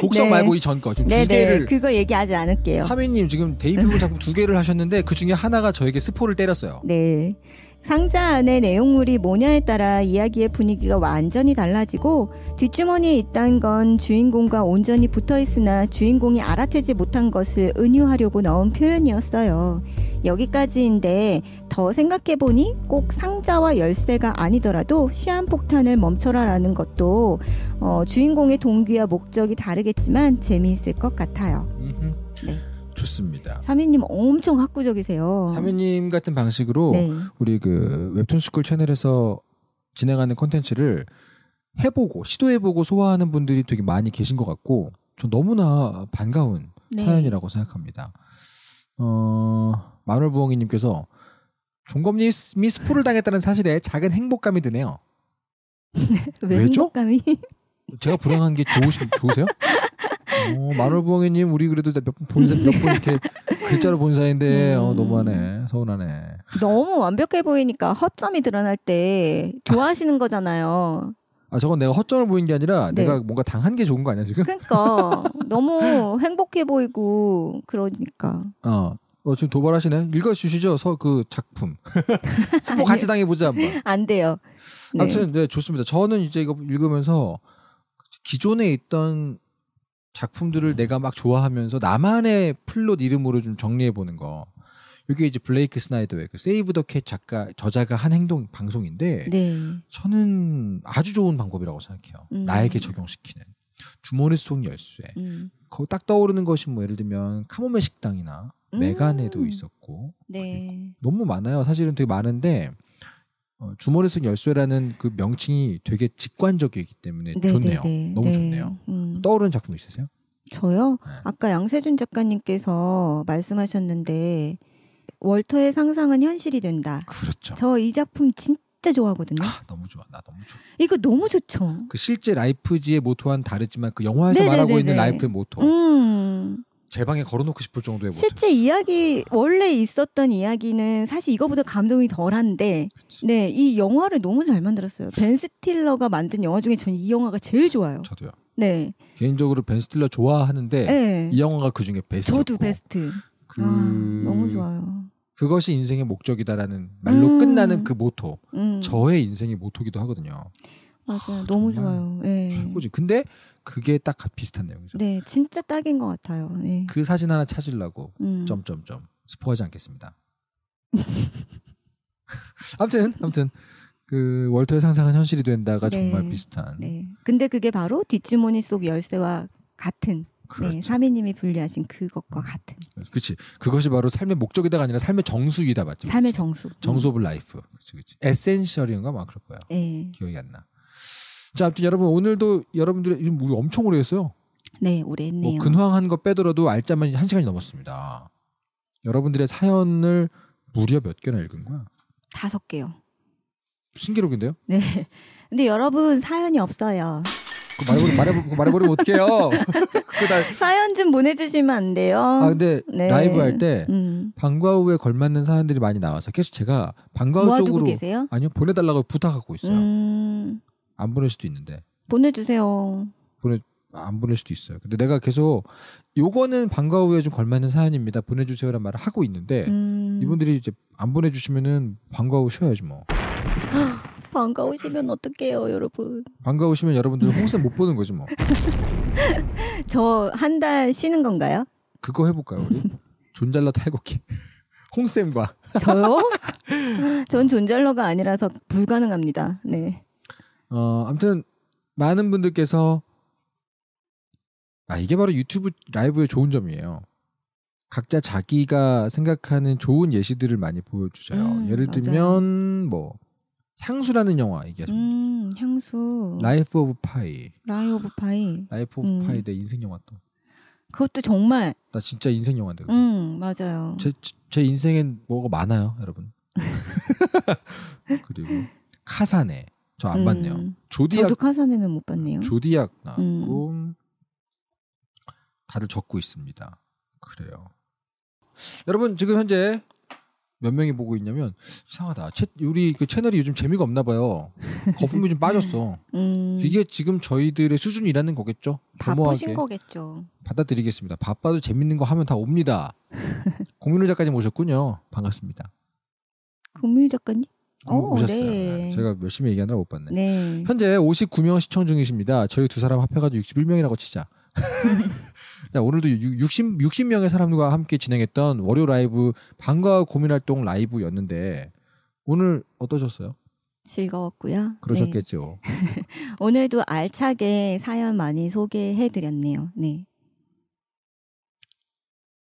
곡성 네. 말고 이 전 거. 지금 네, 네. 개를. 그거 얘기하지 않을게요. 사미님 지금 데이비후 작품 두 개를 하셨는데 그 중에 하나가 저에게 스포를 때렸어요. 네. 상자 안에 내용물이 뭐냐에 따라 이야기의 분위기가 완전히 달라지고 뒷주머니에 있던 건 주인공과 온전히 붙어 있으나 주인공이 알아채지 못한 것을 은유하려고 넣은 표현이었어요. 여기까지인데 더 생각해보니 꼭 상자와 열쇠가 아니더라도 시한폭탄을 멈춰라라는 것도 어, 주인공의 동기와 목적이 다르겠지만 재미있을 것 같아요. 네. 좋습니다. 사미님 엄청 학구적이세요. 사미님 같은 방식으로 네. 우리 그 웹툰 스쿨 채널에서 진행하는 콘텐츠를 해보고 시도해보고 소화하는 분들이 되게 많이 계신 것 같고 전 너무나 반가운 네. 사연이라고 생각합니다. 어, 마늘부엉이님께서 종검님이 스포를 당했다는 사실에 작은 행복감이 드네요. 왜, 죠 제가 불행한 게 좋으시, 좋으세요? 어, 마늘부엉이님 우리 그래도 몇번몇 이렇게 글자로 본 사이인데 어, 음. 어, 너무하네 서운하네. 너무 완벽해 보이니까 허점이 드러날 때 좋아하시는 거잖아요. 아 저건 내가 허점을 보인 게 아니라 네. 내가 뭔가 당한 게 좋은 거 아니야 지금? 그러니까 너무 행복해 보이고 그러니까. 어. 어 지금 도발하시네. 읽어 주시죠. 서 그 작품. 스포 같이 당해 보자 한번. 안 돼요. 네. 아무튼 네 좋습니다. 저는 이제 이거 읽으면서 기존에 있던 작품들을 내가 막 좋아하면서 나만의 플롯 이름으로 좀 정리해 보는 거. 이게 이제 블레이크 스나이더의 그 세이브 더 캣 작가 저자가 한 행동 방송인데 네. 저는 아주 좋은 방법이라고 생각해요. 음. 나에게 적용시키는 주머니 속 열쇠. 음. 거딱 떠오르는 것이 뭐 예를 들면 카모메 식당이나 음. 메간에도 있었고 네. 그러니까 너무 많아요. 사실은 되게 많은데 어, 주니에서 열쇠라는 그 명칭이 되게 직관적이기 때문에 네네네. 네, 좋네요. 네, 너무 네. 좋네요. 음. 떠오르는 작품 있으세요? 저요? 네. 아까 양세준 작가님께서 말씀하셨는데 월터의 상상은 현실이 된다. 그렇죠. 저 이 작품 진짜 좋아하거든요. 아, 너무 좋아. 나 너무 좋아. 이거 너무 좋죠. 그 실제 라이프지의 모토와는 다르지만 그 영화에서 네네네네. 네, 말하고 있는 라이프의 모토. 음. 제 방에 걸어놓고 싶을 정도의 실제 모습. 이야기 원래 있었던 이야기는 사실 이거보다 감동이 덜한데 네이 영화를 너무 잘 만들었어요. 벤 스틸러가 만든 영화 중에 전 이 영화가 제일 좋아요. 저도요. 네 개인적으로 벤 스틸러 좋아하는데 네. 이 영화가 그 중에 베스트. 저도 베스트. 그... 아, 너무 좋아요. 그것이 인생의 목적이다라는 말로 음. 끝나는 그 모토. 음. 저의 인생의 모토기도 하거든요. 맞아 아, 너무 좋아요. 예. 최고지. 근데 그게 딱 비슷한 내용이죠. 네, 진짜 딱인 것 같아요. 네. 그 사진 하나 찾으려고 음. 점점점 스포하지 않겠습니다. 아무튼 아무튼 그 월터의 상상은 현실이 된다가 네. 정말 비슷한. 네. 근데 그게 바로 뒷주머니 속 열쇠와 같은. 네, 그렇죠. 네, 사미님이 분리하신 그것과 음. 같은. 그렇지. 그것이 바로 삶의 목적이다가 아니라 삶의 정수이다 맞죠? 삶의 정수. 정수 오브 라이프. 그렇지, 그렇지. 에센셜인가 막 그럴 거야. 네. 기억이 안 나. 자, 아무튼 여러분 오늘도 여러분들이 지금 우리 엄청 오래 했어요. 네, 오래 했네요. 뭐 근황한 거 빼더라도 알짜만 한 시간이 넘었습니다. 여러분들의 사연을 무려 몇 개나 읽은 거야? 다섯 개요. 신기록인데요? 네. 근데 여러분 사연이 없어요. 그 말해버 말해버, 그 말해버면 어떡해요? 그 나... 사연 좀 보내주시면 안 돼요? 아, 근데 네. 라이브 할때 음. 방과 후에 걸맞는 사연들이 많이 나와서 계속 제가 방과 후 쪽으로 계세요? 아니요 보내달라고 부탁하고 있어요. 음... 안 보낼 수도 있는데 보내주세요. 보내 안 보낼 수도 있어요. 근데 내가 계속 요거는 방과 후에 좀 걸맞는 사연입니다. 보내주세요란 말을 하고 있는데 음... 이분들이 이제 안 보내주시면은 방과 후 쉬어야지 뭐. 방과 후시면 어떡해요, 여러분. 방과 후시면 여러분들 홍수 못 보는 거지 뭐. 저 한 달 쉬는 건가요? 그거 해볼까요 우리? 존잘러 탈곡기. 홍쌤과 저요? 전 존잘러가 아니라서 불가능합니다. 네. 어, 아무튼 많은 분들께서 아, 이게 바로 유튜브 라이브의 좋은 점이에요. 각자 자기가 생각하는 좋은 예시들을 많이 보여주세요. 음, 예를 맞아요. 들면 뭐 향수라는 영화 얘기하시면 음, 향수. 라이프 오브 파이. 라이프 오브 파이. 라이프 오브 음. 파이 내 인생 영화 또. 그것도 정말 나 진짜 인생 영화인데. 그 음, 맞아요. 제 제 인생엔 뭐가 많아요, 여러분. 그리고 카사네. 저안 봤네요. 음. 조디악 저도 카산에는 못 봤네요. 조디악 나왔고 음. 다들 적고 있습니다. 그래요. 여러분 지금 현재 몇 명이 보고 있냐면 이상하다. 채, 우리 그 채널이 요즘 재미가 없나 봐요. 거품이 좀 빠졌어. 음. 이게 지금 저희들의 수준이라는 거겠죠. 바쁘신 거겠죠. 받아들이겠습니다. 바빠도 재밌는 거 하면 다 옵니다. 공민우 작가님 오셨군요. 반갑습니다. 공민우 작가님? 어, 오, 셨어요 네. 아, 제가 열심히 얘기하느라 못 봤네. 네. 현재 59명 시청 중이십니다. 저희 두 사람 합해가지고 61명이라고 치자. 자, 오늘도 60, 60명의 사람과 들 함께 진행했던 월요 라이브 방과 고민활동 라이브였는데 오늘 어떠셨어요? 즐거웠고요. 네. 그러셨겠죠. 네. 오늘도 알차게 사연 많이 소개해드렸네요. 네.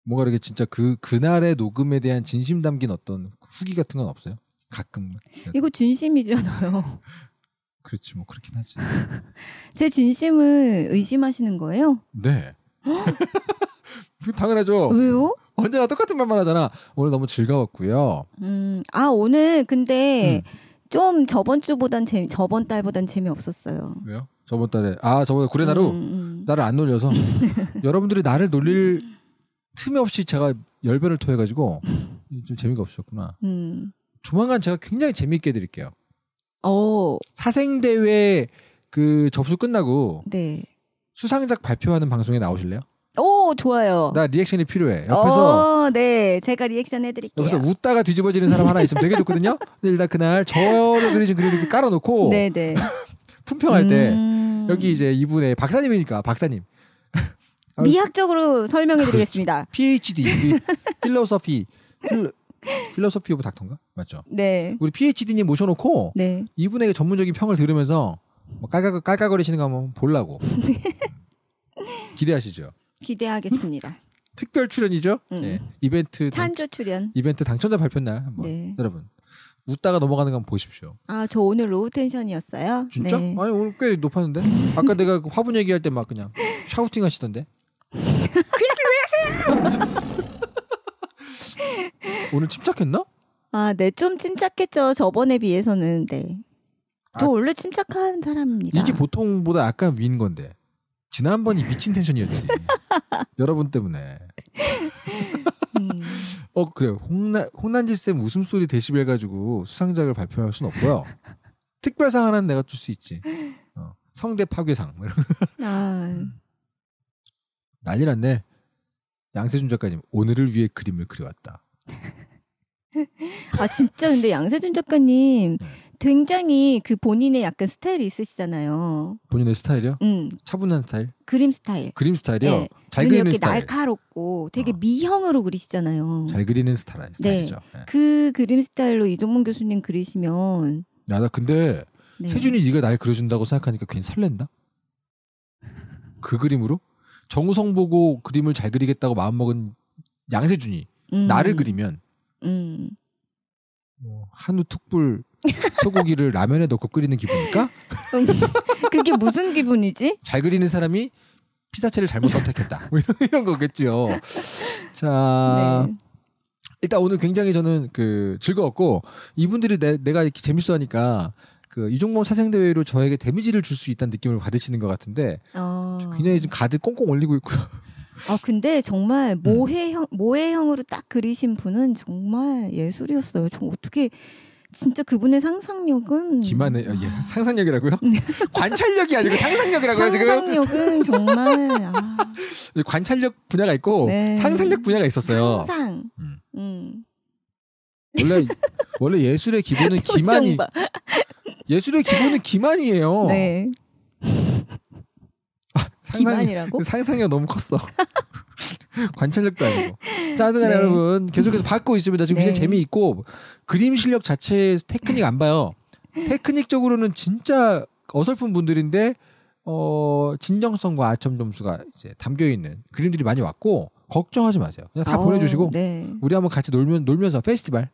뭔가 이렇게 진짜 그 그날의 녹음에 대한 진심 담긴 어떤 후기 같은 건 없어요? 가끔 이거 진심이잖아요. 그렇지 뭐 그렇긴 하지. 제 진심을 의심하시는 거예요? 네. 당연하죠. 왜요? 언제나 똑같은 말만 하잖아. 오늘 너무 즐거웠고요. 음, 아 오늘 근데 음. 좀 저번 주보단 재미, 저번 달보단 재미 없었어요. 왜요? 저번 달에 아저번 구레나루 음, 음, 음, 나를 안 놀려서 여러분들이 나를 놀릴 틈이 없이 제가 열변을 토해가지고 좀 재미가 없으구나 음. 조만간 제가 굉장히 재미있게 드릴게요. 어. 사생 대회 그 접수 끝나고 네. 수상작 발표하는 방송에 나오실래요? 오 어, 좋아요. 나 리액션이 필요해. 옆에서 오, 어, 네 제가 리액션 해드릴게요. 옆에서 웃다가 뒤집어지는 사람 하나 있으면 되게 좋거든요. 근데 일단 그날 저를 그리신 그림 이렇게 깔아놓고 네네. 네. 품평할 때 음... 여기 이제 이분의 박사님이니까 박사님. 미학적으로 설명해드리겠습니다. PhD, 필로소피, 필로, 필로소피 오브 닥터인가? 맞죠? 네. 우리 PhD님 모셔놓고 네. 이분에게 전문적인 평을 들으면서 뭐 깔깔, 깔깔거리시는 거 한번 보려고 기대하시죠. 기대하겠습니다. 특별 출연이죠. 음. 네. 이벤트 찬조 출연. 이벤트 당첨자 발표 날 한번 네. 여러분 웃다가 넘어가는 거 한번 보십시오. 아저 오늘 로우 텐션이었어요. 진짜? 네. 아니 오늘 꽤 높았는데 아까 내가 그 화분 얘기할 때 막 그냥 샤우팅 하시던데. 그얘왜 하세요? 오늘 침착했나? 아, 네, 좀 침착했죠. 저번에 비해서는. 네. 저 아, 원래 침착한 사람입니다. 이게 보통보다 약간 위 건데. 지난번이 미친 텐션이었지. 여러분 때문에. 음. 어그래 홍난 홍난지쌤 웃음소리 데시벨 가지고 수상작을 발표할 순 없고요. 특별상 하나는 내가 줄 수 있지. 어, 성대 파괴상. 아. 음. 난리 났네. 양세준 작가님 오늘을 위해 그림을 그려왔다. 아 진짜 근데 양세준 작가님 네. 굉장히 그 본인의 약간 스타일이 있으시잖아요. 본인의 스타일이요? 음. 차분한 스타일? 그림 스타일. 그림 스타일이요? 네. 잘 그리는 스타일. 날카롭고 되게 어. 미형으로 그리시잖아요. 잘 그리는 스타일, 네. 스타일이죠. 네. 네. 그 그림 스타일로 이종문 교수님 그리시면 야 나 근데 네. 세준이 네가 날 그려준다고 생각하니까 괜히 설렌다. 그 그림으로? 정우성 보고 그림을 잘 그리겠다고 마음먹은 양세준이 음. 나를 그리면 음. 뭐 한우 특불 소고기를 라면에 넣고 끓이는 기분일까? 그게 무슨 기분이지? 잘 그리는 사람이 피사체를 잘못 선택했다. 뭐 이런, 이런 거겠죠 자. 네. 일단 오늘 굉장히 저는 그 즐거웠고 이분들이 내, 내가 이렇게 재밌어 하니까 그 이종모 사생대회로 저에게 데미지를 줄 수 있다는 느낌을 받으시는 것 같은데 어... 굉장히 좀가득 꽁꽁 올리고 있고요. 아 근데 정말 음. 모해형 모해형으로 딱 그리신 분은 정말 예술이었어요. 저 어떻게 진짜 그분의 상상력은 기만의 아... 예, 아. 상상력이라고요? 네. 관찰력이 아니고 상상력이라고요 지금? 상상력은 정말 아... 관찰력 분야가 있고 네. 상상력 분야가 있었어요. 상상. 음. 음. 원래 원래 예술의 기본은 기만이 예술의 기본은 기만이에요. 네. 아, 상상이, 기만이라고? 상상이 너무 컸어. 관찰력도 아니고. 자, 하여간 네. 여러분 계속해서 받고 있습니다. 지금 네. 굉장히 재미있고 그림 실력 자체 테크닉 안 봐요. 테크닉적으로는 진짜 어설픈 분들인데 어, 진정성과 아첨 점수가 이제 담겨 있는 그림들이 많이 왔고 걱정하지 마세요. 그냥 다 오, 어, 보내주시고 네. 우리 한번 같이 놀면 놀면서 페스티벌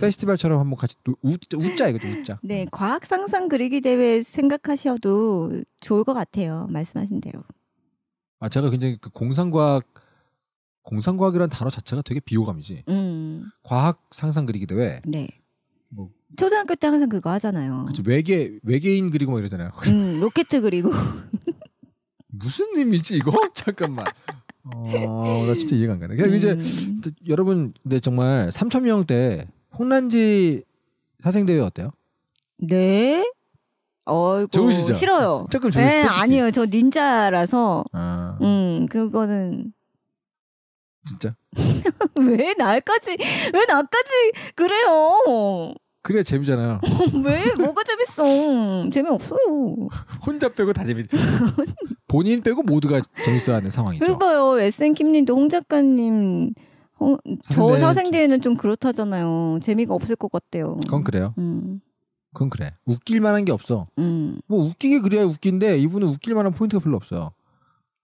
페스티벌처럼 한번 같이 또 웃, 웃자 이거죠 웃자. 네, 과학 상상 그리기 대회 생각하셔도 좋을 것 같아요. 말씀하신 대로. 아 제가 굉장히 그 공상과학 공상과학이란 단어 자체가 되게 비호감이지. 음. 과학 상상 그리기 대회. 네. 뭐 초등학교 때 항상 그거 하잖아요. 그치 외계 외계인 그리고 막 이러잖아요. 음, 로켓 그리고. 무슨 의미지 이거? 잠깐만. 어, 나 진짜 이해가 안 가네. 그냥 음. 이제 여러분 근데 정말 3천 명때 홍란지 사생대회 어때요? 네. 어이구 좋으시죠? 싫어요. 조금 좋으시죠? 네, 아니요. 저 닌자라서. 아. 음, 그거는 진짜? 왜 나까지 왜 나까지 그래요? 그래야 재미잖아요. 왜 뭐가 재밌어? 재미없어요. 혼자 빼고 다 재밌. 본인 빼고 모두가 재밌어하는 상황이죠. 그거요. 에센 킴님도 홍 작가님 어, 저 사생대에는 좀 그렇다잖아요. 재미가 없을 것 같대요. 그건 그래요. 음. 그건 그래. 웃길 만한 게 없어. 음. 뭐 웃기게 그래야 웃긴데 이분은 웃길 만한 포인트가 별로 없어요.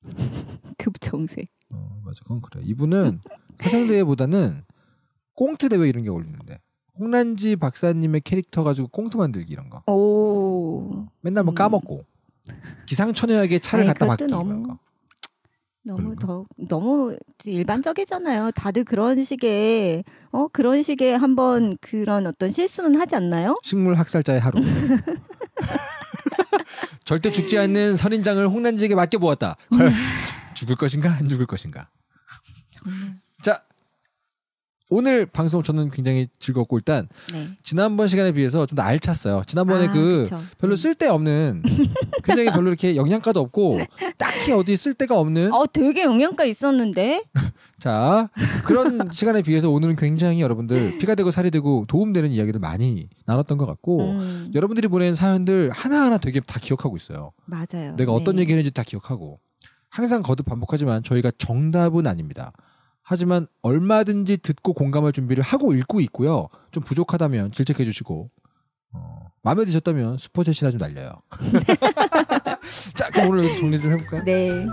급정색. 어, 맞아. 그건 그래. 이분은 사생대보다는 꽁트 대회 이런 게 어울리는데. 홍란지 박사님의 캐릭터 가지고 꽁트 만들기 이런 거. 오. 맨날 뭐 음. 까먹고. 기상천외하게 차를 아니, 갖다 박기 이런 거. 너무 더 너무 일반적이잖아요. 다들 그런 식의 어 그런 식의 한번 그런 어떤 실수는 하지 않나요? 식물 학살자의 하루. 절대 죽지 않는 선인장을 홍란지에게 맡겨 보았다. 네. 죽을 것인가 안 죽을 것인가. 정말. 오늘 방송 저는 굉장히 즐겁고 일단 네. 지난번 시간에 비해서 좀 더 알찼어요. 지난번에 아, 그 그쵸. 별로 음. 쓸데없는 굉장히 별로 이렇게 영양가도 없고 딱히 어디 쓸데가 없는 어 되게 영양가 있었는데 자 그런 시간에 비해서 오늘은 굉장히 여러분들 피가 되고 살이 되고 도움되는 이야기도 많이 나눴던 것 같고 음. 여러분들이 보낸 사연들 하나하나 되게 다 기억하고 있어요. 맞아요. 내가 어떤 네. 얘기했는지 를다 기억하고 항상 거듭 반복하지만 저희가 정답은 아닙니다. 하지만 얼마든지 듣고 공감할 준비를 하고 읽고 있고요. 좀 부족하다면 질책해 주시고 어, 마음에 드셨다면 슈퍼챗이나 좀 날려요. 자, 그럼 오늘 여기서 정리 좀 해볼까요? 네.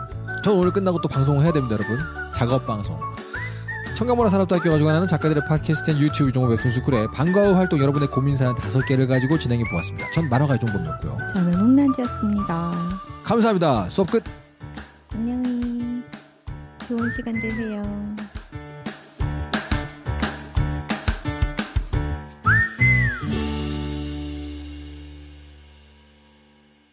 전 오늘 끝나고 또 방송을 해야 됩니다, 여러분. 작업 방송. 청가모라 산업도학교 가지고 하는 작가들의 팟캐스트인 유튜브 이종호 웹툰스쿨에 방과 후 활동 여러분의 고민사연 다섯 개를 가지고 진행해 보았습니다. 전 만화가 이종범이었고요. 저는 홍난지였습니다. 감사합니다. 수업 끝. 안녕히. 좋은 시간 되세요.